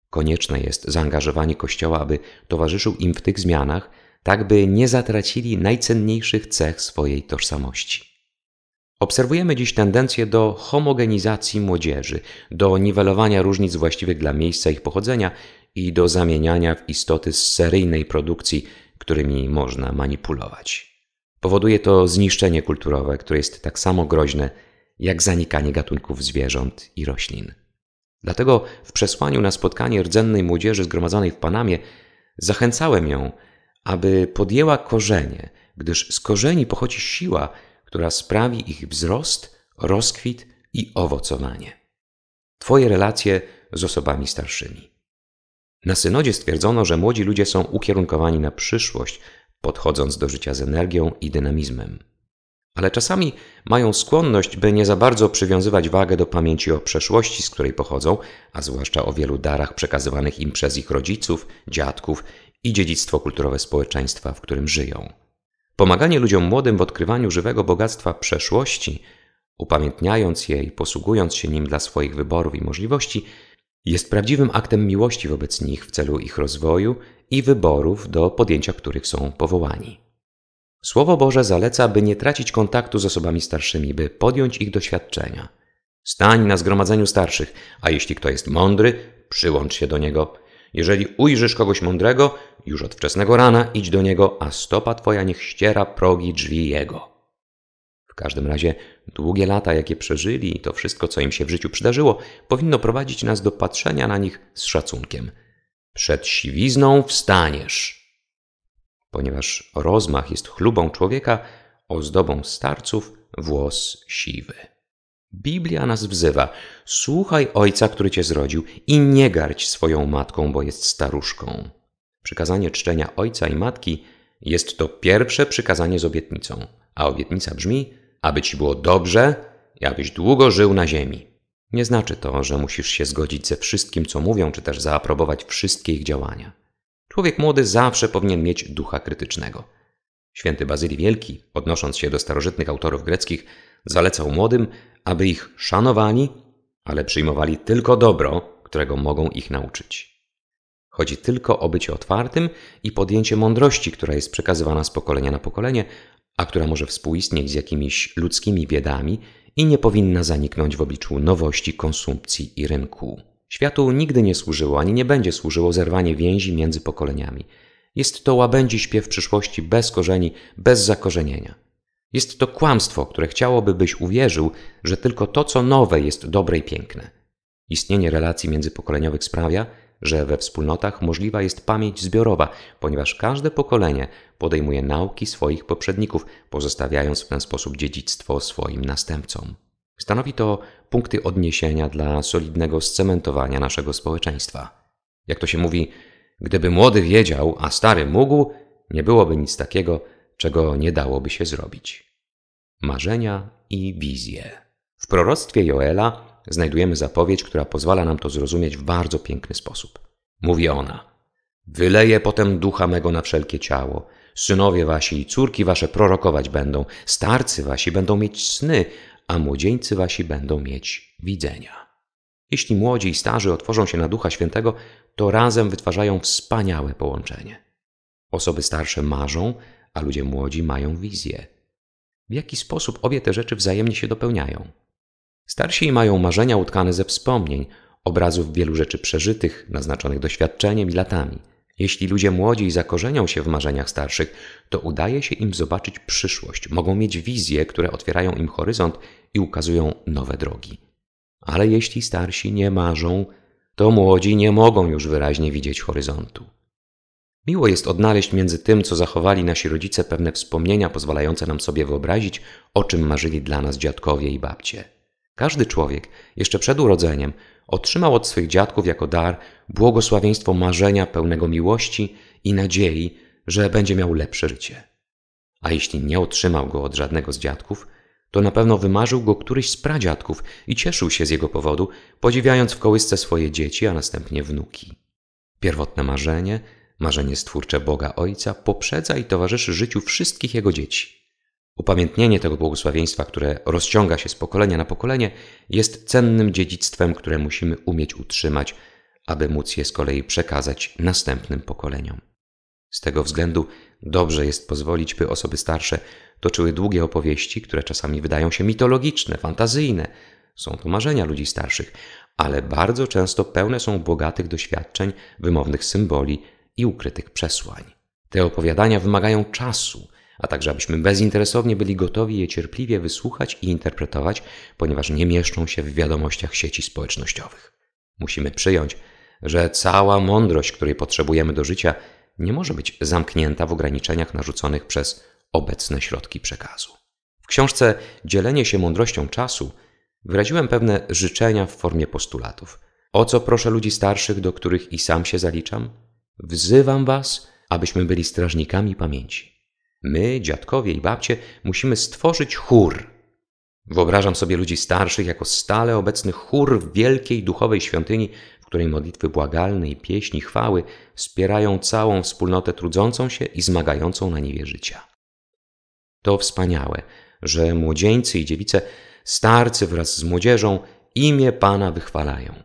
Speaker 1: Konieczne jest zaangażowanie Kościoła, aby towarzyszył im w tych zmianach, tak by nie zatracili najcenniejszych cech swojej tożsamości. Obserwujemy dziś tendencję do homogenizacji młodzieży, do niwelowania różnic właściwych dla miejsca ich pochodzenia i do zamieniania w istoty z seryjnej produkcji którymi można manipulować. Powoduje to zniszczenie kulturowe, które jest tak samo groźne jak zanikanie gatunków zwierząt i roślin. Dlatego w przesłaniu na spotkanie rdzennej młodzieży zgromadzonej w Panamie zachęcałem ją, aby podjęła korzenie, gdyż z korzeni pochodzi siła, która sprawi ich wzrost, rozkwit i owocowanie. Twoje relacje z osobami starszymi. Na synodzie stwierdzono, że młodzi ludzie są ukierunkowani na przyszłość, podchodząc do życia z energią i dynamizmem. Ale czasami mają skłonność, by nie za bardzo przywiązywać wagę do pamięci o przeszłości, z której pochodzą, a zwłaszcza o wielu darach przekazywanych im przez ich rodziców, dziadków i dziedzictwo kulturowe społeczeństwa, w którym żyją. Pomaganie ludziom młodym w odkrywaniu żywego bogactwa przeszłości, upamiętniając je i posługując się nim dla swoich wyborów i możliwości, jest prawdziwym aktem miłości wobec nich w celu ich rozwoju i wyborów, do podjęcia których są powołani. Słowo Boże zaleca, by nie tracić kontaktu z osobami starszymi, by podjąć ich doświadczenia. Stań na zgromadzeniu starszych, a jeśli kto jest mądry, przyłącz się do niego. Jeżeli ujrzysz kogoś mądrego, już od wczesnego rana idź do niego, a stopa twoja niech ściera progi drzwi jego. W każdym razie długie lata, jakie przeżyli i to wszystko, co im się w życiu przydarzyło, powinno prowadzić nas do patrzenia na nich z szacunkiem. Przed siwizną wstaniesz. Ponieważ rozmach jest chlubą człowieka, ozdobą starców włos siwy. Biblia nas wzywa: Słuchaj ojca, który cię zrodził, i nie garć swoją matką, bo jest staruszką. Przykazanie czczenia ojca i matki jest to pierwsze przykazanie z obietnicą, a obietnica brzmi: aby ci było dobrze i abyś długo żył na ziemi. Nie znaczy to, że musisz się zgodzić ze wszystkim, co mówią, czy też zaaprobować wszystkie ich działania. Człowiek młody zawsze powinien mieć ducha krytycznego. Święty Bazyli Wielki, odnosząc się do starożytnych autorów greckich, zalecał młodym, aby ich szanowali, ale przyjmowali tylko dobro, którego mogą ich nauczyć. Chodzi tylko o bycie otwartym i podjęcie mądrości, która jest przekazywana z pokolenia na pokolenie, a która może współistnieć z jakimiś ludzkimi biedami i nie powinna zaniknąć w obliczu nowości konsumpcji i rynku. Światu nigdy nie służyło ani nie będzie służyło zerwanie więzi między pokoleniami. Jest to łabędzi śpiew przyszłości bez korzeni, bez zakorzenienia. Jest to kłamstwo, które chciałoby, byś uwierzył, że tylko to, co nowe, jest dobre i piękne. Istnienie relacji międzypokoleniowych sprawia, że we wspólnotach możliwa jest pamięć zbiorowa, ponieważ każde pokolenie podejmuje nauki swoich poprzedników, pozostawiając w ten sposób dziedzictwo swoim następcom. Stanowi to punkty odniesienia dla solidnego scementowania naszego społeczeństwa. Jak to się mówi, gdyby młody wiedział, a stary mógł, nie byłoby nic takiego, czego nie dałoby się zrobić. Marzenia i wizje. W proroctwie Joela znajdujemy zapowiedź, która pozwala nam to zrozumieć w bardzo piękny sposób. Mówi ona: Wyleję potem ducha mego na wszelkie ciało. Synowie wasi i córki wasze prorokować będą, starcy wasi będą mieć sny, a młodzieńcy wasi będą mieć widzenia. Jeśli młodzi i starzy otworzą się na Ducha Świętego, to razem wytwarzają wspaniałe połączenie. Osoby starsze marzą, a ludzie młodzi mają wizję. W jaki sposób obie te rzeczy wzajemnie się dopełniają? Starsi mają marzenia utkane ze wspomnień, obrazów wielu rzeczy przeżytych, naznaczonych doświadczeniem i latami. Jeśli ludzie młodzi zakorzenią się w marzeniach starszych, to udaje się im zobaczyć przyszłość, mogą mieć wizje, które otwierają im horyzont i ukazują nowe drogi. Ale jeśli starsi nie marzą, to młodzi nie mogą już wyraźnie widzieć horyzontu. Miło jest odnaleźć między tym, co zachowali nasi rodzice, pewne wspomnienia pozwalające nam sobie wyobrazić, o czym marzyli dla nas dziadkowie i babcie. Każdy człowiek, jeszcze przed urodzeniem, otrzymał od swych dziadków jako dar błogosławieństwo marzenia pełnego miłości i nadziei, że będzie miał lepsze życie. A jeśli nie otrzymał go od żadnego z dziadków, to na pewno wymarzył go któryś z pradziadków i cieszył się z jego powodu, podziwiając w kołysce swoje dzieci, a następnie wnuki. Pierwotne marzenie, marzenie stwórcze Boga Ojca, poprzedza i towarzyszy życiu wszystkich jego dzieci. Upamiętnienie tego błogosławieństwa, które rozciąga się z pokolenia na pokolenie, jest cennym dziedzictwem, które musimy umieć utrzymać, aby móc je z kolei przekazać następnym pokoleniom. Z tego względu dobrze jest pozwolić, by osoby starsze toczyły długie opowieści, które czasami wydają się mitologiczne, fantazyjne. Są to marzenia ludzi starszych, ale bardzo często pełne są bogatych doświadczeń, wymownych symboli i ukrytych przesłań. Te opowiadania wymagają czasu – a także abyśmy bezinteresownie byli gotowi je cierpliwie wysłuchać i interpretować, ponieważ nie mieszczą się w wiadomościach sieci społecznościowych. Musimy przyjąć, że cała mądrość, której potrzebujemy do życia, nie może być zamknięta w ograniczeniach narzuconych przez obecne środki przekazu. W książce Dzielenie się mądrością czasu wyraziłem pewne życzenia w formie postulatów. O co proszę ludzi starszych, do których i sam się zaliczam? Wzywam Was, abyśmy byli strażnikami pamięci. My, dziadkowie i babcie, musimy stworzyć chór. Wyobrażam sobie ludzi starszych jako stale obecny chór w wielkiej duchowej świątyni, w której modlitwy błagalne i pieśni chwały wspierają całą wspólnotę trudzącą się i zmagającą na niebie życia. To wspaniałe, że młodzieńcy i dziewice, starcy wraz z młodzieżą imię Pana wychwalają.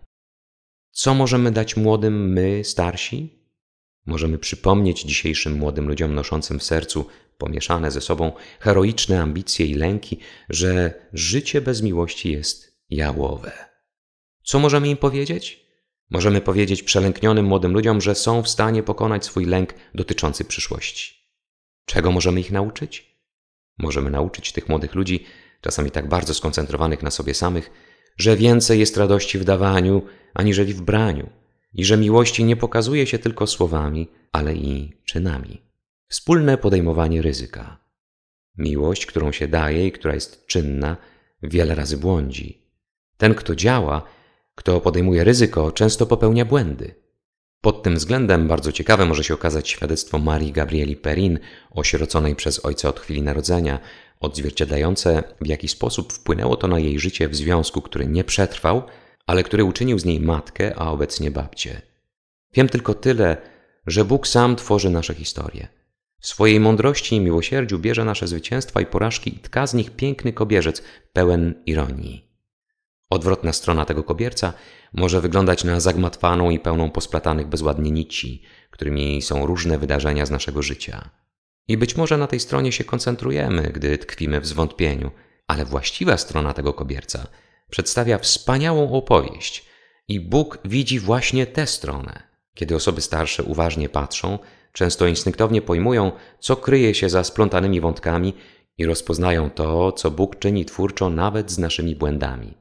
Speaker 1: Co możemy dać młodym my, starsi? Możemy przypomnieć dzisiejszym młodym ludziom noszącym w sercu pomieszane ze sobą heroiczne ambicje i lęki, że życie bez miłości jest jałowe. Co możemy im powiedzieć? Możemy powiedzieć przelęknionym młodym ludziom, że są w stanie pokonać swój lęk dotyczący przyszłości. Czego możemy ich nauczyć? Możemy nauczyć tych młodych ludzi, czasami tak bardzo skoncentrowanych na sobie samych, że więcej jest radości w dawaniu, aniżeli w braniu i że miłości nie pokazuje się tylko słowami, ale i czynami. Wspólne podejmowanie ryzyka. Miłość, którą się daje i która jest czynna, wiele razy błądzi. Ten, kto działa, kto podejmuje ryzyko, często popełnia błędy. Pod tym względem bardzo ciekawe może się okazać świadectwo Marii Gabrieli Perin, osieroconej przez ojca od chwili narodzenia, odzwierciedlające, w jaki sposób wpłynęło to na jej życie w związku, który nie przetrwał, ale który uczynił z niej matkę, a obecnie babcię. Wiem tylko tyle, że Bóg sam tworzy nasze historie. W swojej mądrości i miłosierdziu bierze nasze zwycięstwa i porażki i tka z nich piękny kobierzec, pełen ironii. Odwrotna strona tego kobierca może wyglądać na zagmatwaną i pełną posplatanych bezładnie nici, którymi są różne wydarzenia z naszego życia. I być może na tej stronie się koncentrujemy, gdy tkwimy w zwątpieniu, ale właściwa strona tego kobierca – przedstawia wspaniałą opowieść i Bóg widzi właśnie tę stronę. Kiedy osoby starsze uważnie patrzą, często instynktownie pojmują, co kryje się za splątanymi wątkami i rozpoznają to, co Bóg czyni twórczo nawet z naszymi błędami.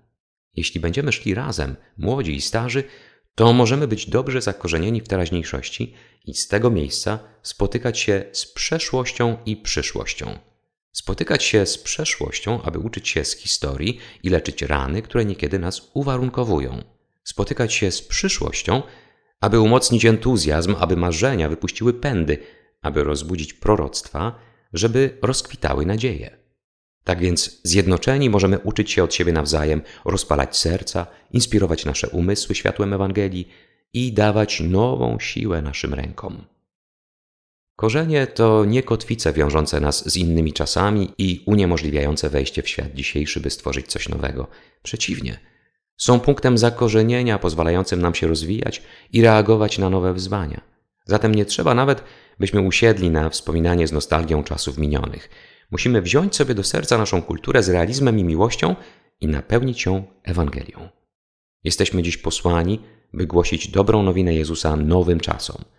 Speaker 1: Jeśli będziemy szli razem, młodzi i starzy, to możemy być dobrze zakorzenieni w teraźniejszości i z tego miejsca spotykać się z przeszłością i przyszłością. Spotykać się z przeszłością, aby uczyć się z historii i leczyć rany, które niekiedy nas uwarunkowują. Spotykać się z przyszłością, aby umocnić entuzjazm, aby marzenia wypuściły pędy, aby rozbudzić proroctwa, żeby rozkwitały nadzieje. Tak więc zjednoczeni możemy uczyć się od siebie nawzajem, rozpalać serca, inspirować nasze umysły światłem Ewangelii i dawać nową siłę naszym rękom. Korzenie to nie kotwice wiążące nas z innymi czasami i uniemożliwiające wejście w świat dzisiejszy, by stworzyć coś nowego. Przeciwnie, są punktem zakorzenienia pozwalającym nam się rozwijać i reagować na nowe wyzwania. Zatem nie trzeba nawet, byśmy usiedli na wspominanie z nostalgią czasów minionych. Musimy wziąć sobie do serca naszą kulturę z realizmem i miłością i napełnić ją Ewangelią. Jesteśmy dziś posłani, by głosić dobrą nowinę Jezusa nowym czasom –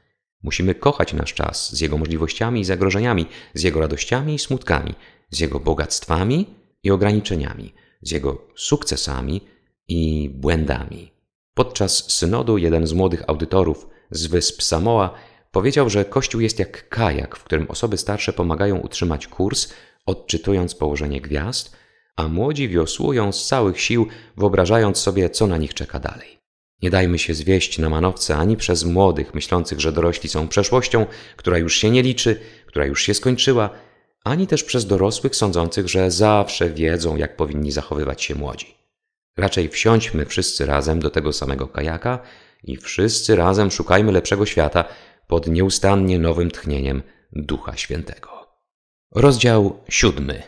Speaker 1: Musimy kochać nasz czas z jego możliwościami i zagrożeniami, z jego radościami i smutkami, z jego bogactwami i ograniczeniami, z jego sukcesami i błędami. Podczas synodu jeden z młodych audytorów z wysp Samoa powiedział, że kościół jest jak kajak, w którym osoby starsze pomagają utrzymać kurs, odczytując położenie gwiazd, a młodzi wiosłują z całych sił, wyobrażając sobie, co na nich czeka dalej. Nie dajmy się zwieść na manowce ani przez młodych, myślących, że dorośli są przeszłością, która już się nie liczy, która już się skończyła, ani też przez dorosłych sądzących, że zawsze wiedzą, jak powinni zachowywać się młodzi. Raczej wsiądźmy wszyscy razem do tego samego kajaka i wszyscy razem szukajmy lepszego świata pod nieustannie nowym tchnieniem Ducha Świętego. Rozdział siódmy.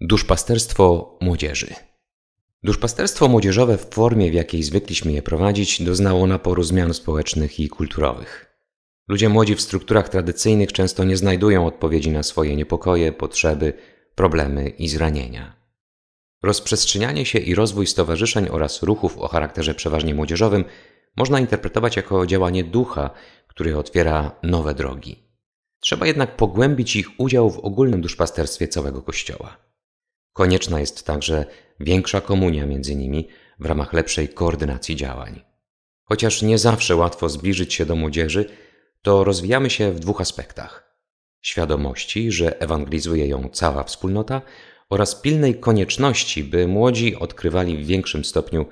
Speaker 1: Duszpasterstwo młodzieży. Duszpasterstwo młodzieżowe w formie, w jakiej zwykliśmy je prowadzić, doznało naporu zmian społecznych i kulturowych. Ludzie młodzi w strukturach tradycyjnych często nie znajdują odpowiedzi na swoje niepokoje, potrzeby, problemy i zranienia. Rozprzestrzenianie się i rozwój stowarzyszeń oraz ruchów o charakterze przeważnie młodzieżowym można interpretować jako działanie ducha, który otwiera nowe drogi. Trzeba jednak pogłębić ich udział w ogólnym duszpasterstwie całego Kościoła. Konieczna jest także większa komunia między nimi w ramach lepszej koordynacji działań. Chociaż nie zawsze łatwo zbliżyć się do młodzieży, to rozwijamy się w dwóch aspektach: świadomości, że ewangelizuje ją cała wspólnota, oraz pilnej konieczności, by młodzi odkrywali w większym stopniu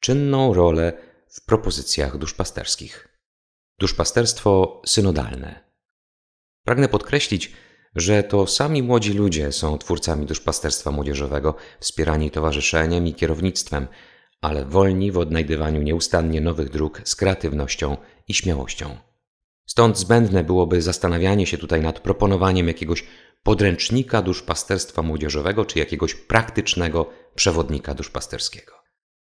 Speaker 1: czynną rolę w propozycjach duszpasterskich. Duszpasterstwo synodalne. Pragnę podkreślić, że to sami młodzi ludzie są twórcami duszpasterstwa młodzieżowego, wspierani towarzyszeniem i kierownictwem, ale wolni w odnajdywaniu nieustannie nowych dróg z kreatywnością i śmiałością. Stąd zbędne byłoby zastanawianie się tutaj nad proponowaniem jakiegoś podręcznika duszpasterstwa młodzieżowego czy jakiegoś praktycznego przewodnika duszpasterskiego.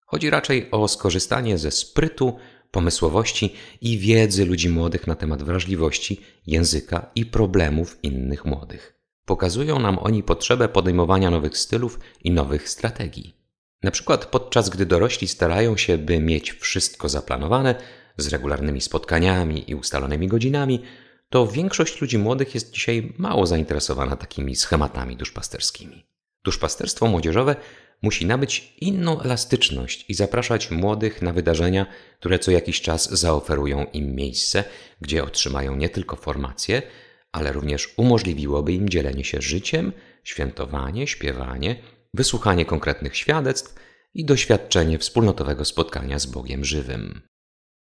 Speaker 1: Chodzi raczej o skorzystanie ze sprytu pomysłowości i wiedzy ludzi młodych na temat wrażliwości, języka i problemów innych młodych. Pokazują nam oni potrzebę podejmowania nowych stylów i nowych strategii. Na przykład podczas gdy dorośli starają się, by mieć wszystko zaplanowane, z regularnymi spotkaniami i ustalonymi godzinami, to większość ludzi młodych jest dzisiaj mało zainteresowana takimi schematami duszpasterskimi. Duszpasterstwo młodzieżowe musi nabyć inną elastyczność i zapraszać młodych na wydarzenia, które co jakiś czas zaoferują im miejsce, gdzie otrzymają nie tylko formację, ale również umożliwiłoby im dzielenie się życiem, świętowanie, śpiewanie, wysłuchanie konkretnych świadectw i doświadczenie wspólnotowego spotkania z Bogiem żywym.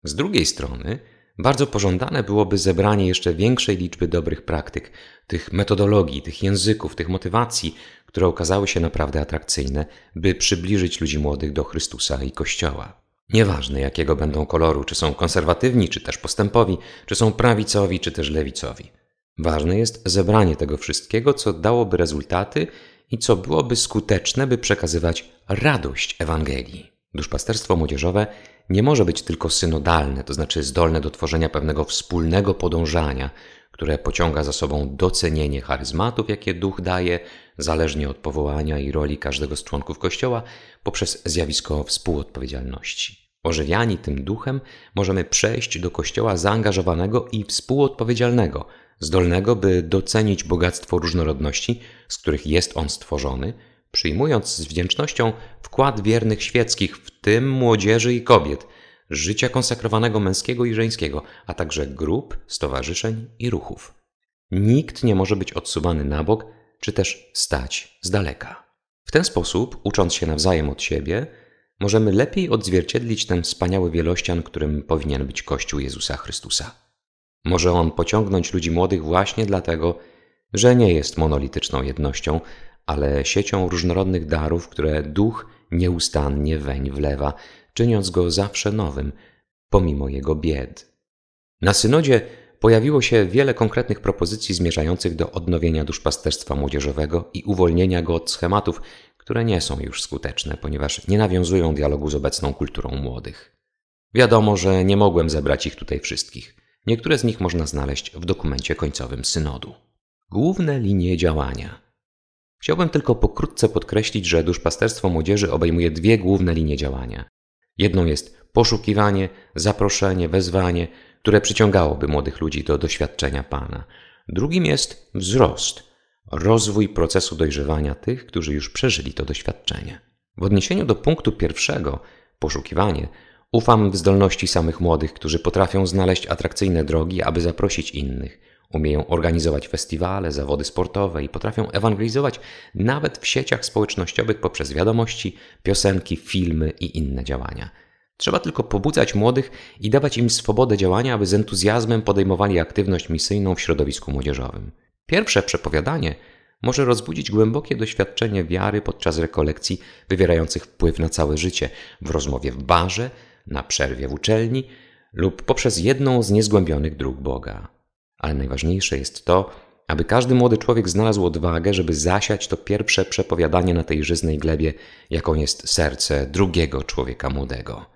Speaker 1: Z drugiej strony, bardzo pożądane byłoby zebranie jeszcze większej liczby dobrych praktyk, tych metodologii, tych języków, tych motywacji, które okazały się naprawdę atrakcyjne, by przybliżyć ludzi młodych do Chrystusa i Kościoła. Nieważne jakiego będą koloru, czy są konserwatywni, czy też postępowi, czy są prawicowi, czy też lewicowi. Ważne jest zebranie tego wszystkiego, co dałoby rezultaty i co byłoby skuteczne, by przekazywać radość Ewangelii. Duszpasterstwo młodzieżowe nie może być tylko synodalne, to znaczy zdolne do tworzenia pewnego wspólnego podążania, które pociąga za sobą docenienie charyzmatów, jakie duch daje, zależnie od powołania i roli każdego z członków Kościoła, poprzez zjawisko współodpowiedzialności. Ożywiani tym duchem możemy przejść do Kościoła zaangażowanego i współodpowiedzialnego, zdolnego, by docenić bogactwo różnorodności, z których jest on stworzony, przyjmując z wdzięcznością wkład wiernych świeckich, w tym młodzieży i kobiet, życia konsekrowanego męskiego i żeńskiego, a także grup, stowarzyszeń i ruchów. Nikt nie może być odsuwany na bok czy też stać z daleka. W ten sposób, ucząc się nawzajem od siebie, możemy lepiej odzwierciedlić ten wspaniały wielościan, którym powinien być Kościół Jezusa Chrystusa. Może on pociągnąć ludzi młodych właśnie dlatego, że nie jest monolityczną jednością, ale siecią różnorodnych darów, które duch nieustannie weń wlewa, czyniąc go zawsze nowym, pomimo jego bied. Na synodzie pojawiło się wiele konkretnych propozycji zmierzających do odnowienia duszpasterstwa młodzieżowego i uwolnienia go od schematów, które nie są już skuteczne, ponieważ nie nawiązują dialogu z obecną kulturą młodych. Wiadomo, że nie mogłem zebrać ich tutaj wszystkich. Niektóre z nich można znaleźć w dokumencie końcowym synodu. Główne linie działania. Chciałbym tylko pokrótce podkreślić, że duszpasterstwo młodzieży obejmuje dwie główne linie działania. Jedną jest poszukiwanie, zaproszenie, wezwanie, które przyciągałoby młodych ludzi do doświadczenia Pana. Drugim jest wzrost, rozwój procesu dojrzewania tych, którzy już przeżyli to doświadczenie. W odniesieniu do punktu pierwszego, poszukiwanie, ufam w zdolności samych młodych, którzy potrafią znaleźć atrakcyjne drogi, aby zaprosić innych. Umieją organizować festiwale, zawody sportowe i potrafią ewangelizować nawet w sieciach społecznościowych poprzez wiadomości, piosenki, filmy i inne działania. Trzeba tylko pobudzać młodych i dawać im swobodę działania, aby z entuzjazmem podejmowali aktywność misyjną w środowisku młodzieżowym. Pierwsze przepowiadanie może rozbudzić głębokie doświadczenie wiary podczas rekolekcji wywierających wpływ na całe życie w rozmowie w barze, na przerwie w uczelni lub poprzez jedną z niezgłębionych dróg Boga. Ale najważniejsze jest to, aby każdy młody człowiek znalazł odwagę, żeby zasiać to pierwsze przepowiadanie na tej żyznej glebie, jaką jest serce drugiego człowieka młodego.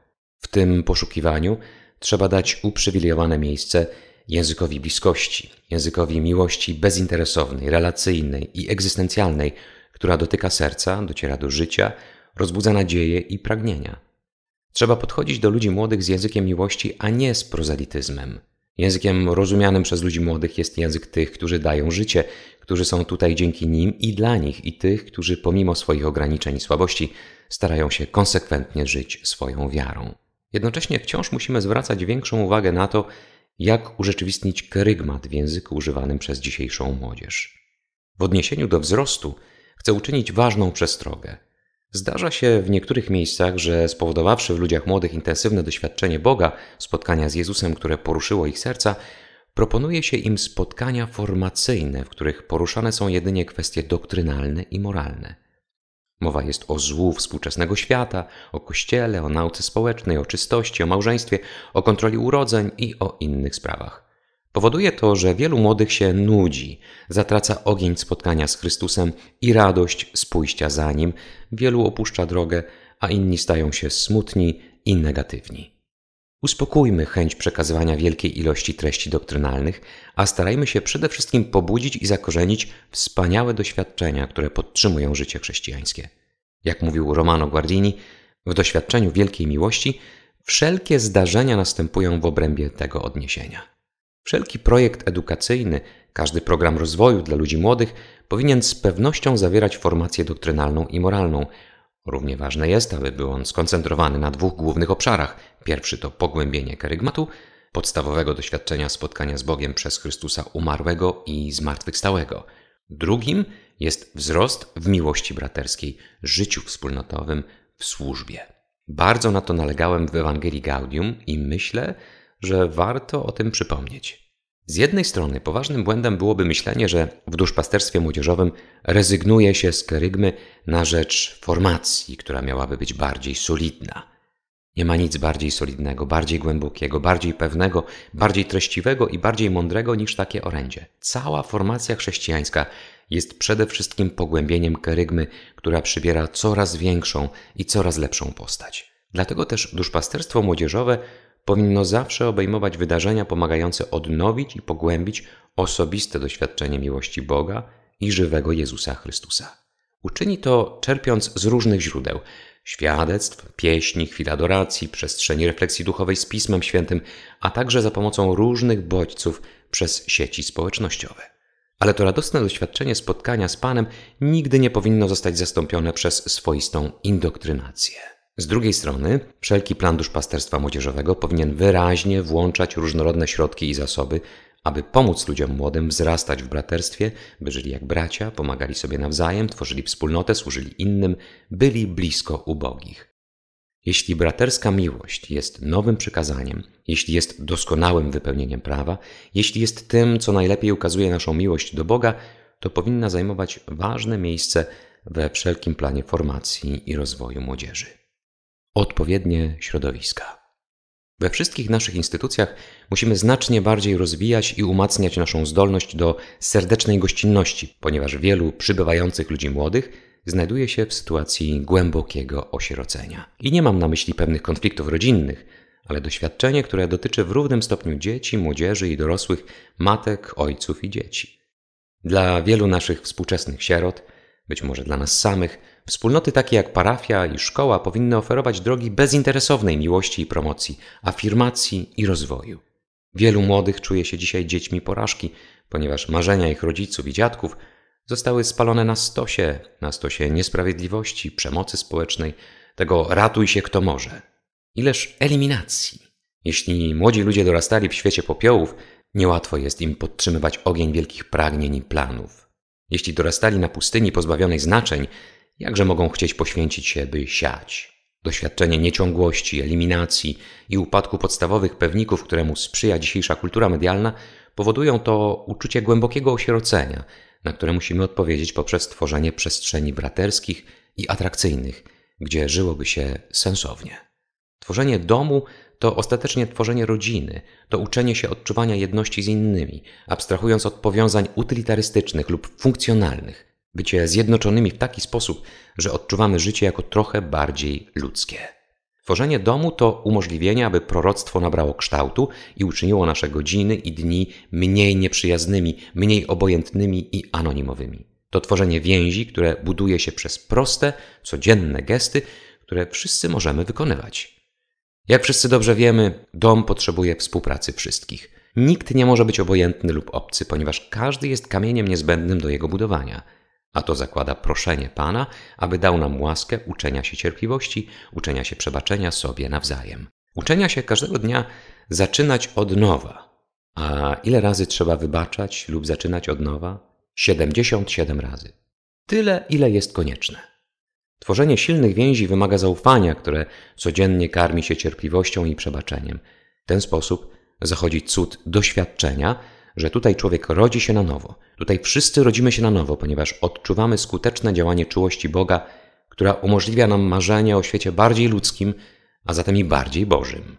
Speaker 1: W tym poszukiwaniu trzeba dać uprzywilejowane miejsce językowi bliskości, językowi miłości bezinteresownej, relacyjnej i egzystencjalnej, która dotyka serca, dociera do życia, rozbudza nadzieję i pragnienia. Trzeba podchodzić do ludzi młodych z językiem miłości, a nie z prozelityzmem. Językiem rozumianym przez ludzi młodych jest język tych, którzy dają życie, którzy są tutaj dzięki nim i dla nich, i tych, którzy pomimo swoich ograniczeń i słabości starają się konsekwentnie żyć swoją wiarą. Jednocześnie wciąż musimy zwracać większą uwagę na to, jak urzeczywistnić kerygmat w języku używanym przez dzisiejszą młodzież. W odniesieniu do wzrostu chcę uczynić ważną przestrogę. Zdarza się w niektórych miejscach, że spowodowawszy w ludziach młodych intensywne doświadczenie Boga, spotkania z Jezusem, które poruszyło ich serca, proponuje się im spotkania formacyjne, w których poruszane są jedynie kwestie doktrynalne i moralne. Mowa jest o złu współczesnego świata, o kościele, o nauce społecznej, o czystości, o małżeństwie, o kontroli urodzeń i o innych sprawach. Powoduje to, że wielu młodych się nudzi, zatraca ogień spotkania z Chrystusem i radość z pójścia za nim, wielu opuszcza drogę, a inni stają się smutni i negatywni. Uspokójmy chęć przekazywania wielkiej ilości treści doktrynalnych, a starajmy się przede wszystkim pobudzić i zakorzenić wspaniałe doświadczenia, które podtrzymują życie chrześcijańskie. Jak mówił Romano Guardini, w doświadczeniu wielkiej miłości wszelkie zdarzenia następują w obrębie tego odniesienia. Wszelki projekt edukacyjny, każdy program rozwoju dla ludzi młodych powinien z pewnością zawierać formację doktrynalną i moralną, Równie ważne jest, aby był on skoncentrowany na dwóch głównych obszarach. Pierwszy to pogłębienie kerygmatu, podstawowego doświadczenia spotkania z Bogiem przez Chrystusa umarłego i zmartwychwstałego. Drugim jest wzrost w miłości braterskiej, życiu wspólnotowym, w służbie. Bardzo na to nalegałem w Ewangelii Gaudium i myślę, że warto o tym przypomnieć. Z jednej strony poważnym błędem byłoby myślenie, że w duszpasterstwie młodzieżowym rezygnuje się z kerygmy na rzecz formacji, która miałaby być bardziej solidna. Nie ma nic bardziej solidnego, bardziej głębokiego, bardziej pewnego, bardziej treściwego i bardziej mądrego niż takie orędzie. Cała formacja chrześcijańska jest przede wszystkim pogłębieniem kerygmy, która przybiera coraz większą i coraz lepszą postać. Dlatego też duszpasterstwo młodzieżowe powinno zawsze obejmować wydarzenia pomagające odnowić i pogłębić osobiste doświadczenie miłości Boga i żywego Jezusa Chrystusa. Uczyni to czerpiąc z różnych źródeł świadectw, pieśni, chwil adoracji, przestrzeni refleksji duchowej z Pismem Świętym, a także za pomocą różnych bodźców przez sieci społecznościowe. Ale to radosne doświadczenie spotkania z Panem nigdy nie powinno zostać zastąpione przez swoistą indoktrynację. Z drugiej strony, wszelki plan duszpasterstwa młodzieżowego powinien wyraźnie włączać różnorodne środki i zasoby, aby pomóc ludziom młodym wzrastać w braterstwie, by żyli jak bracia, pomagali sobie nawzajem, tworzyli wspólnotę, służyli innym, byli blisko ubogich. Jeśli braterska miłość jest nowym przykazaniem, jeśli jest doskonałym wypełnieniem prawa, jeśli jest tym, co najlepiej ukazuje naszą miłość do Boga, to powinna zajmować ważne miejsce we wszelkim planie formacji i rozwoju młodzieży odpowiednie środowiska. We wszystkich naszych instytucjach musimy znacznie bardziej rozwijać i umacniać naszą zdolność do serdecznej gościnności, ponieważ wielu przybywających ludzi młodych znajduje się w sytuacji głębokiego osierocenia. I nie mam na myśli pewnych konfliktów rodzinnych, ale doświadczenie, które dotyczy w równym stopniu dzieci, młodzieży i dorosłych, matek, ojców i dzieci. Dla wielu naszych współczesnych sierot, być może dla nas samych, Wspólnoty takie jak parafia i szkoła powinny oferować drogi bezinteresownej miłości i promocji, afirmacji i rozwoju. Wielu młodych czuje się dzisiaj dziećmi porażki, ponieważ marzenia ich rodziców i dziadków zostały spalone na stosie, na stosie niesprawiedliwości, przemocy społecznej, tego ratuj się kto może. Ileż eliminacji. Jeśli młodzi ludzie dorastali w świecie popiołów, niełatwo jest im podtrzymywać ogień wielkich pragnień i planów. Jeśli dorastali na pustyni pozbawionej znaczeń, jakże mogą chcieć poświęcić się, by siać? Doświadczenie nieciągłości, eliminacji i upadku podstawowych pewników, któremu sprzyja dzisiejsza kultura medialna, powodują to uczucie głębokiego osierocenia, na które musimy odpowiedzieć poprzez tworzenie przestrzeni braterskich i atrakcyjnych, gdzie żyłoby się sensownie. Tworzenie domu to ostatecznie tworzenie rodziny, to uczenie się odczuwania jedności z innymi, abstrahując od powiązań utylitarystycznych lub funkcjonalnych, Bycie zjednoczonymi w taki sposób, że odczuwamy życie jako trochę bardziej ludzkie. Tworzenie domu to umożliwienie, aby proroctwo nabrało kształtu i uczyniło nasze godziny i dni mniej nieprzyjaznymi, mniej obojętnymi i anonimowymi. To tworzenie więzi, które buduje się przez proste, codzienne gesty, które wszyscy możemy wykonywać. Jak wszyscy dobrze wiemy, dom potrzebuje współpracy wszystkich. Nikt nie może być obojętny lub obcy, ponieważ każdy jest kamieniem niezbędnym do jego budowania. A to zakłada proszenie Pana, aby dał nam łaskę uczenia się cierpliwości, uczenia się przebaczenia sobie nawzajem. Uczenia się każdego dnia zaczynać od nowa. A ile razy trzeba wybaczać lub zaczynać od nowa? 77 razy. Tyle, ile jest konieczne. Tworzenie silnych więzi wymaga zaufania, które codziennie karmi się cierpliwością i przebaczeniem. W ten sposób zachodzi cud doświadczenia, że tutaj człowiek rodzi się na nowo. Tutaj wszyscy rodzimy się na nowo, ponieważ odczuwamy skuteczne działanie czułości Boga, która umożliwia nam marzenie o świecie bardziej ludzkim, a zatem i bardziej Bożym.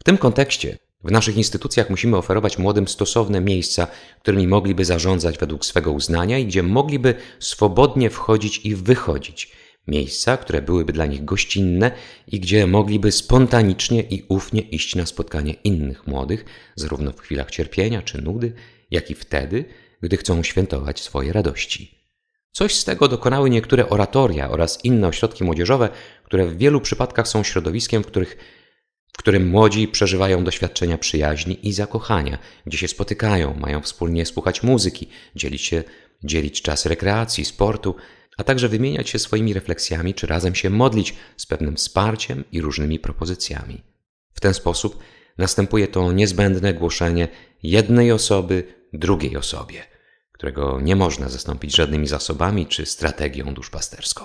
Speaker 1: W tym kontekście w naszych instytucjach musimy oferować młodym stosowne miejsca, którymi mogliby zarządzać według swego uznania i gdzie mogliby swobodnie wchodzić i wychodzić – Miejsca, które byłyby dla nich gościnne i gdzie mogliby spontanicznie i ufnie iść na spotkanie innych młodych, zarówno w chwilach cierpienia czy nudy, jak i wtedy, gdy chcą świętować swoje radości. Coś z tego dokonały niektóre oratoria oraz inne ośrodki młodzieżowe, które w wielu przypadkach są środowiskiem, w, których, w którym młodzi przeżywają doświadczenia przyjaźni i zakochania, gdzie się spotykają, mają wspólnie słuchać muzyki, dzielić się dzielić czas rekreacji, sportu, a także wymieniać się swoimi refleksjami czy razem się modlić z pewnym wsparciem i różnymi propozycjami. W ten sposób następuje to niezbędne głoszenie jednej osoby drugiej osobie, którego nie można zastąpić żadnymi zasobami czy strategią duszpasterską.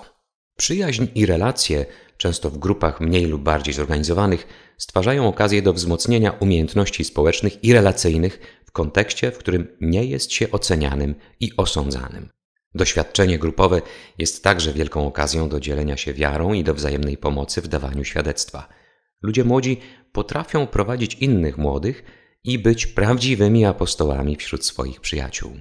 Speaker 1: Przyjaźń i relacje, często w grupach mniej lub bardziej zorganizowanych, stwarzają okazję do wzmocnienia umiejętności społecznych i relacyjnych w kontekście, w którym nie jest się ocenianym i osądzanym. Doświadczenie grupowe jest także wielką okazją do dzielenia się wiarą i do wzajemnej pomocy w dawaniu świadectwa. Ludzie młodzi potrafią prowadzić innych młodych i być prawdziwymi apostołami wśród swoich przyjaciół.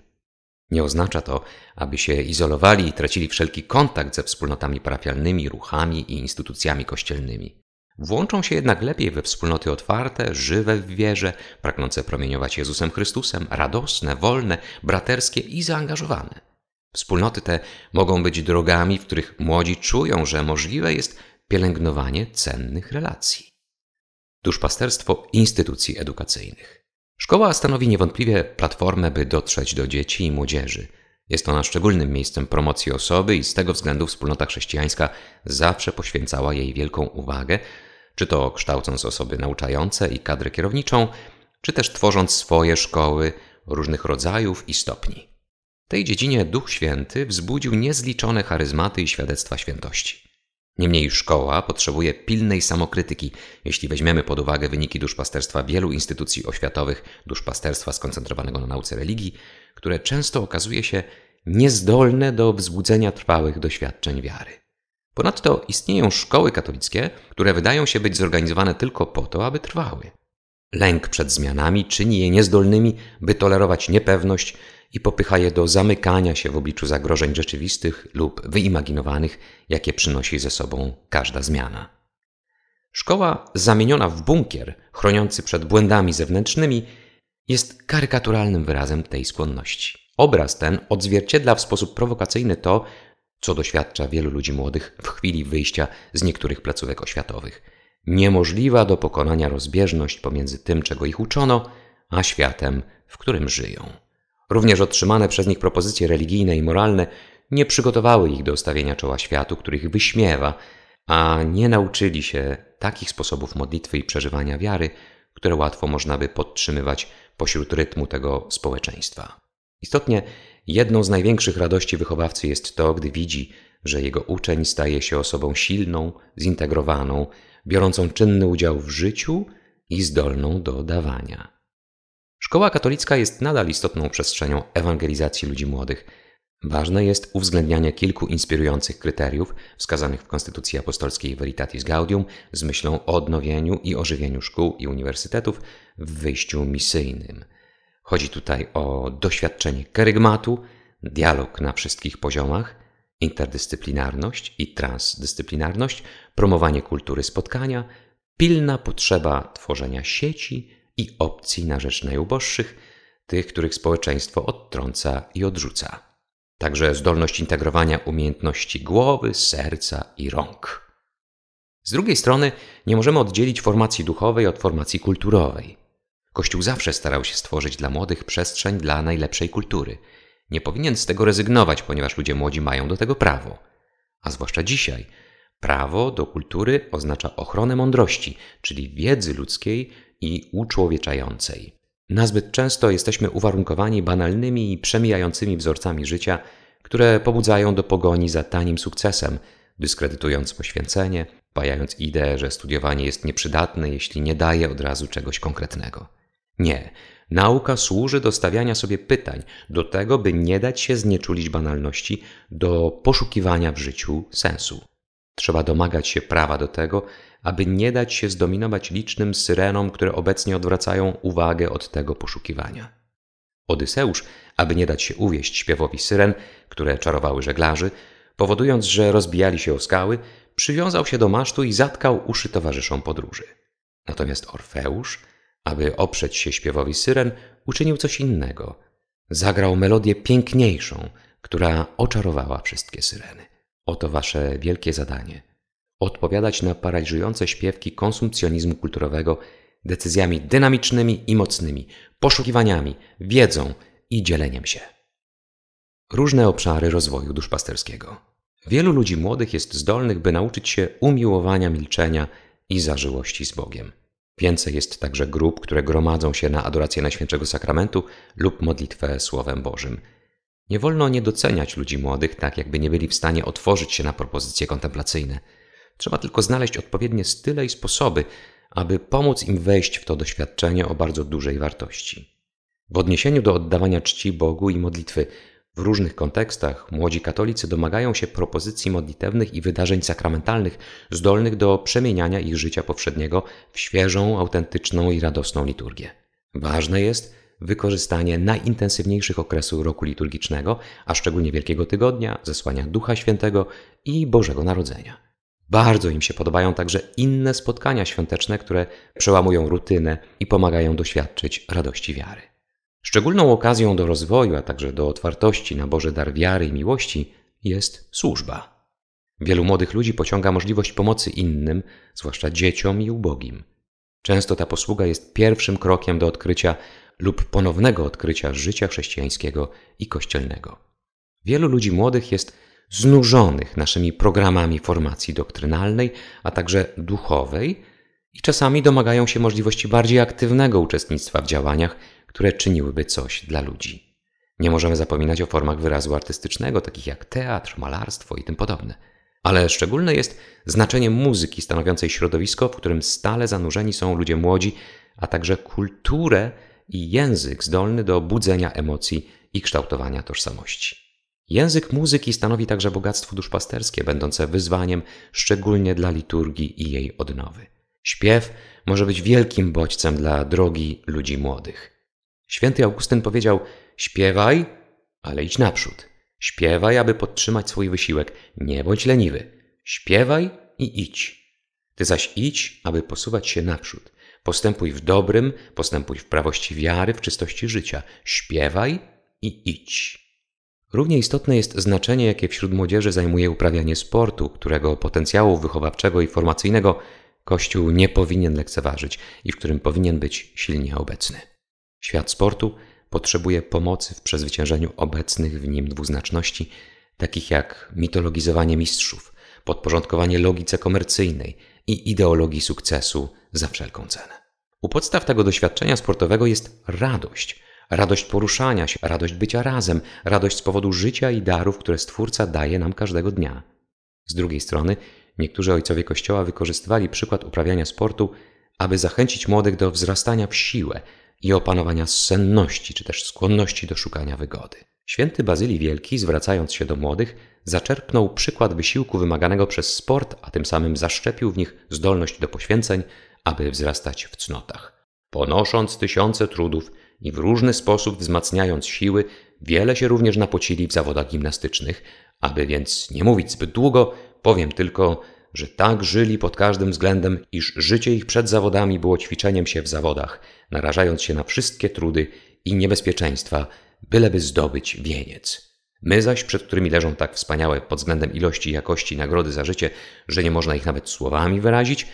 Speaker 1: Nie oznacza to, aby się izolowali i tracili wszelki kontakt ze wspólnotami parafialnymi, ruchami i instytucjami kościelnymi. Włączą się jednak lepiej we wspólnoty otwarte, żywe w wierze, pragnące promieniować Jezusem Chrystusem, radosne, wolne, braterskie i zaangażowane. Wspólnoty te mogą być drogami, w których młodzi czują, że możliwe jest pielęgnowanie cennych relacji. Duszpasterstwo instytucji edukacyjnych. Szkoła stanowi niewątpliwie platformę, by dotrzeć do dzieci i młodzieży. Jest ona szczególnym miejscem promocji osoby i z tego względu wspólnota chrześcijańska zawsze poświęcała jej wielką uwagę, czy to kształcąc osoby nauczające i kadrę kierowniczą, czy też tworząc swoje szkoły różnych rodzajów i stopni tej dziedzinie Duch Święty wzbudził niezliczone charyzmaty i świadectwa świętości. Niemniej szkoła potrzebuje pilnej samokrytyki, jeśli weźmiemy pod uwagę wyniki duszpasterstwa wielu instytucji oświatowych, duszpasterstwa skoncentrowanego na nauce religii, które często okazuje się niezdolne do wzbudzenia trwałych doświadczeń wiary. Ponadto istnieją szkoły katolickie, które wydają się być zorganizowane tylko po to, aby trwały. Lęk przed zmianami czyni je niezdolnymi, by tolerować niepewność, i popycha je do zamykania się w obliczu zagrożeń rzeczywistych lub wyimaginowanych, jakie przynosi ze sobą każda zmiana. Szkoła zamieniona w bunkier, chroniący przed błędami zewnętrznymi, jest karykaturalnym wyrazem tej skłonności. Obraz ten odzwierciedla w sposób prowokacyjny to, co doświadcza wielu ludzi młodych w chwili wyjścia z niektórych placówek oświatowych. Niemożliwa do pokonania rozbieżność pomiędzy tym, czego ich uczono, a światem, w którym żyją. Również otrzymane przez nich propozycje religijne i moralne nie przygotowały ich do stawienia czoła światu, który ich wyśmiewa, a nie nauczyli się takich sposobów modlitwy i przeżywania wiary, które łatwo można by podtrzymywać pośród rytmu tego społeczeństwa. Istotnie, jedną z największych radości wychowawcy jest to, gdy widzi, że jego uczeń staje się osobą silną, zintegrowaną, biorącą czynny udział w życiu i zdolną do dawania. Szkoła katolicka jest nadal istotną przestrzenią ewangelizacji ludzi młodych. Ważne jest uwzględnianie kilku inspirujących kryteriów wskazanych w Konstytucji Apostolskiej Veritatis Gaudium z myślą o odnowieniu i ożywieniu szkół i uniwersytetów w wyjściu misyjnym. Chodzi tutaj o doświadczenie kerygmatu, dialog na wszystkich poziomach, interdyscyplinarność i transdyscyplinarność, promowanie kultury spotkania, pilna potrzeba tworzenia sieci i opcji na rzecz najuboższych, tych, których społeczeństwo odtrąca i odrzuca. Także zdolność integrowania umiejętności głowy, serca i rąk. Z drugiej strony nie możemy oddzielić formacji duchowej od formacji kulturowej. Kościół zawsze starał się stworzyć dla młodych przestrzeń dla najlepszej kultury. Nie powinien z tego rezygnować, ponieważ ludzie młodzi mają do tego prawo. A zwłaszcza dzisiaj, prawo do kultury oznacza ochronę mądrości, czyli wiedzy ludzkiej i uczłowieczającej. Nazbyt często jesteśmy uwarunkowani banalnymi i przemijającymi wzorcami życia, które pobudzają do pogoni za tanim sukcesem, dyskredytując poświęcenie, pajając ideę, że studiowanie jest nieprzydatne, jeśli nie daje od razu czegoś konkretnego. Nie, nauka służy do stawiania sobie pytań, do tego, by nie dać się znieczulić banalności, do poszukiwania w życiu sensu. Trzeba domagać się prawa do tego, aby nie dać się zdominować licznym syrenom, które obecnie odwracają uwagę od tego poszukiwania. Odyseusz, aby nie dać się uwieść śpiewowi syren, które czarowały żeglarzy, powodując, że rozbijali się o skały, przywiązał się do masztu i zatkał uszy towarzyszom podróży. Natomiast Orfeusz, aby oprzeć się śpiewowi syren, uczynił coś innego. Zagrał melodię piękniejszą, która oczarowała wszystkie syreny. Oto wasze wielkie zadanie – odpowiadać na paraliżujące śpiewki konsumpcjonizmu kulturowego decyzjami dynamicznymi i mocnymi, poszukiwaniami, wiedzą i dzieleniem się. Różne obszary rozwoju duszpasterskiego. Wielu ludzi młodych jest zdolnych, by nauczyć się umiłowania milczenia i zażyłości z Bogiem. Więcej jest także grup, które gromadzą się na adorację Najświętszego Sakramentu lub modlitwę Słowem Bożym. Nie wolno nie doceniać ludzi młodych, tak jakby nie byli w stanie otworzyć się na propozycje kontemplacyjne – Trzeba tylko znaleźć odpowiednie style i sposoby, aby pomóc im wejść w to doświadczenie o bardzo dużej wartości. W odniesieniu do oddawania czci Bogu i modlitwy, w różnych kontekstach młodzi katolicy domagają się propozycji modlitewnych i wydarzeń sakramentalnych zdolnych do przemieniania ich życia powszedniego w świeżą, autentyczną i radosną liturgię. Ważne jest wykorzystanie najintensywniejszych okresu roku liturgicznego, a szczególnie Wielkiego Tygodnia, zesłania Ducha Świętego i Bożego Narodzenia. Bardzo im się podobają także inne spotkania świąteczne, które przełamują rutynę i pomagają doświadczyć radości wiary. Szczególną okazją do rozwoju, a także do otwartości na Boże dar wiary i miłości jest służba. Wielu młodych ludzi pociąga możliwość pomocy innym, zwłaszcza dzieciom i ubogim. Często ta posługa jest pierwszym krokiem do odkrycia lub ponownego odkrycia życia chrześcijańskiego i kościelnego. Wielu ludzi młodych jest znużonych naszymi programami formacji doktrynalnej, a także duchowej, i czasami domagają się możliwości bardziej aktywnego uczestnictwa w działaniach, które czyniłyby coś dla ludzi. Nie możemy zapominać o formach wyrazu artystycznego, takich jak teatr, malarstwo i tym podobne. Ale szczególne jest znaczenie muzyki stanowiącej środowisko, w którym stale zanurzeni są ludzie młodzi, a także kulturę i język zdolny do budzenia emocji i kształtowania tożsamości. Język muzyki stanowi także bogactwo duszpasterskie, będące wyzwaniem szczególnie dla liturgii i jej odnowy. Śpiew może być wielkim bodźcem dla drogi ludzi młodych. Święty Augustyn powiedział: Śpiewaj, ale idź naprzód. Śpiewaj, aby podtrzymać swój wysiłek. Nie bądź leniwy. Śpiewaj i idź. Ty zaś idź, aby posuwać się naprzód. Postępuj w dobrym, postępuj w prawości wiary, w czystości życia. Śpiewaj i idź. Równie istotne jest znaczenie, jakie wśród młodzieży zajmuje uprawianie sportu, którego potencjału wychowawczego i formacyjnego Kościół nie powinien lekceważyć i w którym powinien być silnie obecny. Świat sportu potrzebuje pomocy w przezwyciężeniu obecnych w nim dwuznaczności, takich jak mitologizowanie mistrzów, podporządkowanie logice komercyjnej i ideologii sukcesu za wszelką cenę. U podstaw tego doświadczenia sportowego jest radość – radość poruszania się, radość bycia razem, radość z powodu życia i darów, które Stwórca daje nam każdego dnia. Z drugiej strony, niektórzy ojcowie Kościoła wykorzystywali przykład uprawiania sportu, aby zachęcić młodych do wzrastania w siłę i opanowania senności czy też skłonności do szukania wygody. Święty Bazylii Wielki, zwracając się do młodych, zaczerpnął przykład wysiłku wymaganego przez sport, a tym samym zaszczepił w nich zdolność do poświęceń, aby wzrastać w cnotach. Ponosząc tysiące trudów, i w różny sposób wzmacniając siły, wiele się również napocili w zawodach gimnastycznych. Aby więc nie mówić zbyt długo, powiem tylko, że tak żyli pod każdym względem, iż życie ich przed zawodami było ćwiczeniem się w zawodach, narażając się na wszystkie trudy i niebezpieczeństwa, byleby zdobyć wieniec. My zaś, przed którymi leżą tak wspaniałe pod względem ilości i jakości nagrody za życie, że nie można ich nawet słowami wyrazić,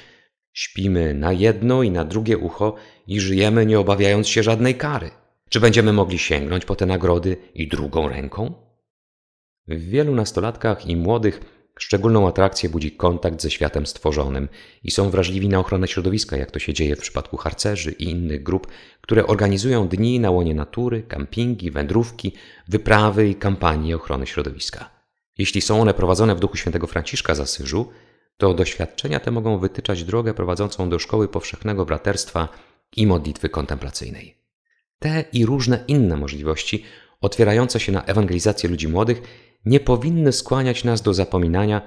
Speaker 1: śpimy na jedno i na drugie ucho i żyjemy nie obawiając się żadnej kary. Czy będziemy mogli sięgnąć po te nagrody i drugą ręką? W wielu nastolatkach i młodych szczególną atrakcję budzi kontakt ze światem stworzonym i są wrażliwi na ochronę środowiska, jak to się dzieje w przypadku harcerzy i innych grup, które organizują dni na łonie natury, kampingi, wędrówki, wyprawy i kampanie ochrony środowiska. Jeśli są one prowadzone w duchu świętego Franciszka z Asyżu, to doświadczenia te mogą wytyczać drogę prowadzącą do szkoły powszechnego braterstwa i modlitwy kontemplacyjnej. Te i różne inne możliwości otwierające się na ewangelizację ludzi młodych nie powinny skłaniać nas do zapominania,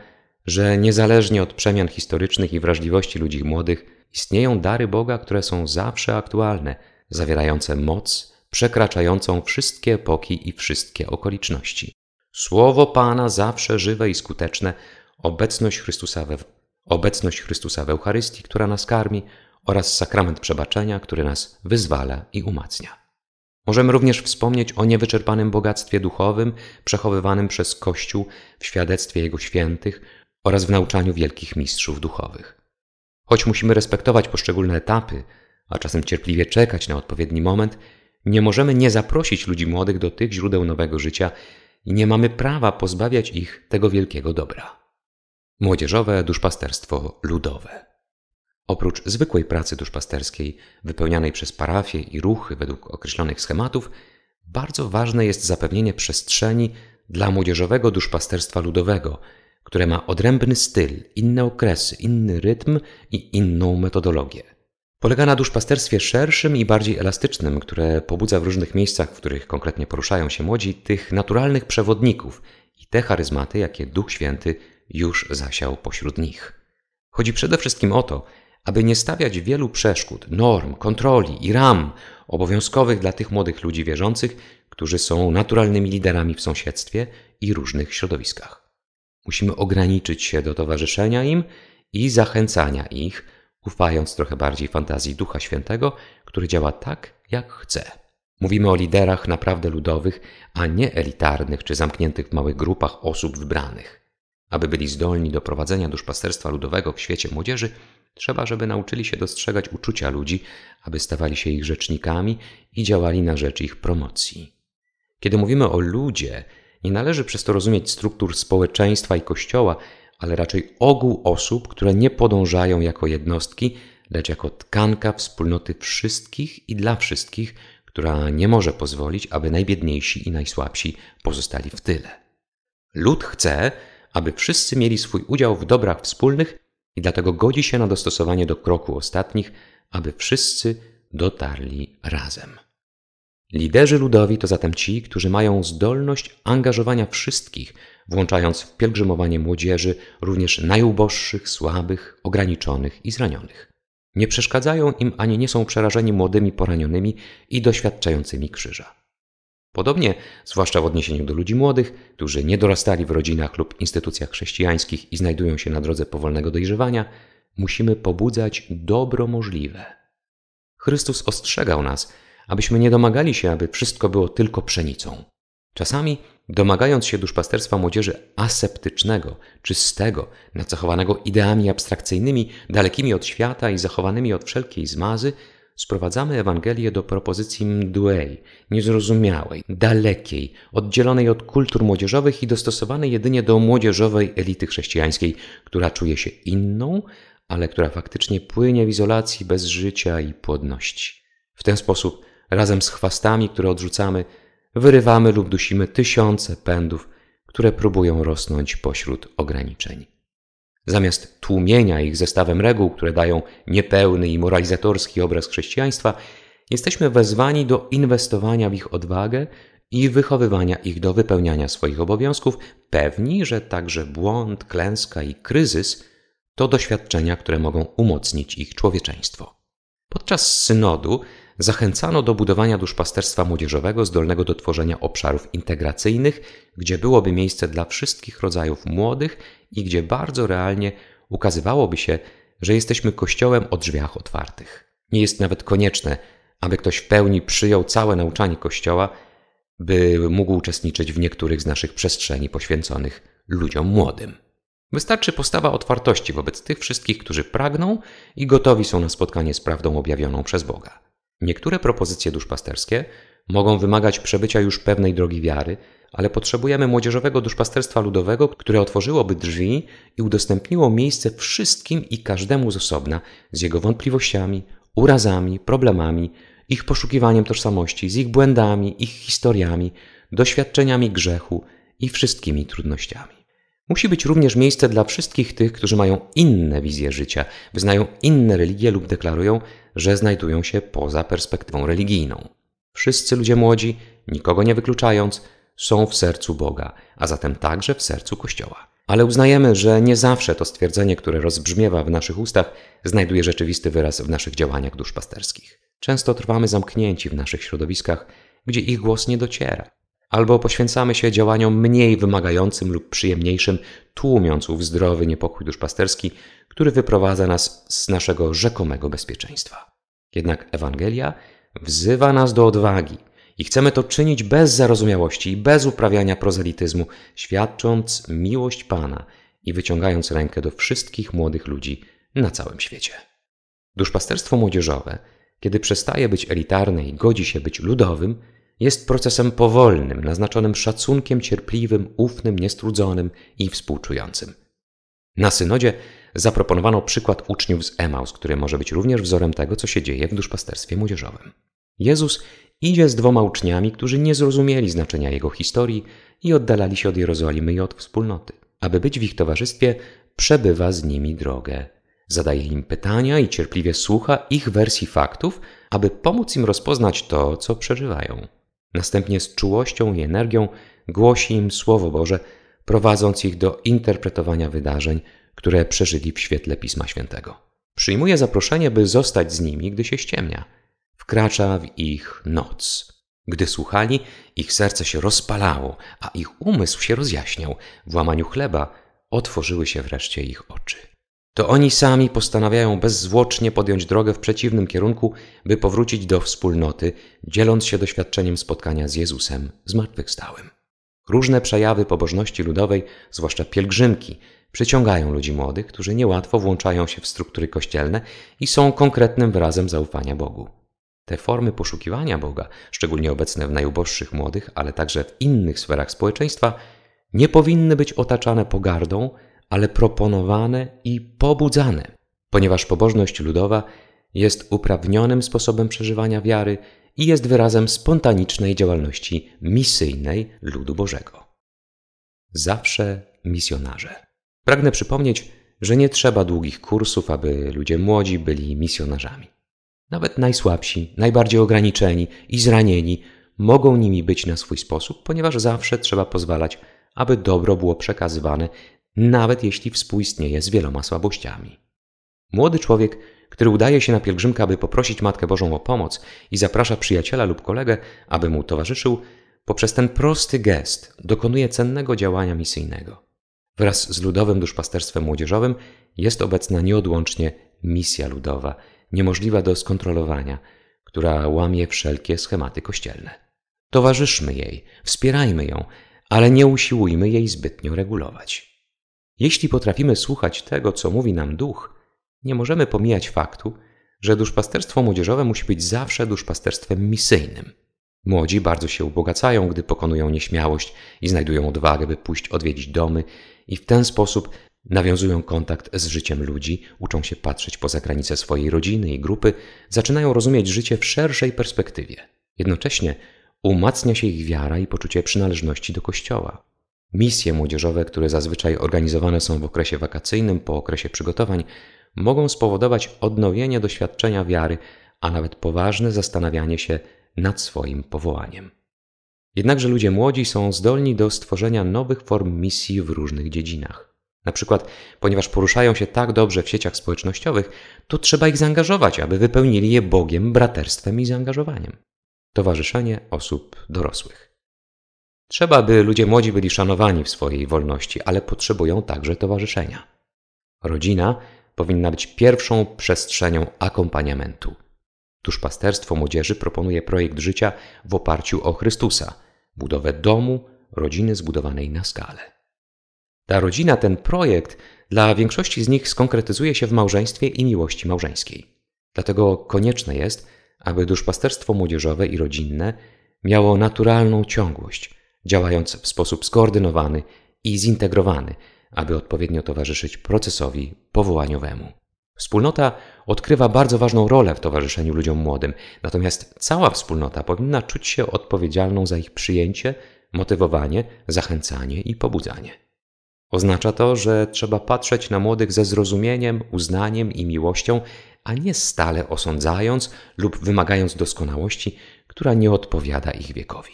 Speaker 1: że niezależnie od przemian historycznych i wrażliwości ludzi młodych, istnieją dary Boga, które są zawsze aktualne, zawierające moc przekraczającą wszystkie epoki i wszystkie okoliczności. Słowo Pana zawsze żywe i skuteczne, obecność Chrystusa we, obecność Chrystusa w Eucharystii, która nas karmi, oraz sakrament przebaczenia, który nas wyzwala i umacnia. Możemy również wspomnieć o niewyczerpanym bogactwie duchowym przechowywanym przez Kościół w świadectwie Jego świętych oraz w nauczaniu wielkich mistrzów duchowych. Choć musimy respektować poszczególne etapy, a czasem cierpliwie czekać na odpowiedni moment, nie możemy nie zaprosić ludzi młodych do tych źródeł nowego życia i nie mamy prawa pozbawiać ich tego wielkiego dobra. Młodzieżowe duszpasterstwo ludowe. Oprócz zwykłej pracy duszpasterskiej, wypełnianej przez parafie i ruchy według określonych schematów, bardzo ważne jest zapewnienie przestrzeni dla młodzieżowego duszpasterstwa ludowego, które ma odrębny styl, inne okresy, inny rytm i inną metodologię. Polega na duszpasterstwie szerszym i bardziej elastycznym, które pobudza w różnych miejscach, w których konkretnie poruszają się młodzi, tych naturalnych przewodników i te charyzmaty, jakie Duch Święty już zasiał pośród nich. Chodzi przede wszystkim o to, aby nie stawiać wielu przeszkód, norm, kontroli i ram obowiązkowych dla tych młodych ludzi wierzących, którzy są naturalnymi liderami w sąsiedztwie i różnych środowiskach. Musimy ograniczyć się do towarzyszenia im i zachęcania ich, ufając trochę bardziej fantazji Ducha Świętego, który działa tak, jak chce. Mówimy o liderach naprawdę ludowych, a nie elitarnych czy zamkniętych w małych grupach osób wybranych. Aby byli zdolni do prowadzenia duszpasterstwa ludowego w świecie młodzieży, Trzeba, żeby nauczyli się dostrzegać uczucia ludzi, aby stawali się ich rzecznikami i działali na rzecz ich promocji. Kiedy mówimy o ludzie, nie należy przez to rozumieć struktur społeczeństwa i kościoła, ale raczej ogół osób, które nie podążają jako jednostki, lecz jako tkanka wspólnoty wszystkich i dla wszystkich, która nie może pozwolić, aby najbiedniejsi i najsłabsi pozostali w tyle. Lud chce, aby wszyscy mieli swój udział w dobrach wspólnych i dlatego godzi się na dostosowanie do kroku ostatnich, aby wszyscy dotarli razem. Liderzy ludowi to zatem ci, którzy mają zdolność angażowania wszystkich, włączając w pielgrzymowanie młodzieży również najuboższych, słabych, ograniczonych i zranionych. Nie przeszkadzają im ani nie są przerażeni młodymi poranionymi i doświadczającymi krzyża. Podobnie, zwłaszcza w odniesieniu do ludzi młodych, którzy nie dorastali w rodzinach lub instytucjach chrześcijańskich i znajdują się na drodze powolnego dojrzewania, musimy pobudzać dobro możliwe. Chrystus ostrzegał nas, abyśmy nie domagali się, aby wszystko było tylko pszenicą. Czasami, domagając się duszpasterstwa młodzieży aseptycznego, czystego, nacechowanego ideami abstrakcyjnymi, dalekimi od świata i zachowanymi od wszelkiej zmazy, Sprowadzamy Ewangelię do propozycji mdłej, niezrozumiałej, dalekiej, oddzielonej od kultur młodzieżowych i dostosowanej jedynie do młodzieżowej elity chrześcijańskiej, która czuje się inną, ale która faktycznie płynie w izolacji bez życia i płodności. W ten sposób, razem z chwastami, które odrzucamy, wyrywamy lub dusimy tysiące pędów, które próbują rosnąć pośród ograniczeń. Zamiast tłumienia ich zestawem reguł, które dają niepełny i moralizatorski obraz chrześcijaństwa, jesteśmy wezwani do inwestowania w ich odwagę i wychowywania ich do wypełniania swoich obowiązków, pewni, że także błąd, klęska i kryzys to doświadczenia, które mogą umocnić ich człowieczeństwo. Podczas synodu zachęcano do budowania duszpasterstwa młodzieżowego zdolnego do tworzenia obszarów integracyjnych, gdzie byłoby miejsce dla wszystkich rodzajów młodych i gdzie bardzo realnie ukazywałoby się, że jesteśmy kościołem o drzwiach otwartych. Nie jest nawet konieczne, aby ktoś w pełni przyjął całe nauczanie kościoła, by mógł uczestniczyć w niektórych z naszych przestrzeni poświęconych ludziom młodym. Wystarczy postawa otwartości wobec tych wszystkich, którzy pragną i gotowi są na spotkanie z prawdą objawioną przez Boga. Niektóre propozycje duszpasterskie mogą wymagać przebycia już pewnej drogi wiary, ale potrzebujemy młodzieżowego duszpasterstwa ludowego, które otworzyłoby drzwi i udostępniło miejsce wszystkim i każdemu z osobna, z jego wątpliwościami, urazami, problemami, ich poszukiwaniem tożsamości, z ich błędami, ich historiami, doświadczeniami grzechu i wszystkimi trudnościami. Musi być również miejsce dla wszystkich tych, którzy mają inne wizje życia, wyznają inne religie lub deklarują, że znajdują się poza perspektywą religijną. Wszyscy ludzie młodzi, nikogo nie wykluczając, są w sercu Boga, a zatem także w sercu Kościoła. Ale uznajemy, że nie zawsze to stwierdzenie, które rozbrzmiewa w naszych ustach, znajduje rzeczywisty wyraz w naszych działaniach duszpasterskich. Często trwamy zamknięci w naszych środowiskach, gdzie ich głos nie dociera. Albo poświęcamy się działaniom mniej wymagającym lub przyjemniejszym, tłumiąc ów zdrowy niepokój duszpasterski, który wyprowadza nas z naszego rzekomego bezpieczeństwa. Jednak Ewangelia wzywa nas do odwagi, i chcemy to czynić bez zarozumiałości i bez uprawiania prozelityzmu, świadcząc miłość Pana i wyciągając rękę do wszystkich młodych ludzi na całym świecie. Duszpasterstwo młodzieżowe, kiedy przestaje być elitarne i godzi się być ludowym, jest procesem powolnym, naznaczonym szacunkiem cierpliwym, ufnym, niestrudzonym i współczującym. Na synodzie zaproponowano przykład uczniów z Emaus, który może być również wzorem tego, co się dzieje w duszpasterstwie młodzieżowym. Jezus Idzie z dwoma uczniami, którzy nie zrozumieli znaczenia jego historii i oddalali się od Jerozolimy i od wspólnoty. Aby być w ich towarzystwie, przebywa z nimi drogę. Zadaje im pytania i cierpliwie słucha ich wersji faktów, aby pomóc im rozpoznać to, co przeżywają. Następnie z czułością i energią głosi im Słowo Boże, prowadząc ich do interpretowania wydarzeń, które przeżyli w świetle Pisma Świętego. Przyjmuje zaproszenie, by zostać z nimi, gdy się ściemnia – wkracza w ich noc. Gdy słuchali, ich serce się rozpalało, a ich umysł się rozjaśniał. W łamaniu chleba otworzyły się wreszcie ich oczy. To oni sami postanawiają bezzwłocznie podjąć drogę w przeciwnym kierunku, by powrócić do wspólnoty, dzieląc się doświadczeniem spotkania z Jezusem zmartwychwstałym. Różne przejawy pobożności ludowej, zwłaszcza pielgrzymki, przyciągają ludzi młodych, którzy niełatwo włączają się w struktury kościelne i są konkretnym wyrazem zaufania Bogu. Te formy poszukiwania Boga, szczególnie obecne w najuboższych młodych, ale także w innych sferach społeczeństwa, nie powinny być otaczane pogardą, ale proponowane i pobudzane, ponieważ pobożność ludowa jest uprawnionym sposobem przeżywania wiary i jest wyrazem spontanicznej działalności misyjnej ludu Bożego. Zawsze misjonarze. Pragnę przypomnieć, że nie trzeba długich kursów, aby ludzie młodzi byli misjonarzami. Nawet najsłabsi, najbardziej ograniczeni i zranieni mogą nimi być na swój sposób, ponieważ zawsze trzeba pozwalać, aby dobro było przekazywane, nawet jeśli współistnieje z wieloma słabościami. Młody człowiek, który udaje się na pielgrzymkę, aby poprosić Matkę Bożą o pomoc i zaprasza przyjaciela lub kolegę, aby mu towarzyszył, poprzez ten prosty gest dokonuje cennego działania misyjnego. Wraz z ludowym duszpasterstwem młodzieżowym jest obecna nieodłącznie misja ludowa – niemożliwa do skontrolowania, która łamie wszelkie schematy kościelne. Towarzyszmy jej, wspierajmy ją, ale nie usiłujmy jej zbytnio regulować. Jeśli potrafimy słuchać tego, co mówi nam duch, nie możemy pomijać faktu, że duszpasterstwo młodzieżowe musi być zawsze duszpasterstwem misyjnym. Młodzi bardzo się ubogacają, gdy pokonują nieśmiałość i znajdują odwagę, by pójść odwiedzić domy i w ten sposób Nawiązują kontakt z życiem ludzi, uczą się patrzeć poza granice swojej rodziny i grupy, zaczynają rozumieć życie w szerszej perspektywie. Jednocześnie umacnia się ich wiara i poczucie przynależności do Kościoła. Misje młodzieżowe, które zazwyczaj organizowane są w okresie wakacyjnym po okresie przygotowań, mogą spowodować odnowienie doświadczenia wiary, a nawet poważne zastanawianie się nad swoim powołaniem. Jednakże ludzie młodzi są zdolni do stworzenia nowych form misji w różnych dziedzinach. Na przykład, ponieważ poruszają się tak dobrze w sieciach społecznościowych, to trzeba ich zaangażować, aby wypełnili je Bogiem, braterstwem i zaangażowaniem. Towarzyszenie osób dorosłych. Trzeba, by ludzie młodzi byli szanowani w swojej wolności, ale potrzebują także towarzyszenia. Rodzina powinna być pierwszą przestrzenią akompaniamentu. Duszpasterstwo młodzieży proponuje projekt życia w oparciu o Chrystusa budowę domu, rodziny zbudowanej na skale. Dla rodzina ten projekt dla większości z nich skonkretyzuje się w małżeństwie i miłości małżeńskiej. Dlatego konieczne jest, aby duszpasterstwo młodzieżowe i rodzinne miało naturalną ciągłość, działając w sposób skoordynowany i zintegrowany, aby odpowiednio towarzyszyć procesowi powołaniowemu. Wspólnota odkrywa bardzo ważną rolę w towarzyszeniu ludziom młodym, natomiast cała wspólnota powinna czuć się odpowiedzialną za ich przyjęcie, motywowanie, zachęcanie i pobudzanie. Oznacza to, że trzeba patrzeć na młodych ze zrozumieniem, uznaniem i miłością, a nie stale osądzając lub wymagając doskonałości, która nie odpowiada ich wiekowi.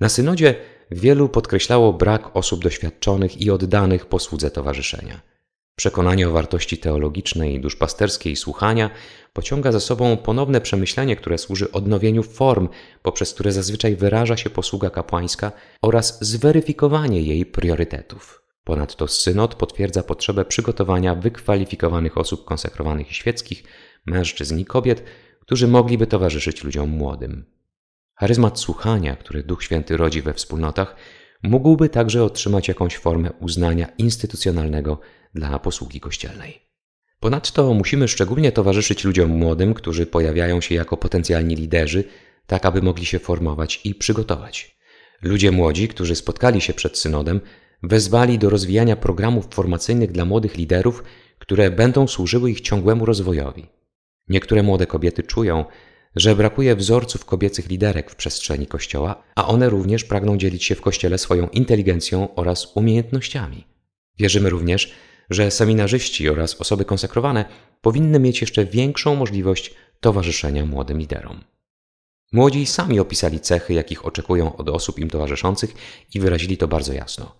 Speaker 1: Na synodzie wielu podkreślało brak osób doświadczonych i oddanych posłudze towarzyszenia. Przekonanie o wartości teologicznej i duszpasterskiej słuchania pociąga za sobą ponowne przemyślenie, które służy odnowieniu form, poprzez które zazwyczaj wyraża się posługa kapłańska oraz zweryfikowanie jej priorytetów. Ponadto synod potwierdza potrzebę przygotowania wykwalifikowanych osób konsekrowanych i świeckich, mężczyzn i kobiet, którzy mogliby towarzyszyć ludziom młodym. Charyzmat słuchania, który Duch Święty rodzi we wspólnotach, mógłby także otrzymać jakąś formę uznania instytucjonalnego dla posługi kościelnej. Ponadto musimy szczególnie towarzyszyć ludziom młodym, którzy pojawiają się jako potencjalni liderzy, tak aby mogli się formować i przygotować. Ludzie młodzi, którzy spotkali się przed synodem, wezwali do rozwijania programów formacyjnych dla młodych liderów, które będą służyły ich ciągłemu rozwojowi. Niektóre młode kobiety czują, że brakuje wzorców kobiecych liderek w przestrzeni kościoła, a one również pragną dzielić się w kościele swoją inteligencją oraz umiejętnościami. Wierzymy również, że seminarzyści oraz osoby konsekrowane powinny mieć jeszcze większą możliwość towarzyszenia młodym liderom. Młodzi sami opisali cechy, jakich oczekują od osób im towarzyszących i wyrazili to bardzo jasno.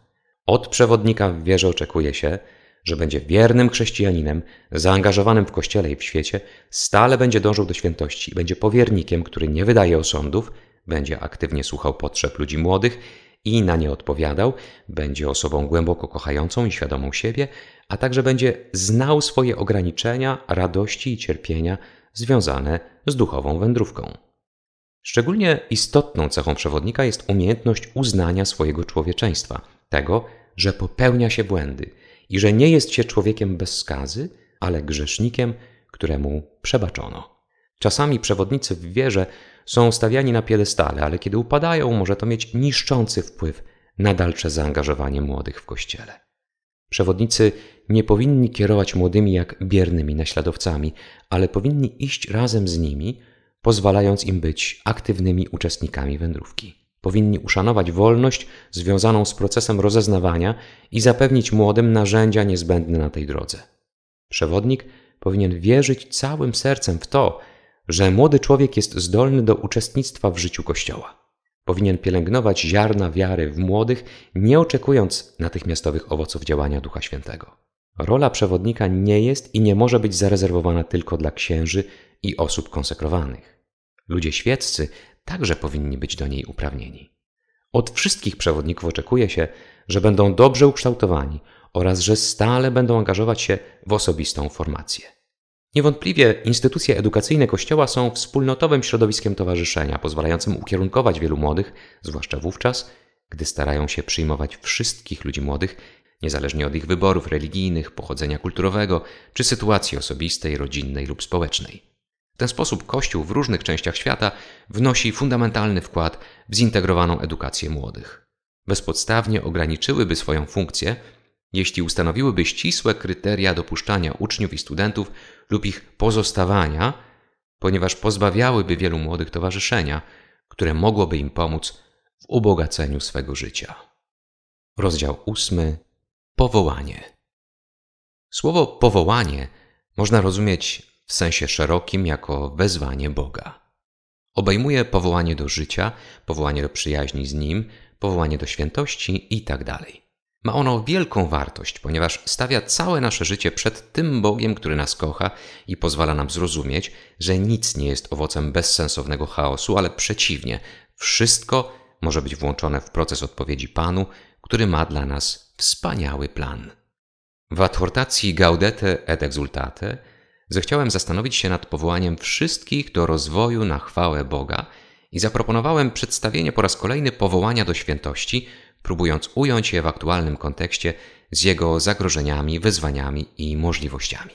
Speaker 1: Od przewodnika w wierze oczekuje się, że będzie wiernym chrześcijaninem, zaangażowanym w kościele i w świecie, stale będzie dążył do świętości i będzie powiernikiem, który nie wydaje osądów, będzie aktywnie słuchał potrzeb ludzi młodych i na nie odpowiadał, będzie osobą głęboko kochającą i świadomą siebie, a także będzie znał swoje ograniczenia, radości i cierpienia związane z duchową wędrówką. Szczególnie istotną cechą przewodnika jest umiejętność uznania swojego człowieczeństwa – tego, że popełnia się błędy i że nie jest się człowiekiem bez skazy, ale grzesznikiem, któremu przebaczono. Czasami przewodnicy w wierze są stawiani na piedestale, ale kiedy upadają, może to mieć niszczący wpływ na dalsze zaangażowanie młodych w kościele. Przewodnicy nie powinni kierować młodymi jak biernymi naśladowcami, ale powinni iść razem z nimi, pozwalając im być aktywnymi uczestnikami wędrówki. Powinni uszanować wolność związaną z procesem rozeznawania i zapewnić młodym narzędzia niezbędne na tej drodze. Przewodnik powinien wierzyć całym sercem w to, że młody człowiek jest zdolny do uczestnictwa w życiu Kościoła. Powinien pielęgnować ziarna wiary w młodych, nie oczekując natychmiastowych owoców działania Ducha Świętego. Rola przewodnika nie jest i nie może być zarezerwowana tylko dla księży i osób konsekrowanych. Ludzie świeccy także powinni być do niej uprawnieni. Od wszystkich przewodników oczekuje się, że będą dobrze ukształtowani oraz że stale będą angażować się w osobistą formację. Niewątpliwie instytucje edukacyjne Kościoła są wspólnotowym środowiskiem towarzyszenia, pozwalającym ukierunkować wielu młodych, zwłaszcza wówczas, gdy starają się przyjmować wszystkich ludzi młodych, niezależnie od ich wyborów religijnych, pochodzenia kulturowego czy sytuacji osobistej, rodzinnej lub społecznej. W ten sposób Kościół w różnych częściach świata wnosi fundamentalny wkład w zintegrowaną edukację młodych. Bezpodstawnie ograniczyłyby swoją funkcję, jeśli ustanowiłyby ścisłe kryteria dopuszczania uczniów i studentów lub ich pozostawania, ponieważ pozbawiałyby wielu młodych towarzyszenia, które mogłoby im pomóc w ubogaceniu swego życia. Rozdział ósmy. Powołanie. Słowo powołanie można rozumieć w sensie szerokim jako wezwanie Boga. Obejmuje powołanie do życia, powołanie do przyjaźni z Nim, powołanie do świętości itd. Tak ma ono wielką wartość, ponieważ stawia całe nasze życie przed tym Bogiem, który nas kocha i pozwala nam zrozumieć, że nic nie jest owocem bezsensownego chaosu, ale przeciwnie, wszystko może być włączone w proces odpowiedzi Panu, który ma dla nas wspaniały plan. W adhortacji Gaudete et Exultate zechciałem zastanowić się nad powołaniem wszystkich do rozwoju na chwałę Boga i zaproponowałem przedstawienie po raz kolejny powołania do świętości, próbując ująć je w aktualnym kontekście z jego zagrożeniami, wyzwaniami i możliwościami.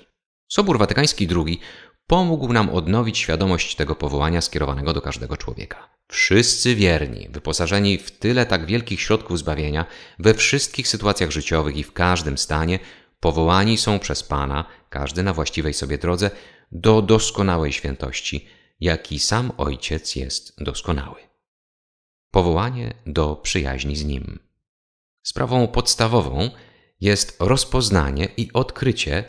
Speaker 1: Sobór Watykański II pomógł nam odnowić świadomość tego powołania skierowanego do każdego człowieka. Wszyscy wierni, wyposażeni w tyle tak wielkich środków zbawienia, we wszystkich sytuacjach życiowych i w każdym stanie, powołani są przez Pana, każdy na właściwej sobie drodze, do doskonałej świętości, jaki sam Ojciec jest doskonały. Powołanie do przyjaźni z Nim. Sprawą podstawową jest rozpoznanie i odkrycie,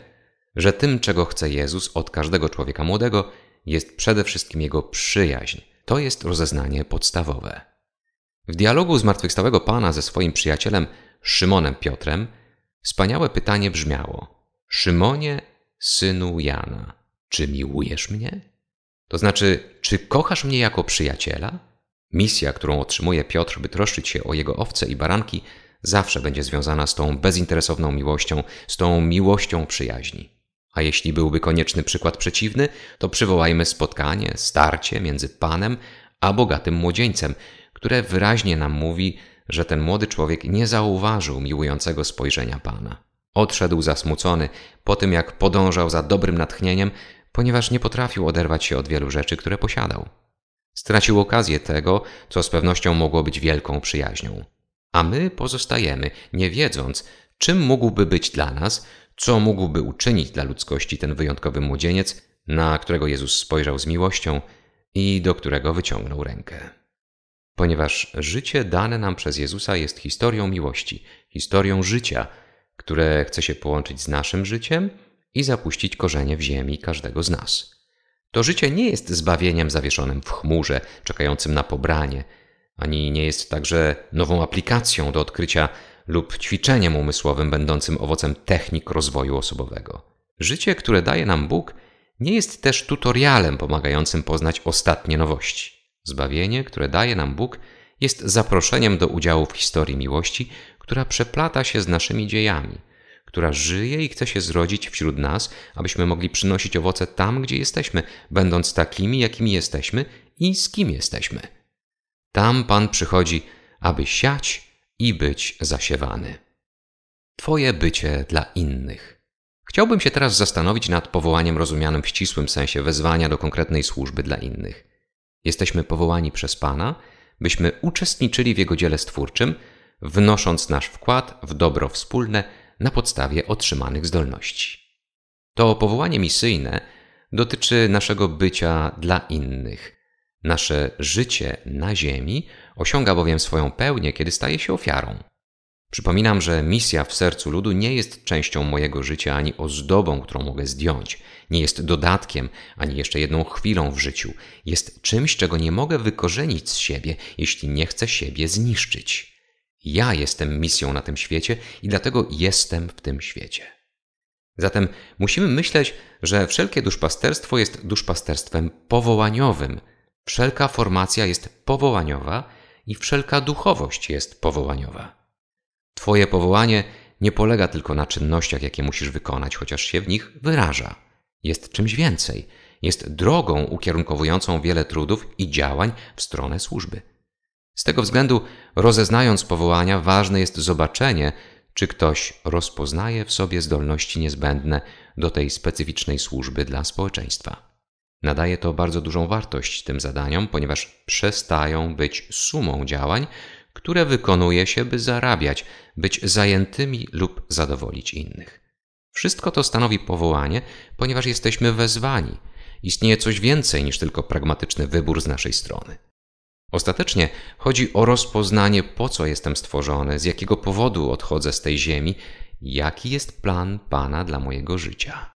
Speaker 1: że tym, czego chce Jezus od każdego człowieka młodego, jest przede wszystkim Jego przyjaźń. To jest rozeznanie podstawowe. W dialogu zmartwychwstałego Pana ze swoim przyjacielem Szymonem Piotrem – Wspaniałe pytanie brzmiało: Szymonie, synu Jana, czy miłujesz mnie? To znaczy, czy kochasz mnie jako przyjaciela? Misja, którą otrzymuje Piotr, by troszczyć się o jego owce i baranki, zawsze będzie związana z tą bezinteresowną miłością, z tą miłością przyjaźni. A jeśli byłby konieczny przykład przeciwny, to przywołajmy spotkanie, starcie między Panem a bogatym młodzieńcem, które wyraźnie nam mówi, że ten młody człowiek nie zauważył miłującego spojrzenia Pana. Odszedł zasmucony po tym, jak podążał za dobrym natchnieniem, ponieważ nie potrafił oderwać się od wielu rzeczy, które posiadał. Stracił okazję tego, co z pewnością mogło być wielką przyjaźnią. A my pozostajemy, nie wiedząc, czym mógłby być dla nas, co mógłby uczynić dla ludzkości ten wyjątkowy młodzieniec, na którego Jezus spojrzał z miłością i do którego wyciągnął rękę ponieważ życie dane nam przez Jezusa jest historią miłości, historią życia, które chce się połączyć z naszym życiem i zapuścić korzenie w ziemi każdego z nas. To życie nie jest zbawieniem zawieszonym w chmurze, czekającym na pobranie, ani nie jest także nową aplikacją do odkrycia lub ćwiczeniem umysłowym będącym owocem technik rozwoju osobowego. Życie, które daje nam Bóg, nie jest też tutorialem pomagającym poznać ostatnie nowości. Zbawienie, które daje nam Bóg, jest zaproszeniem do udziału w historii miłości, która przeplata się z naszymi dziejami, która żyje i chce się zrodzić wśród nas, abyśmy mogli przynosić owoce tam, gdzie jesteśmy, będąc takimi, jakimi jesteśmy i z kim jesteśmy. Tam Pan przychodzi, aby siać i być zasiewany. Twoje bycie dla innych. Chciałbym się teraz zastanowić nad powołaniem rozumianym w ścisłym sensie wezwania do konkretnej służby dla innych. Jesteśmy powołani przez Pana, byśmy uczestniczyli w Jego dziele stwórczym, wnosząc nasz wkład w dobro wspólne na podstawie otrzymanych zdolności. To powołanie misyjne dotyczy naszego bycia dla innych. Nasze życie na Ziemi osiąga bowiem swoją pełnię, kiedy staje się ofiarą. Przypominam, że misja w sercu ludu nie jest częścią mojego życia ani ozdobą, którą mogę zdjąć nie jest dodatkiem ani jeszcze jedną chwilą w życiu, jest czymś, czego nie mogę wykorzenić z siebie, jeśli nie chcę siebie zniszczyć. Ja jestem misją na tym świecie i dlatego jestem w tym świecie. Zatem musimy myśleć, że wszelkie duszpasterstwo jest duszpasterstwem powołaniowym. Wszelka formacja jest powołaniowa i wszelka duchowość jest powołaniowa. Twoje powołanie nie polega tylko na czynnościach, jakie musisz wykonać, chociaż się w nich wyraża. Jest czymś więcej. Jest drogą ukierunkowującą wiele trudów i działań w stronę służby. Z tego względu, rozeznając powołania, ważne jest zobaczenie, czy ktoś rozpoznaje w sobie zdolności niezbędne do tej specyficznej służby dla społeczeństwa. Nadaje to bardzo dużą wartość tym zadaniom, ponieważ przestają być sumą działań, które wykonuje się, by zarabiać, być zajętymi lub zadowolić innych. Wszystko to stanowi powołanie, ponieważ jesteśmy wezwani. Istnieje coś więcej niż tylko pragmatyczny wybór z naszej strony. Ostatecznie chodzi o rozpoznanie, po co jestem stworzony, z jakiego powodu odchodzę z tej ziemi, jaki jest plan Pana dla mojego życia.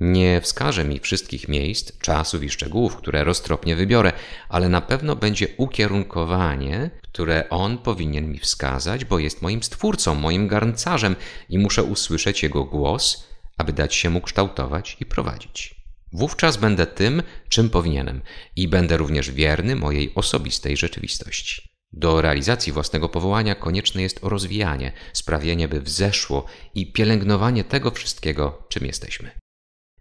Speaker 1: Nie wskaże mi wszystkich miejsc, czasów i szczegółów, które roztropnie wybiorę, ale na pewno będzie ukierunkowanie, które on powinien mi wskazać, bo jest moim stwórcą, moim garncarzem i muszę usłyszeć jego głos, aby dać się mu kształtować i prowadzić. Wówczas będę tym, czym powinienem i będę również wierny mojej osobistej rzeczywistości. Do realizacji własnego powołania konieczne jest rozwijanie, sprawienie, by wzeszło i pielęgnowanie tego wszystkiego, czym jesteśmy.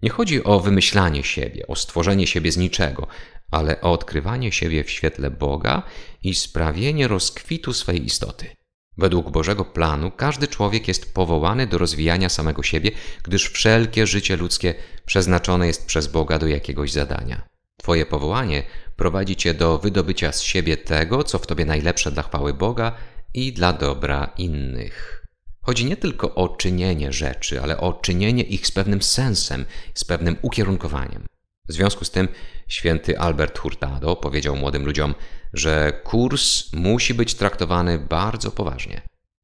Speaker 1: Nie chodzi o wymyślanie siebie, o stworzenie siebie z niczego, ale o odkrywanie siebie w świetle Boga i sprawienie rozkwitu swej istoty. Według Bożego planu każdy człowiek jest powołany do rozwijania samego siebie, gdyż wszelkie życie ludzkie przeznaczone jest przez Boga do jakiegoś zadania. Twoje powołanie prowadzi cię do wydobycia z siebie tego, co w tobie najlepsze dla chwały Boga i dla dobra innych. Chodzi nie tylko o czynienie rzeczy, ale o czynienie ich z pewnym sensem, z pewnym ukierunkowaniem. W związku z tym święty Albert Hurtado powiedział młodym ludziom, że kurs musi być traktowany bardzo poważnie.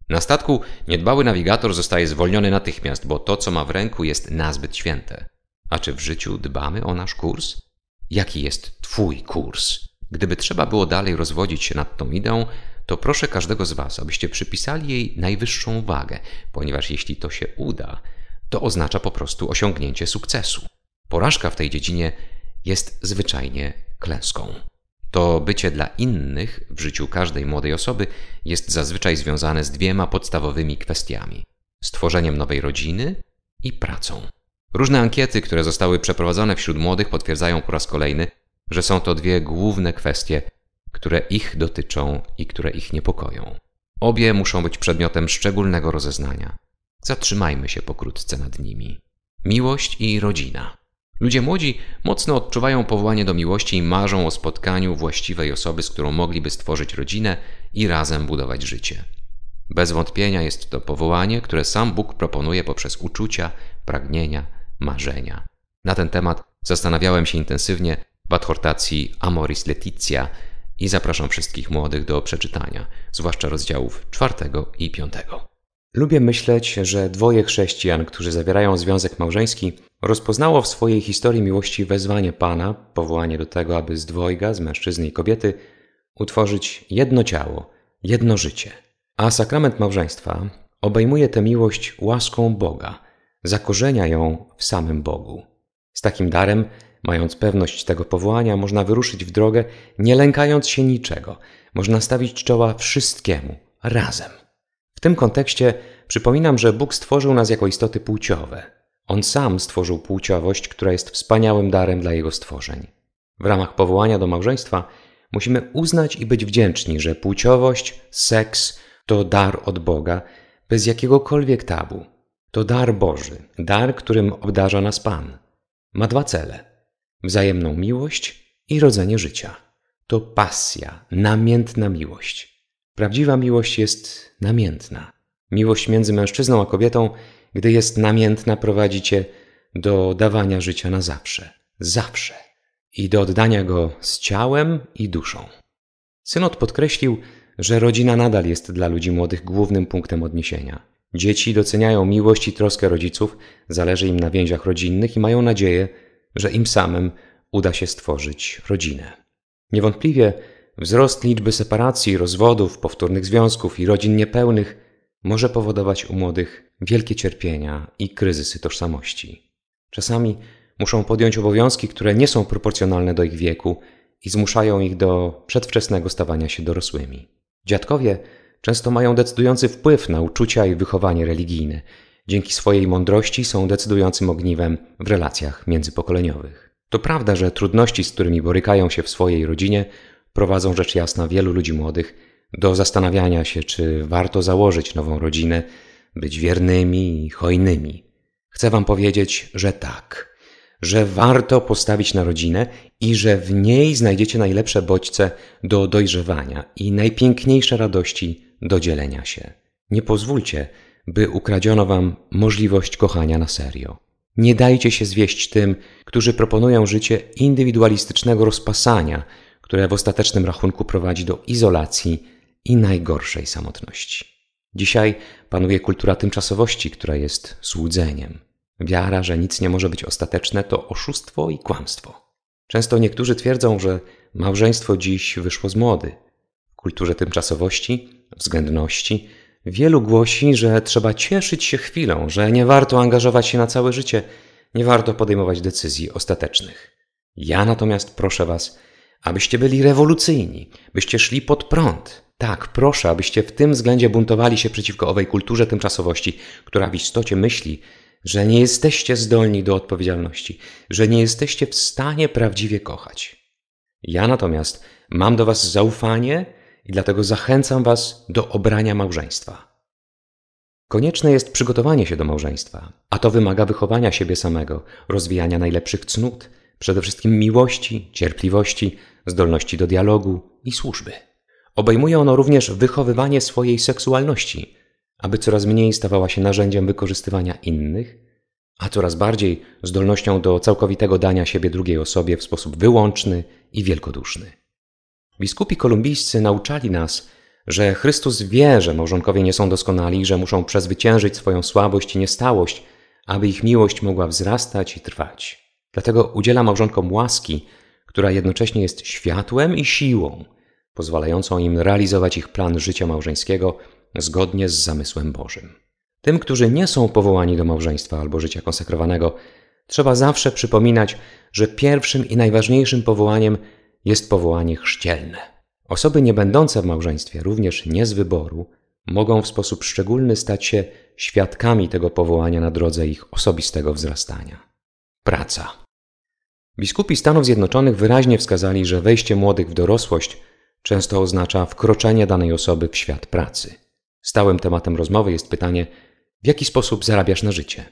Speaker 1: Na statku niedbały nawigator zostaje zwolniony natychmiast, bo to, co ma w ręku, jest nazbyt święte. A czy w życiu dbamy o nasz kurs? Jaki jest Twój kurs? Gdyby trzeba było dalej rozwodzić się nad tą ideą, to proszę każdego z Was, abyście przypisali jej najwyższą wagę, ponieważ jeśli to się uda, to oznacza po prostu osiągnięcie sukcesu. Porażka w tej dziedzinie jest zwyczajnie klęską. To bycie dla innych w życiu każdej młodej osoby jest zazwyczaj związane z dwiema podstawowymi kwestiami: stworzeniem nowej rodziny i pracą. Różne ankiety, które zostały przeprowadzone wśród młodych, potwierdzają po raz kolejny, że są to dwie główne kwestie, które ich dotyczą i które ich niepokoją. Obie muszą być przedmiotem szczególnego rozeznania. Zatrzymajmy się pokrótce nad nimi. Miłość i rodzina. Ludzie młodzi mocno odczuwają powołanie do miłości i marzą o spotkaniu właściwej osoby, z którą mogliby stworzyć rodzinę i razem budować życie. Bez wątpienia jest to powołanie, które sam Bóg proponuje poprzez uczucia, pragnienia, marzenia. Na ten temat zastanawiałem się intensywnie w adhortacji Amoris Letizia i zapraszam wszystkich młodych do przeczytania, zwłaszcza rozdziałów czwartego i piątego. Lubię myśleć, że dwoje chrześcijan, którzy zawierają związek małżeński, rozpoznało w swojej historii miłości wezwanie Pana, powołanie do tego, aby z dwojga, z mężczyzny i kobiety, utworzyć jedno ciało, jedno życie. A sakrament małżeństwa obejmuje tę miłość łaską Boga, zakorzenia ją w samym Bogu. Z takim darem Mając pewność tego powołania, można wyruszyć w drogę, nie lękając się niczego, można stawić czoła wszystkiemu razem. W tym kontekście przypominam, że Bóg stworzył nas jako istoty płciowe. On sam stworzył płciowość, która jest wspaniałym darem dla Jego stworzeń. W ramach powołania do małżeństwa musimy uznać i być wdzięczni, że płciowość, seks to dar od Boga bez jakiegokolwiek tabu. To dar Boży, dar, którym obdarza nas Pan. Ma dwa cele wzajemną miłość i rodzenie życia. To pasja, namiętna miłość. Prawdziwa miłość jest namiętna. Miłość między mężczyzną a kobietą, gdy jest namiętna, prowadzi cię do dawania życia na zawsze, zawsze i do oddania go z ciałem i duszą. Synod podkreślił, że rodzina nadal jest dla ludzi młodych głównym punktem odniesienia. Dzieci doceniają miłość i troskę rodziców, zależy im na więziach rodzinnych i mają nadzieję, że im samym uda się stworzyć rodzinę. Niewątpliwie wzrost liczby separacji, rozwodów, powtórnych związków i rodzin niepełnych może powodować u młodych wielkie cierpienia i kryzysy tożsamości. Czasami muszą podjąć obowiązki, które nie są proporcjonalne do ich wieku i zmuszają ich do przedwczesnego stawania się dorosłymi. Dziadkowie często mają decydujący wpływ na uczucia i wychowanie religijne dzięki swojej mądrości są decydującym ogniwem w relacjach międzypokoleniowych. To prawda, że trudności, z którymi borykają się w swojej rodzinie, prowadzą rzecz jasna wielu ludzi młodych do zastanawiania się, czy warto założyć nową rodzinę, być wiernymi i hojnymi. Chcę Wam powiedzieć, że tak, że warto postawić na rodzinę i że w niej znajdziecie najlepsze bodźce do dojrzewania i najpiękniejsze radości do dzielenia się. Nie pozwólcie, by ukradziono wam możliwość kochania na serio. Nie dajcie się zwieść tym, którzy proponują życie indywidualistycznego rozpasania, które w ostatecznym rachunku prowadzi do izolacji i najgorszej samotności. Dzisiaj panuje kultura tymczasowości, która jest słudzeniem. Wiara, że nic nie może być ostateczne, to oszustwo i kłamstwo. Często niektórzy twierdzą, że małżeństwo dziś wyszło z mody. W kulturze tymczasowości, względności, Wielu głosi, że trzeba cieszyć się chwilą, że nie warto angażować się na całe życie, nie warto podejmować decyzji ostatecznych. Ja natomiast proszę Was, abyście byli rewolucyjni, byście szli pod prąd. Tak, proszę, abyście w tym względzie buntowali się przeciwko owej kulturze tymczasowości, która w istocie myśli, że nie jesteście zdolni do odpowiedzialności, że nie jesteście w stanie prawdziwie kochać. Ja natomiast mam do Was zaufanie i dlatego zachęcam Was do obrania małżeństwa. Konieczne jest przygotowanie się do małżeństwa, a to wymaga wychowania siebie samego, rozwijania najlepszych cnót, przede wszystkim miłości, cierpliwości, zdolności do dialogu i służby. Obejmuje ono również wychowywanie swojej seksualności, aby coraz mniej stawała się narzędziem wykorzystywania innych, a coraz bardziej zdolnością do całkowitego dania siebie drugiej osobie w sposób wyłączny i wielkoduszny. Biskupi kolumbijscy nauczali nas, że Chrystus wie, że małżonkowie nie są doskonali, że muszą przezwyciężyć swoją słabość i niestałość, aby ich miłość mogła wzrastać i trwać. Dlatego udziela małżonkom łaski, która jednocześnie jest światłem i siłą, pozwalającą im realizować ich plan życia małżeńskiego zgodnie z zamysłem Bożym. Tym, którzy nie są powołani do małżeństwa albo życia konsekrowanego, trzeba zawsze przypominać, że pierwszym i najważniejszym powołaniem jest powołanie chrzcielne. Osoby niebędące w małżeństwie, również nie z wyboru, mogą w sposób szczególny stać się świadkami tego powołania na drodze ich osobistego wzrastania. Praca. Biskupi Stanów Zjednoczonych wyraźnie wskazali, że wejście młodych w dorosłość często oznacza wkroczenie danej osoby w świat pracy. Stałym tematem rozmowy jest pytanie, w jaki sposób zarabiasz na życie,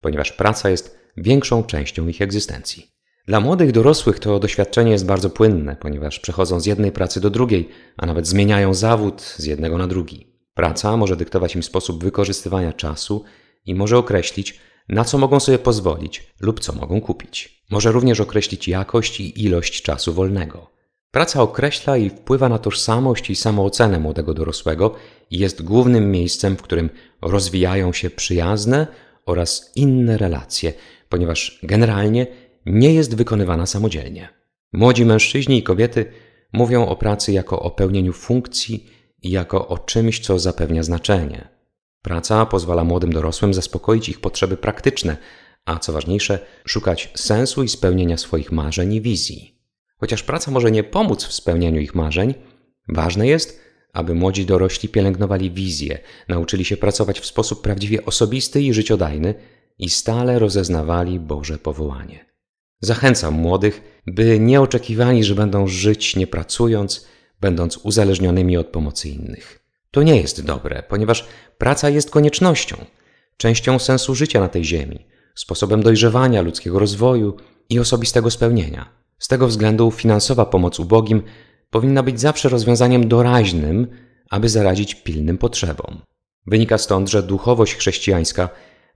Speaker 1: ponieważ praca jest większą częścią ich egzystencji. Dla młodych dorosłych to doświadczenie jest bardzo płynne, ponieważ przechodzą z jednej pracy do drugiej, a nawet zmieniają zawód z jednego na drugi. Praca może dyktować im sposób wykorzystywania czasu i może określić, na co mogą sobie pozwolić lub co mogą kupić. Może również określić jakość i ilość czasu wolnego. Praca określa i wpływa na tożsamość i samoocenę młodego dorosłego i jest głównym miejscem, w którym rozwijają się przyjazne oraz inne relacje, ponieważ generalnie nie jest wykonywana samodzielnie. Młodzi mężczyźni i kobiety mówią o pracy jako o pełnieniu funkcji i jako o czymś, co zapewnia znaczenie. Praca pozwala młodym dorosłym zaspokoić ich potrzeby praktyczne, a co ważniejsze, szukać sensu i spełnienia swoich marzeń i wizji. Chociaż praca może nie pomóc w spełnianiu ich marzeń, ważne jest, aby młodzi dorośli pielęgnowali wizję, nauczyli się pracować w sposób prawdziwie osobisty i życiodajny i stale rozeznawali Boże powołanie. Zachęcam młodych, by nie oczekiwali, że będą żyć nie pracując, będąc uzależnionymi od pomocy innych. To nie jest dobre, ponieważ praca jest koniecznością, częścią sensu życia na tej ziemi, sposobem dojrzewania, ludzkiego rozwoju i osobistego spełnienia. Z tego względu finansowa pomoc ubogim powinna być zawsze rozwiązaniem doraźnym, aby zaradzić pilnym potrzebom. Wynika stąd, że duchowość chrześcijańska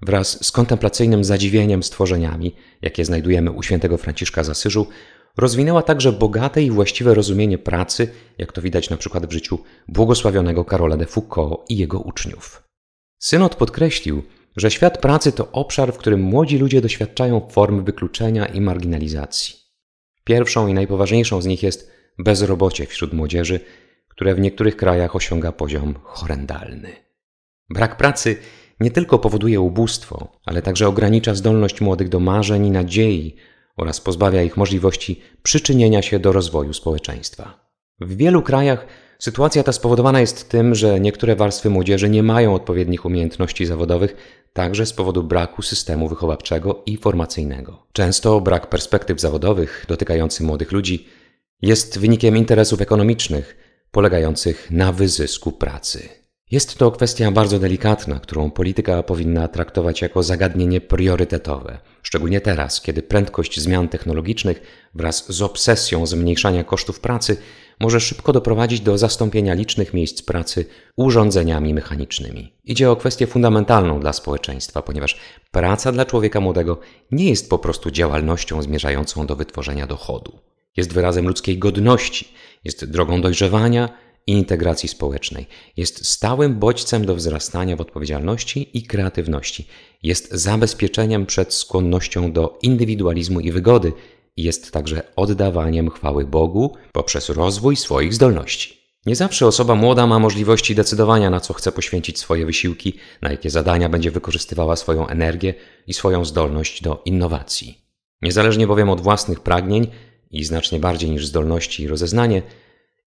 Speaker 1: wraz z kontemplacyjnym zadziwieniem stworzeniami, jakie znajdujemy u świętego Franciszka z Asyżu, rozwinęła także bogate i właściwe rozumienie pracy, jak to widać na przykład w życiu błogosławionego Karola de Foucault i jego uczniów. Synod podkreślił, że świat pracy to obszar, w którym młodzi ludzie doświadczają form wykluczenia i marginalizacji. Pierwszą i najpoważniejszą z nich jest bezrobocie wśród młodzieży, które w niektórych krajach osiąga poziom horrendalny. Brak pracy nie tylko powoduje ubóstwo, ale także ogranicza zdolność młodych do marzeń i nadziei oraz pozbawia ich możliwości przyczynienia się do rozwoju społeczeństwa. W wielu krajach sytuacja ta spowodowana jest tym, że niektóre warstwy młodzieży nie mają odpowiednich umiejętności zawodowych, także z powodu braku systemu wychowawczego i formacyjnego. Często brak perspektyw zawodowych dotykający młodych ludzi jest wynikiem interesów ekonomicznych polegających na wyzysku pracy. Jest to kwestia bardzo delikatna, którą polityka powinna traktować jako zagadnienie priorytetowe, szczególnie teraz, kiedy prędkość zmian technologicznych wraz z obsesją zmniejszania kosztów pracy może szybko doprowadzić do zastąpienia licznych miejsc pracy urządzeniami mechanicznymi. Idzie o kwestię fundamentalną dla społeczeństwa, ponieważ praca dla człowieka młodego nie jest po prostu działalnością zmierzającą do wytworzenia dochodu. Jest wyrazem ludzkiej godności, jest drogą dojrzewania, i integracji społecznej. Jest stałym bodźcem do wzrastania w odpowiedzialności i kreatywności. Jest zabezpieczeniem przed skłonnością do indywidualizmu i wygody. jest także oddawaniem chwały Bogu poprzez rozwój swoich zdolności. Nie zawsze osoba młoda ma możliwości decydowania, na co chce poświęcić swoje wysiłki, na jakie zadania będzie wykorzystywała swoją energię i swoją zdolność do innowacji. Niezależnie bowiem od własnych pragnień i znacznie bardziej niż zdolności i rozeznanie,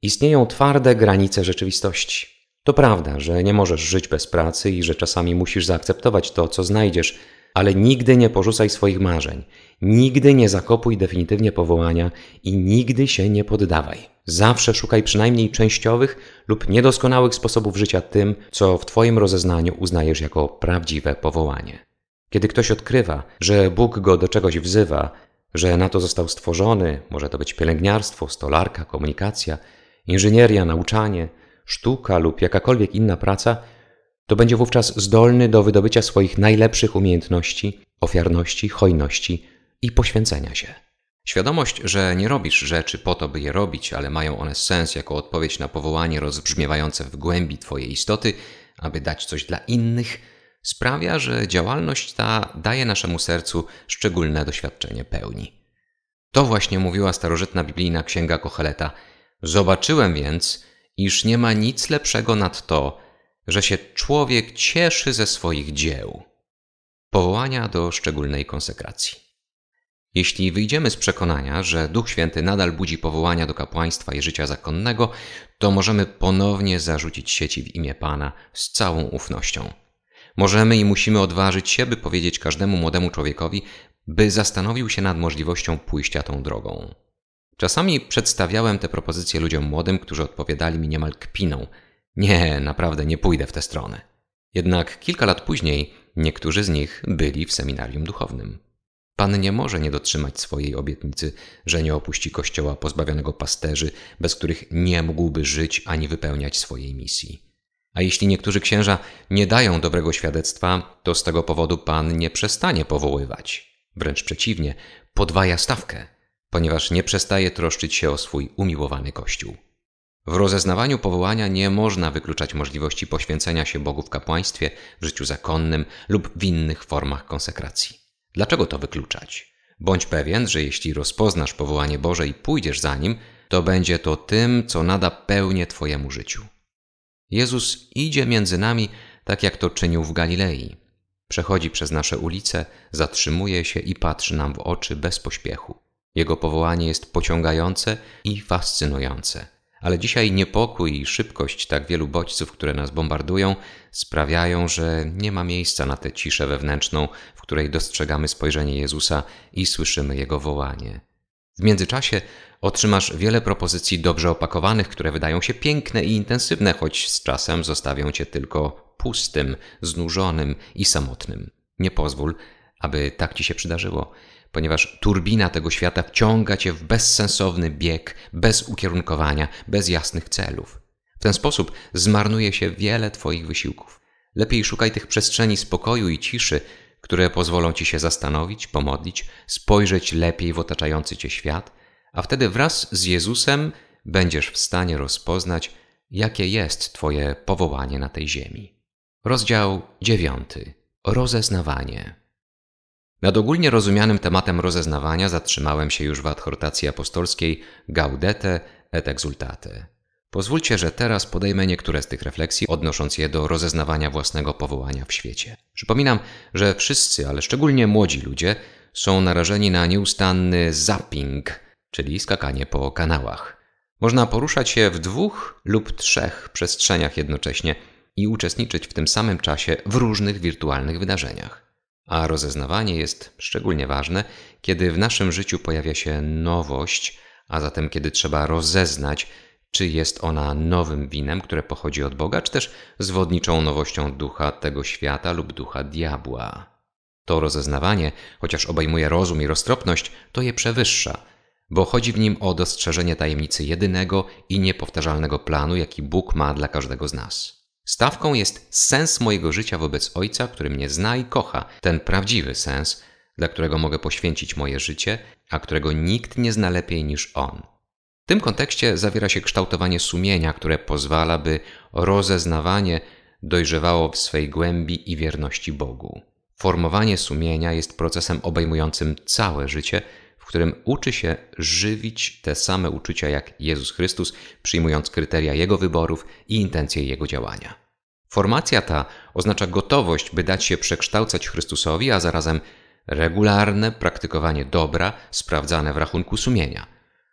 Speaker 1: Istnieją twarde granice rzeczywistości. To prawda, że nie możesz żyć bez pracy i że czasami musisz zaakceptować to, co znajdziesz, ale nigdy nie porzucaj swoich marzeń, nigdy nie zakopuj definitywnie powołania i nigdy się nie poddawaj. Zawsze szukaj przynajmniej częściowych lub niedoskonałych sposobów życia tym, co w Twoim rozeznaniu uznajesz jako prawdziwe powołanie. Kiedy ktoś odkrywa, że Bóg go do czegoś wzywa, że na to został stworzony, może to być pielęgniarstwo, stolarka, komunikacja – inżynieria, nauczanie, sztuka lub jakakolwiek inna praca, to będzie wówczas zdolny do wydobycia swoich najlepszych umiejętności, ofiarności, hojności i poświęcenia się. Świadomość, że nie robisz rzeczy po to, by je robić, ale mają one sens jako odpowiedź na powołanie rozbrzmiewające w głębi Twojej istoty, aby dać coś dla innych, sprawia, że działalność ta daje naszemu sercu szczególne doświadczenie pełni. To właśnie mówiła starożytna biblijna księga Kocheleta – Zobaczyłem więc, iż nie ma nic lepszego nad to, że się człowiek cieszy ze swoich dzieł. Powołania do szczególnej konsekracji. Jeśli wyjdziemy z przekonania, że Duch Święty nadal budzi powołania do kapłaństwa i życia zakonnego, to możemy ponownie zarzucić sieci w imię Pana z całą ufnością. Możemy i musimy odważyć się, by powiedzieć każdemu młodemu człowiekowi, by zastanowił się nad możliwością pójścia tą drogą. Czasami przedstawiałem te propozycje ludziom młodym, którzy odpowiadali mi niemal kpiną. Nie, naprawdę nie pójdę w tę stronę. Jednak kilka lat później niektórzy z nich byli w seminarium duchownym. Pan nie może nie dotrzymać swojej obietnicy, że nie opuści kościoła pozbawionego pasterzy, bez których nie mógłby żyć ani wypełniać swojej misji. A jeśli niektórzy księża nie dają dobrego świadectwa, to z tego powodu Pan nie przestanie powoływać. Wręcz przeciwnie, podwaja stawkę ponieważ nie przestaje troszczyć się o swój umiłowany Kościół. W rozeznawaniu powołania nie można wykluczać możliwości poświęcenia się Bogu w kapłaństwie, w życiu zakonnym lub w innych formach konsekracji. Dlaczego to wykluczać? Bądź pewien, że jeśli rozpoznasz powołanie Boże i pójdziesz za nim, to będzie to tym, co nada pełnię Twojemu życiu. Jezus idzie między nami, tak jak to czynił w Galilei. Przechodzi przez nasze ulice, zatrzymuje się i patrzy nam w oczy bez pośpiechu. Jego powołanie jest pociągające i fascynujące. Ale dzisiaj niepokój i szybkość tak wielu bodźców, które nas bombardują, sprawiają, że nie ma miejsca na tę ciszę wewnętrzną, w której dostrzegamy spojrzenie Jezusa i słyszymy Jego wołanie. W międzyczasie otrzymasz wiele propozycji dobrze opakowanych, które wydają się piękne i intensywne, choć z czasem zostawią cię tylko pustym, znużonym i samotnym. Nie pozwól, aby tak ci się przydarzyło ponieważ turbina tego świata wciąga cię w bezsensowny bieg, bez ukierunkowania, bez jasnych celów. W ten sposób zmarnuje się wiele Twoich wysiłków. Lepiej szukaj tych przestrzeni spokoju i ciszy, które pozwolą ci się zastanowić, pomodlić, spojrzeć lepiej w otaczający cię świat, a wtedy wraz z Jezusem będziesz w stanie rozpoznać, jakie jest Twoje powołanie na tej ziemi. Rozdział 9. Rozeznawanie. Nad ogólnie rozumianym tematem rozeznawania zatrzymałem się już w adhortacji apostolskiej Gaudete et exultate. Pozwólcie, że teraz podejmę niektóre z tych refleksji, odnosząc je do rozeznawania własnego powołania w świecie. Przypominam, że wszyscy, ale szczególnie młodzi ludzie, są narażeni na nieustanny zapping, czyli skakanie po kanałach. Można poruszać się w dwóch lub trzech przestrzeniach jednocześnie i uczestniczyć w tym samym czasie w różnych wirtualnych wydarzeniach. A rozeznawanie jest szczególnie ważne, kiedy w naszym życiu pojawia się nowość, a zatem kiedy trzeba rozeznać, czy jest ona nowym winem, które pochodzi od Boga, czy też zwodniczą nowością ducha tego świata lub ducha diabła. To rozeznawanie, chociaż obejmuje rozum i roztropność, to je przewyższa, bo chodzi w nim o dostrzeżenie tajemnicy jedynego i niepowtarzalnego planu, jaki Bóg ma dla każdego z nas. Stawką jest sens mojego życia wobec Ojca, który mnie zna i kocha, ten prawdziwy sens, dla którego mogę poświęcić moje życie, a którego nikt nie zna lepiej niż On. W tym kontekście zawiera się kształtowanie sumienia, które pozwala, by rozeznawanie dojrzewało w swej głębi i wierności Bogu. Formowanie sumienia jest procesem obejmującym całe życie, w którym uczy się żywić te same uczucia jak Jezus Chrystus, przyjmując kryteria Jego wyborów i intencje Jego działania. Formacja ta oznacza gotowość, by dać się przekształcać Chrystusowi, a zarazem regularne praktykowanie dobra sprawdzane w rachunku sumienia.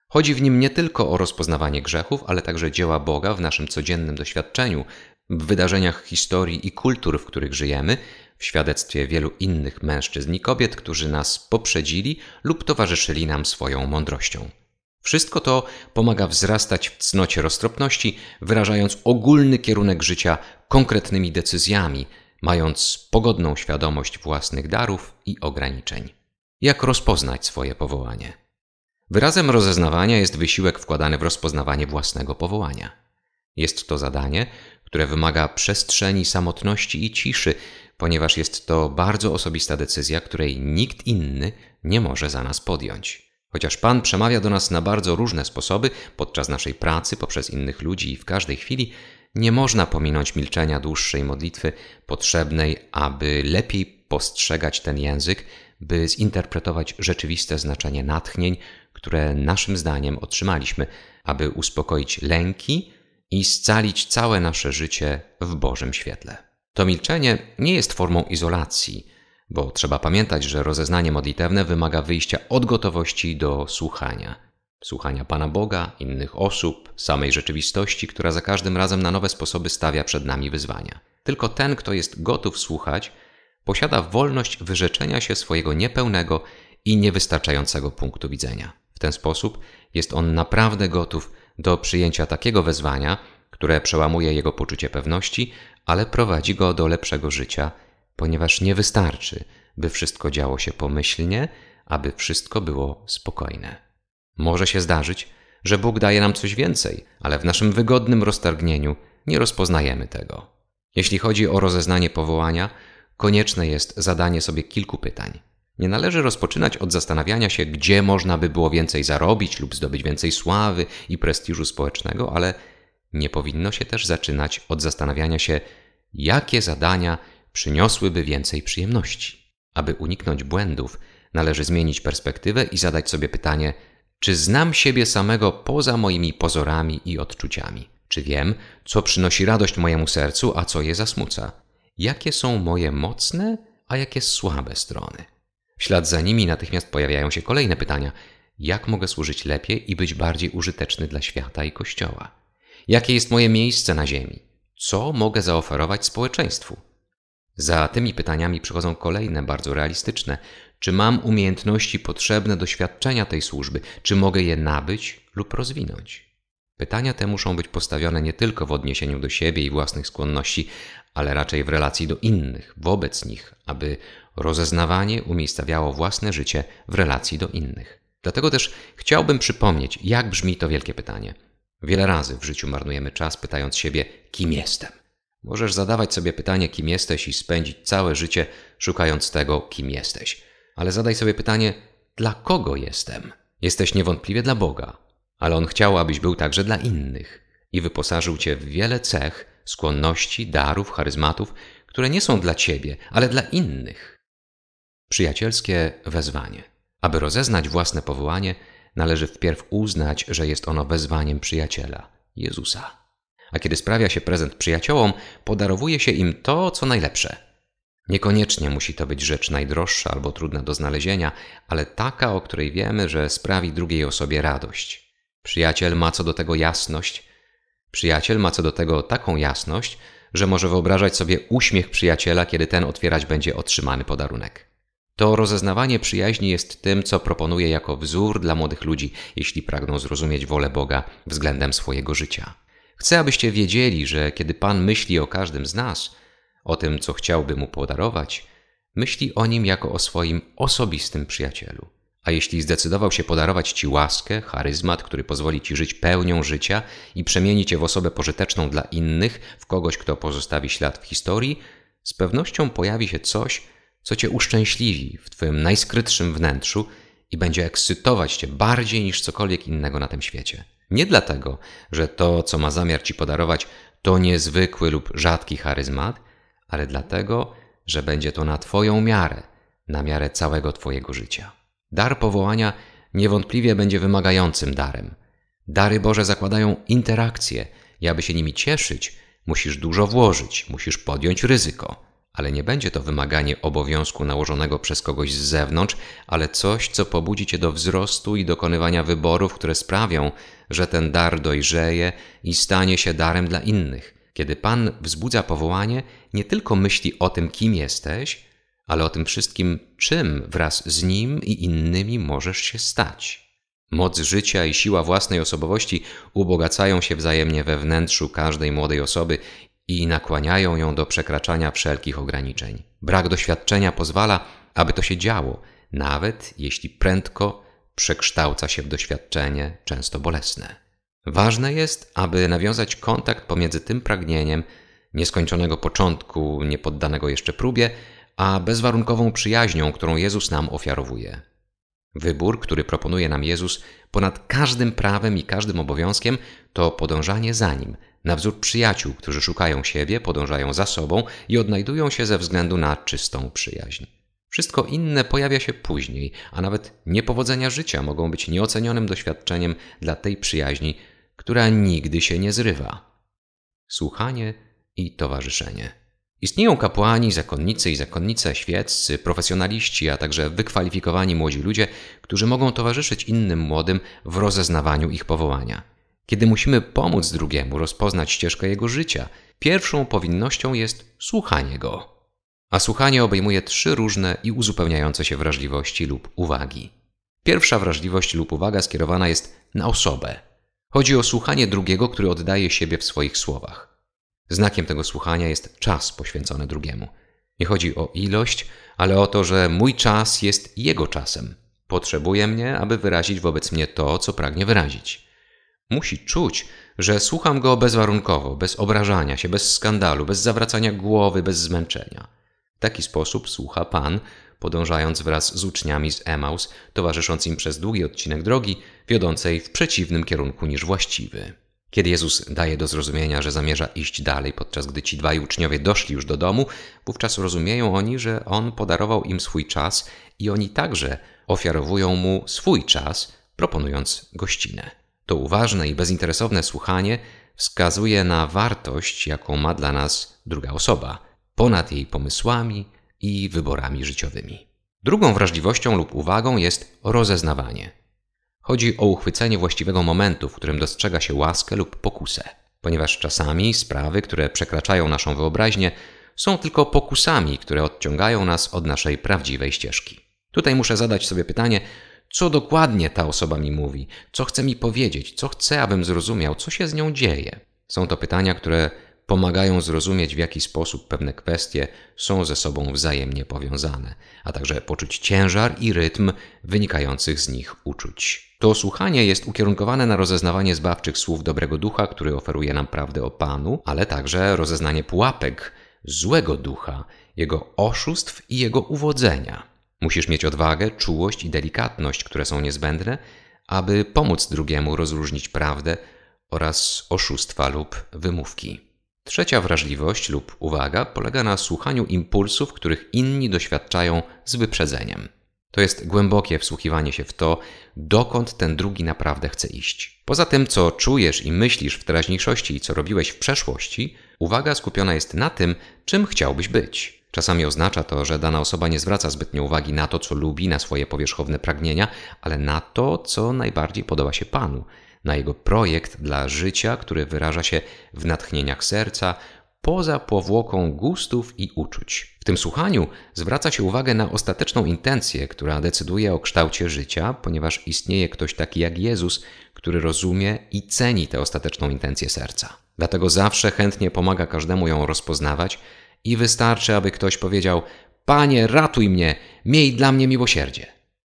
Speaker 1: Chodzi w nim nie tylko o rozpoznawanie grzechów, ale także dzieła Boga w naszym codziennym doświadczeniu, w wydarzeniach historii i kultur, w których żyjemy w świadectwie wielu innych mężczyzn i kobiet, którzy nas poprzedzili lub towarzyszyli nam swoją mądrością. Wszystko to pomaga wzrastać w cnocie roztropności, wyrażając ogólny kierunek życia konkretnymi decyzjami, mając pogodną świadomość własnych darów i ograniczeń. Jak rozpoznać swoje powołanie? Wyrazem rozeznawania jest wysiłek wkładany w rozpoznawanie własnego powołania. Jest to zadanie, które wymaga przestrzeni samotności i ciszy, ponieważ jest to bardzo osobista decyzja, której nikt inny nie może za nas podjąć. Chociaż Pan przemawia do nas na bardzo różne sposoby, podczas naszej pracy, poprzez innych ludzi i w każdej chwili, nie można pominąć milczenia dłuższej modlitwy potrzebnej, aby lepiej postrzegać ten język, by zinterpretować rzeczywiste znaczenie natchnień, które naszym zdaniem otrzymaliśmy, aby uspokoić lęki i scalić całe nasze życie w Bożym świetle. To milczenie nie jest formą izolacji, bo trzeba pamiętać, że rozeznanie modlitewne wymaga wyjścia od gotowości do słuchania. Słuchania Pana Boga, innych osób, samej rzeczywistości, która za każdym razem na nowe sposoby stawia przed nami wyzwania. Tylko ten, kto jest gotów słuchać, posiada wolność wyrzeczenia się swojego niepełnego i niewystarczającego punktu widzenia. W ten sposób jest on naprawdę gotów do przyjęcia takiego wezwania, które przełamuje jego poczucie pewności, ale prowadzi go do lepszego życia, ponieważ nie wystarczy, by wszystko działo się pomyślnie, aby wszystko było spokojne. Może się zdarzyć, że Bóg daje nam coś więcej, ale w naszym wygodnym roztargnieniu nie rozpoznajemy tego. Jeśli chodzi o rozeznanie powołania, konieczne jest zadanie sobie kilku pytań. Nie należy rozpoczynać od zastanawiania się, gdzie można by było więcej zarobić lub zdobyć więcej sławy i prestiżu społecznego, ale nie powinno się też zaczynać od zastanawiania się, jakie zadania przyniosłyby więcej przyjemności. Aby uniknąć błędów, należy zmienić perspektywę i zadać sobie pytanie, czy znam siebie samego poza moimi pozorami i odczuciami? Czy wiem, co przynosi radość mojemu sercu, a co je zasmuca? Jakie są moje mocne, a jakie słabe strony? W ślad za nimi natychmiast pojawiają się kolejne pytania: jak mogę służyć lepiej i być bardziej użyteczny dla świata i kościoła? jakie jest moje miejsce na Ziemi, co mogę zaoferować społeczeństwu. Za tymi pytaniami przychodzą kolejne, bardzo realistyczne. Czy mam umiejętności potrzebne do świadczenia tej służby? Czy mogę je nabyć lub rozwinąć? Pytania te muszą być postawione nie tylko w odniesieniu do siebie i własnych skłonności, ale raczej w relacji do innych, wobec nich, aby rozeznawanie umiejscawiało własne życie w relacji do innych. Dlatego też chciałbym przypomnieć, jak brzmi to wielkie pytanie – Wiele razy w życiu marnujemy czas pytając siebie, kim jestem. Możesz zadawać sobie pytanie, kim jesteś i spędzić całe życie szukając tego, kim jesteś. Ale zadaj sobie pytanie, dla kogo jestem? Jesteś niewątpliwie dla Boga, ale On chciał, abyś był także dla innych i wyposażył Cię w wiele cech, skłonności, darów, charyzmatów, które nie są dla Ciebie, ale dla innych. Przyjacielskie wezwanie. Aby rozeznać własne powołanie, należy wpierw uznać, że jest ono wezwaniem przyjaciela Jezusa. A kiedy sprawia się prezent przyjaciołom, podarowuje się im to, co najlepsze. Niekoniecznie musi to być rzecz najdroższa albo trudna do znalezienia, ale taka, o której wiemy, że sprawi drugiej osobie radość. Przyjaciel ma co do tego jasność. Przyjaciel ma co do tego taką jasność, że może wyobrażać sobie uśmiech przyjaciela, kiedy ten otwierać będzie otrzymany podarunek. To rozeznawanie przyjaźni jest tym, co proponuje jako wzór dla młodych ludzi, jeśli pragną zrozumieć wolę Boga względem swojego życia. Chcę, abyście wiedzieli, że kiedy Pan myśli o każdym z nas, o tym, co chciałby mu podarować, myśli o nim jako o swoim osobistym przyjacielu. A jeśli zdecydował się podarować ci łaskę, charyzmat, który pozwoli ci żyć pełnią życia i przemieni cię w osobę pożyteczną dla innych, w kogoś, kto pozostawi ślad w historii, z pewnością pojawi się coś, co Cię uszczęśliwi w Twoim najskrytszym wnętrzu i będzie ekscytować Cię bardziej niż cokolwiek innego na tym świecie. Nie dlatego, że to, co ma zamiar Ci podarować, to niezwykły lub rzadki charyzmat, ale dlatego, że będzie to na Twoją miarę, na miarę całego Twojego życia. Dar powołania niewątpliwie będzie wymagającym darem. Dary Boże zakładają interakcję i aby się nimi cieszyć, musisz dużo włożyć, musisz podjąć ryzyko ale nie będzie to wymaganie obowiązku nałożonego przez kogoś z zewnątrz, ale coś, co pobudzi cię do wzrostu i dokonywania wyborów, które sprawią, że ten dar dojrzeje i stanie się darem dla innych. Kiedy Pan wzbudza powołanie, nie tylko myśli o tym, kim jesteś, ale o tym wszystkim, czym wraz z nim i innymi możesz się stać. Moc życia i siła własnej osobowości ubogacają się wzajemnie we wnętrzu każdej młodej osoby i nakłaniają ją do przekraczania wszelkich ograniczeń. Brak doświadczenia pozwala, aby to się działo, nawet jeśli prędko przekształca się w doświadczenie często bolesne. Ważne jest, aby nawiązać kontakt pomiędzy tym pragnieniem nieskończonego początku, niepoddanego jeszcze próbie, a bezwarunkową przyjaźnią, którą Jezus nam ofiarowuje. Wybór, który proponuje nam Jezus ponad każdym prawem i każdym obowiązkiem, to podążanie za nim, na wzór przyjaciół, którzy szukają siebie, podążają za sobą i odnajdują się ze względu na czystą przyjaźń. Wszystko inne pojawia się później, a nawet niepowodzenia życia mogą być nieocenionym doświadczeniem dla tej przyjaźni, która nigdy się nie zrywa. Słuchanie i towarzyszenie. Istnieją kapłani, zakonnicy i zakonnice, świeccy, profesjonaliści, a także wykwalifikowani młodzi ludzie, którzy mogą towarzyszyć innym młodym w rozeznawaniu ich powołania. Kiedy musimy pomóc drugiemu rozpoznać ścieżkę jego życia, pierwszą powinnością jest słuchanie go. A słuchanie obejmuje trzy różne i uzupełniające się wrażliwości lub uwagi. Pierwsza wrażliwość lub uwaga skierowana jest na osobę. Chodzi o słuchanie drugiego, który oddaje siebie w swoich słowach. Znakiem tego słuchania jest czas poświęcony drugiemu. Nie chodzi o ilość, ale o to, że mój czas jest jego czasem. Potrzebuje mnie, aby wyrazić wobec mnie to, co pragnie wyrazić. Musi czuć, że słucham go bezwarunkowo, bez obrażania się, bez skandalu, bez zawracania głowy, bez zmęczenia. W taki sposób słucha Pan, podążając wraz z uczniami z Emaus, towarzysząc im przez długi odcinek drogi, wiodącej w przeciwnym kierunku niż właściwy. Kiedy Jezus daje do zrozumienia, że zamierza iść dalej, podczas gdy ci dwaj uczniowie doszli już do domu, wówczas rozumieją oni, że On podarował im swój czas i oni także ofiarowują Mu swój czas, proponując gościnę. To uważne i bezinteresowne słuchanie wskazuje na wartość, jaką ma dla nas druga osoba, ponad jej pomysłami i wyborami życiowymi. Drugą wrażliwością lub uwagą jest rozeznawanie. Chodzi o uchwycenie właściwego momentu, w którym dostrzega się łaskę lub pokusę, ponieważ czasami sprawy, które przekraczają naszą wyobraźnię, są tylko pokusami, które odciągają nas od naszej prawdziwej ścieżki. Tutaj muszę zadać sobie pytanie, co dokładnie ta osoba mi mówi, co chce mi powiedzieć, co chce, abym zrozumiał, co się z nią dzieje. Są to pytania, które pomagają zrozumieć, w jaki sposób pewne kwestie są ze sobą wzajemnie powiązane, a także poczuć ciężar i rytm wynikających z nich uczuć. To słuchanie jest ukierunkowane na rozeznawanie zbawczych słów dobrego ducha, który oferuje nam prawdę o Panu, ale także rozeznanie pułapek złego ducha, jego oszustw i jego uwodzenia. Musisz mieć odwagę, czułość i delikatność, które są niezbędne, aby pomóc drugiemu rozróżnić prawdę oraz oszustwa lub wymówki. Trzecia wrażliwość lub uwaga polega na słuchaniu impulsów, których inni doświadczają z wyprzedzeniem. To jest głębokie wsłuchiwanie się w to, dokąd ten drugi naprawdę chce iść. Poza tym, co czujesz i myślisz w teraźniejszości i co robiłeś w przeszłości, uwaga skupiona jest na tym, czym chciałbyś być. Czasami oznacza to, że dana osoba nie zwraca zbytnio uwagi na to, co lubi, na swoje powierzchowne pragnienia, ale na to, co najbardziej podoba się Panu, na jego projekt dla życia, który wyraża się w natchnieniach serca, poza powłoką gustów i uczuć. W tym słuchaniu zwraca się uwagę na ostateczną intencję, która decyduje o kształcie życia, ponieważ istnieje ktoś taki jak Jezus, który rozumie i ceni tę ostateczną intencję serca. Dlatego zawsze chętnie pomaga każdemu ją rozpoznawać i wystarczy, aby ktoś powiedział: Panie, ratuj mnie, miej dla mnie miłosierdzie.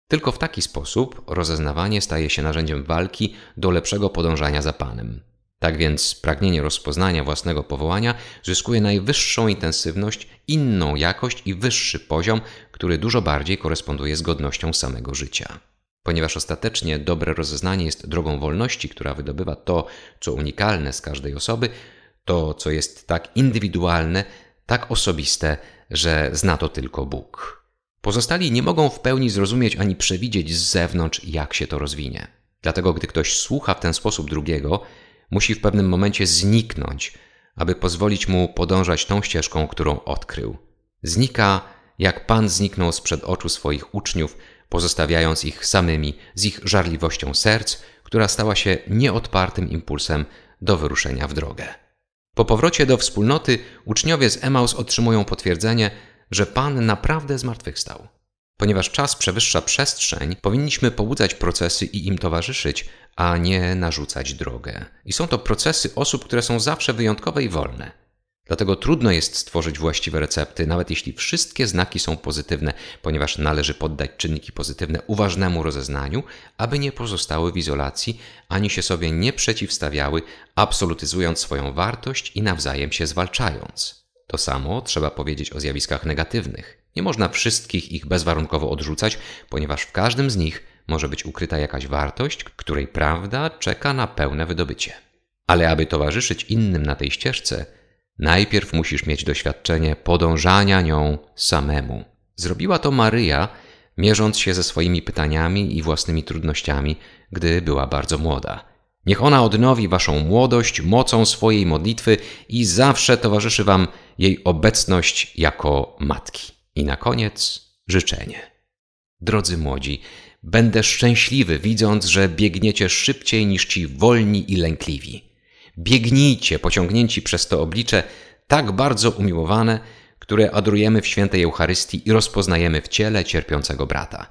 Speaker 1: Tylko w taki sposób rozeznawanie staje się narzędziem walki do lepszego podążania za Panem. Tak więc pragnienie rozpoznania własnego powołania zyskuje najwyższą intensywność, inną jakość i wyższy poziom, który dużo bardziej koresponduje z godnością samego życia. Ponieważ ostatecznie dobre rozeznanie jest drogą wolności, która wydobywa to, co unikalne z każdej osoby, to, co jest tak indywidualne, tak osobiste, że zna to tylko Bóg. Pozostali nie mogą w pełni zrozumieć ani przewidzieć z zewnątrz, jak się to rozwinie. Dlatego, gdy ktoś słucha w ten sposób drugiego, musi w pewnym momencie zniknąć, aby pozwolić mu podążać tą ścieżką, którą odkrył. Znika, jak Pan zniknął sprzed oczu swoich uczniów, pozostawiając ich samymi z ich żarliwością serc, która stała się nieodpartym impulsem do wyruszenia w drogę. Po powrocie do wspólnoty uczniowie z Emaus otrzymują potwierdzenie, że Pan naprawdę zmartwychwstał. Ponieważ czas przewyższa przestrzeń, powinniśmy pobudzać procesy i im towarzyszyć, a nie narzucać drogę. I są to procesy osób, które są zawsze wyjątkowe i wolne. Dlatego trudno jest stworzyć właściwe recepty, nawet jeśli wszystkie znaki są pozytywne, ponieważ należy poddać czynniki pozytywne uważnemu rozeznaniu, aby nie pozostały w izolacji ani się sobie nie przeciwstawiały, absolutyzując swoją wartość i nawzajem się zwalczając. To samo trzeba powiedzieć o zjawiskach negatywnych. Nie można wszystkich ich bezwarunkowo odrzucać, ponieważ w każdym z nich może być ukryta jakaś wartość, której prawda czeka na pełne wydobycie. Ale aby towarzyszyć innym na tej ścieżce, najpierw musisz mieć doświadczenie podążania nią samemu. Zrobiła to Maryja, mierząc się ze swoimi pytaniami i własnymi trudnościami, gdy była bardzo młoda. Niech ona odnowi waszą młodość mocą swojej modlitwy i zawsze towarzyszy wam jej obecność jako matki. I na koniec życzenie. Drodzy młodzi, będę szczęśliwy, widząc, że biegniecie szybciej niż ci wolni i lękliwi. Biegnijcie, pociągnięci przez to oblicze, tak bardzo umiłowane, które adorujemy w świętej Eucharystii i rozpoznajemy w ciele cierpiącego brata.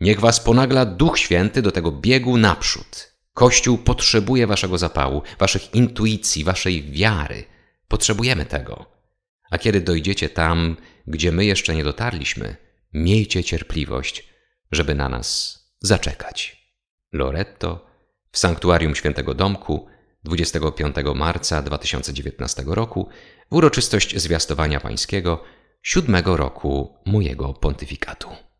Speaker 1: Niech was ponagla Duch Święty do tego biegu naprzód. Kościół potrzebuje waszego zapału, waszych intuicji, waszej wiary. Potrzebujemy tego. A kiedy dojdziecie tam, gdzie my jeszcze nie dotarliśmy, miejcie cierpliwość, żeby na nas zaczekać. Loretto w Sanktuarium Świętego Domku 25 marca 2019 roku w uroczystość Zwiastowania Pańskiego siódmego roku mojego pontyfikatu.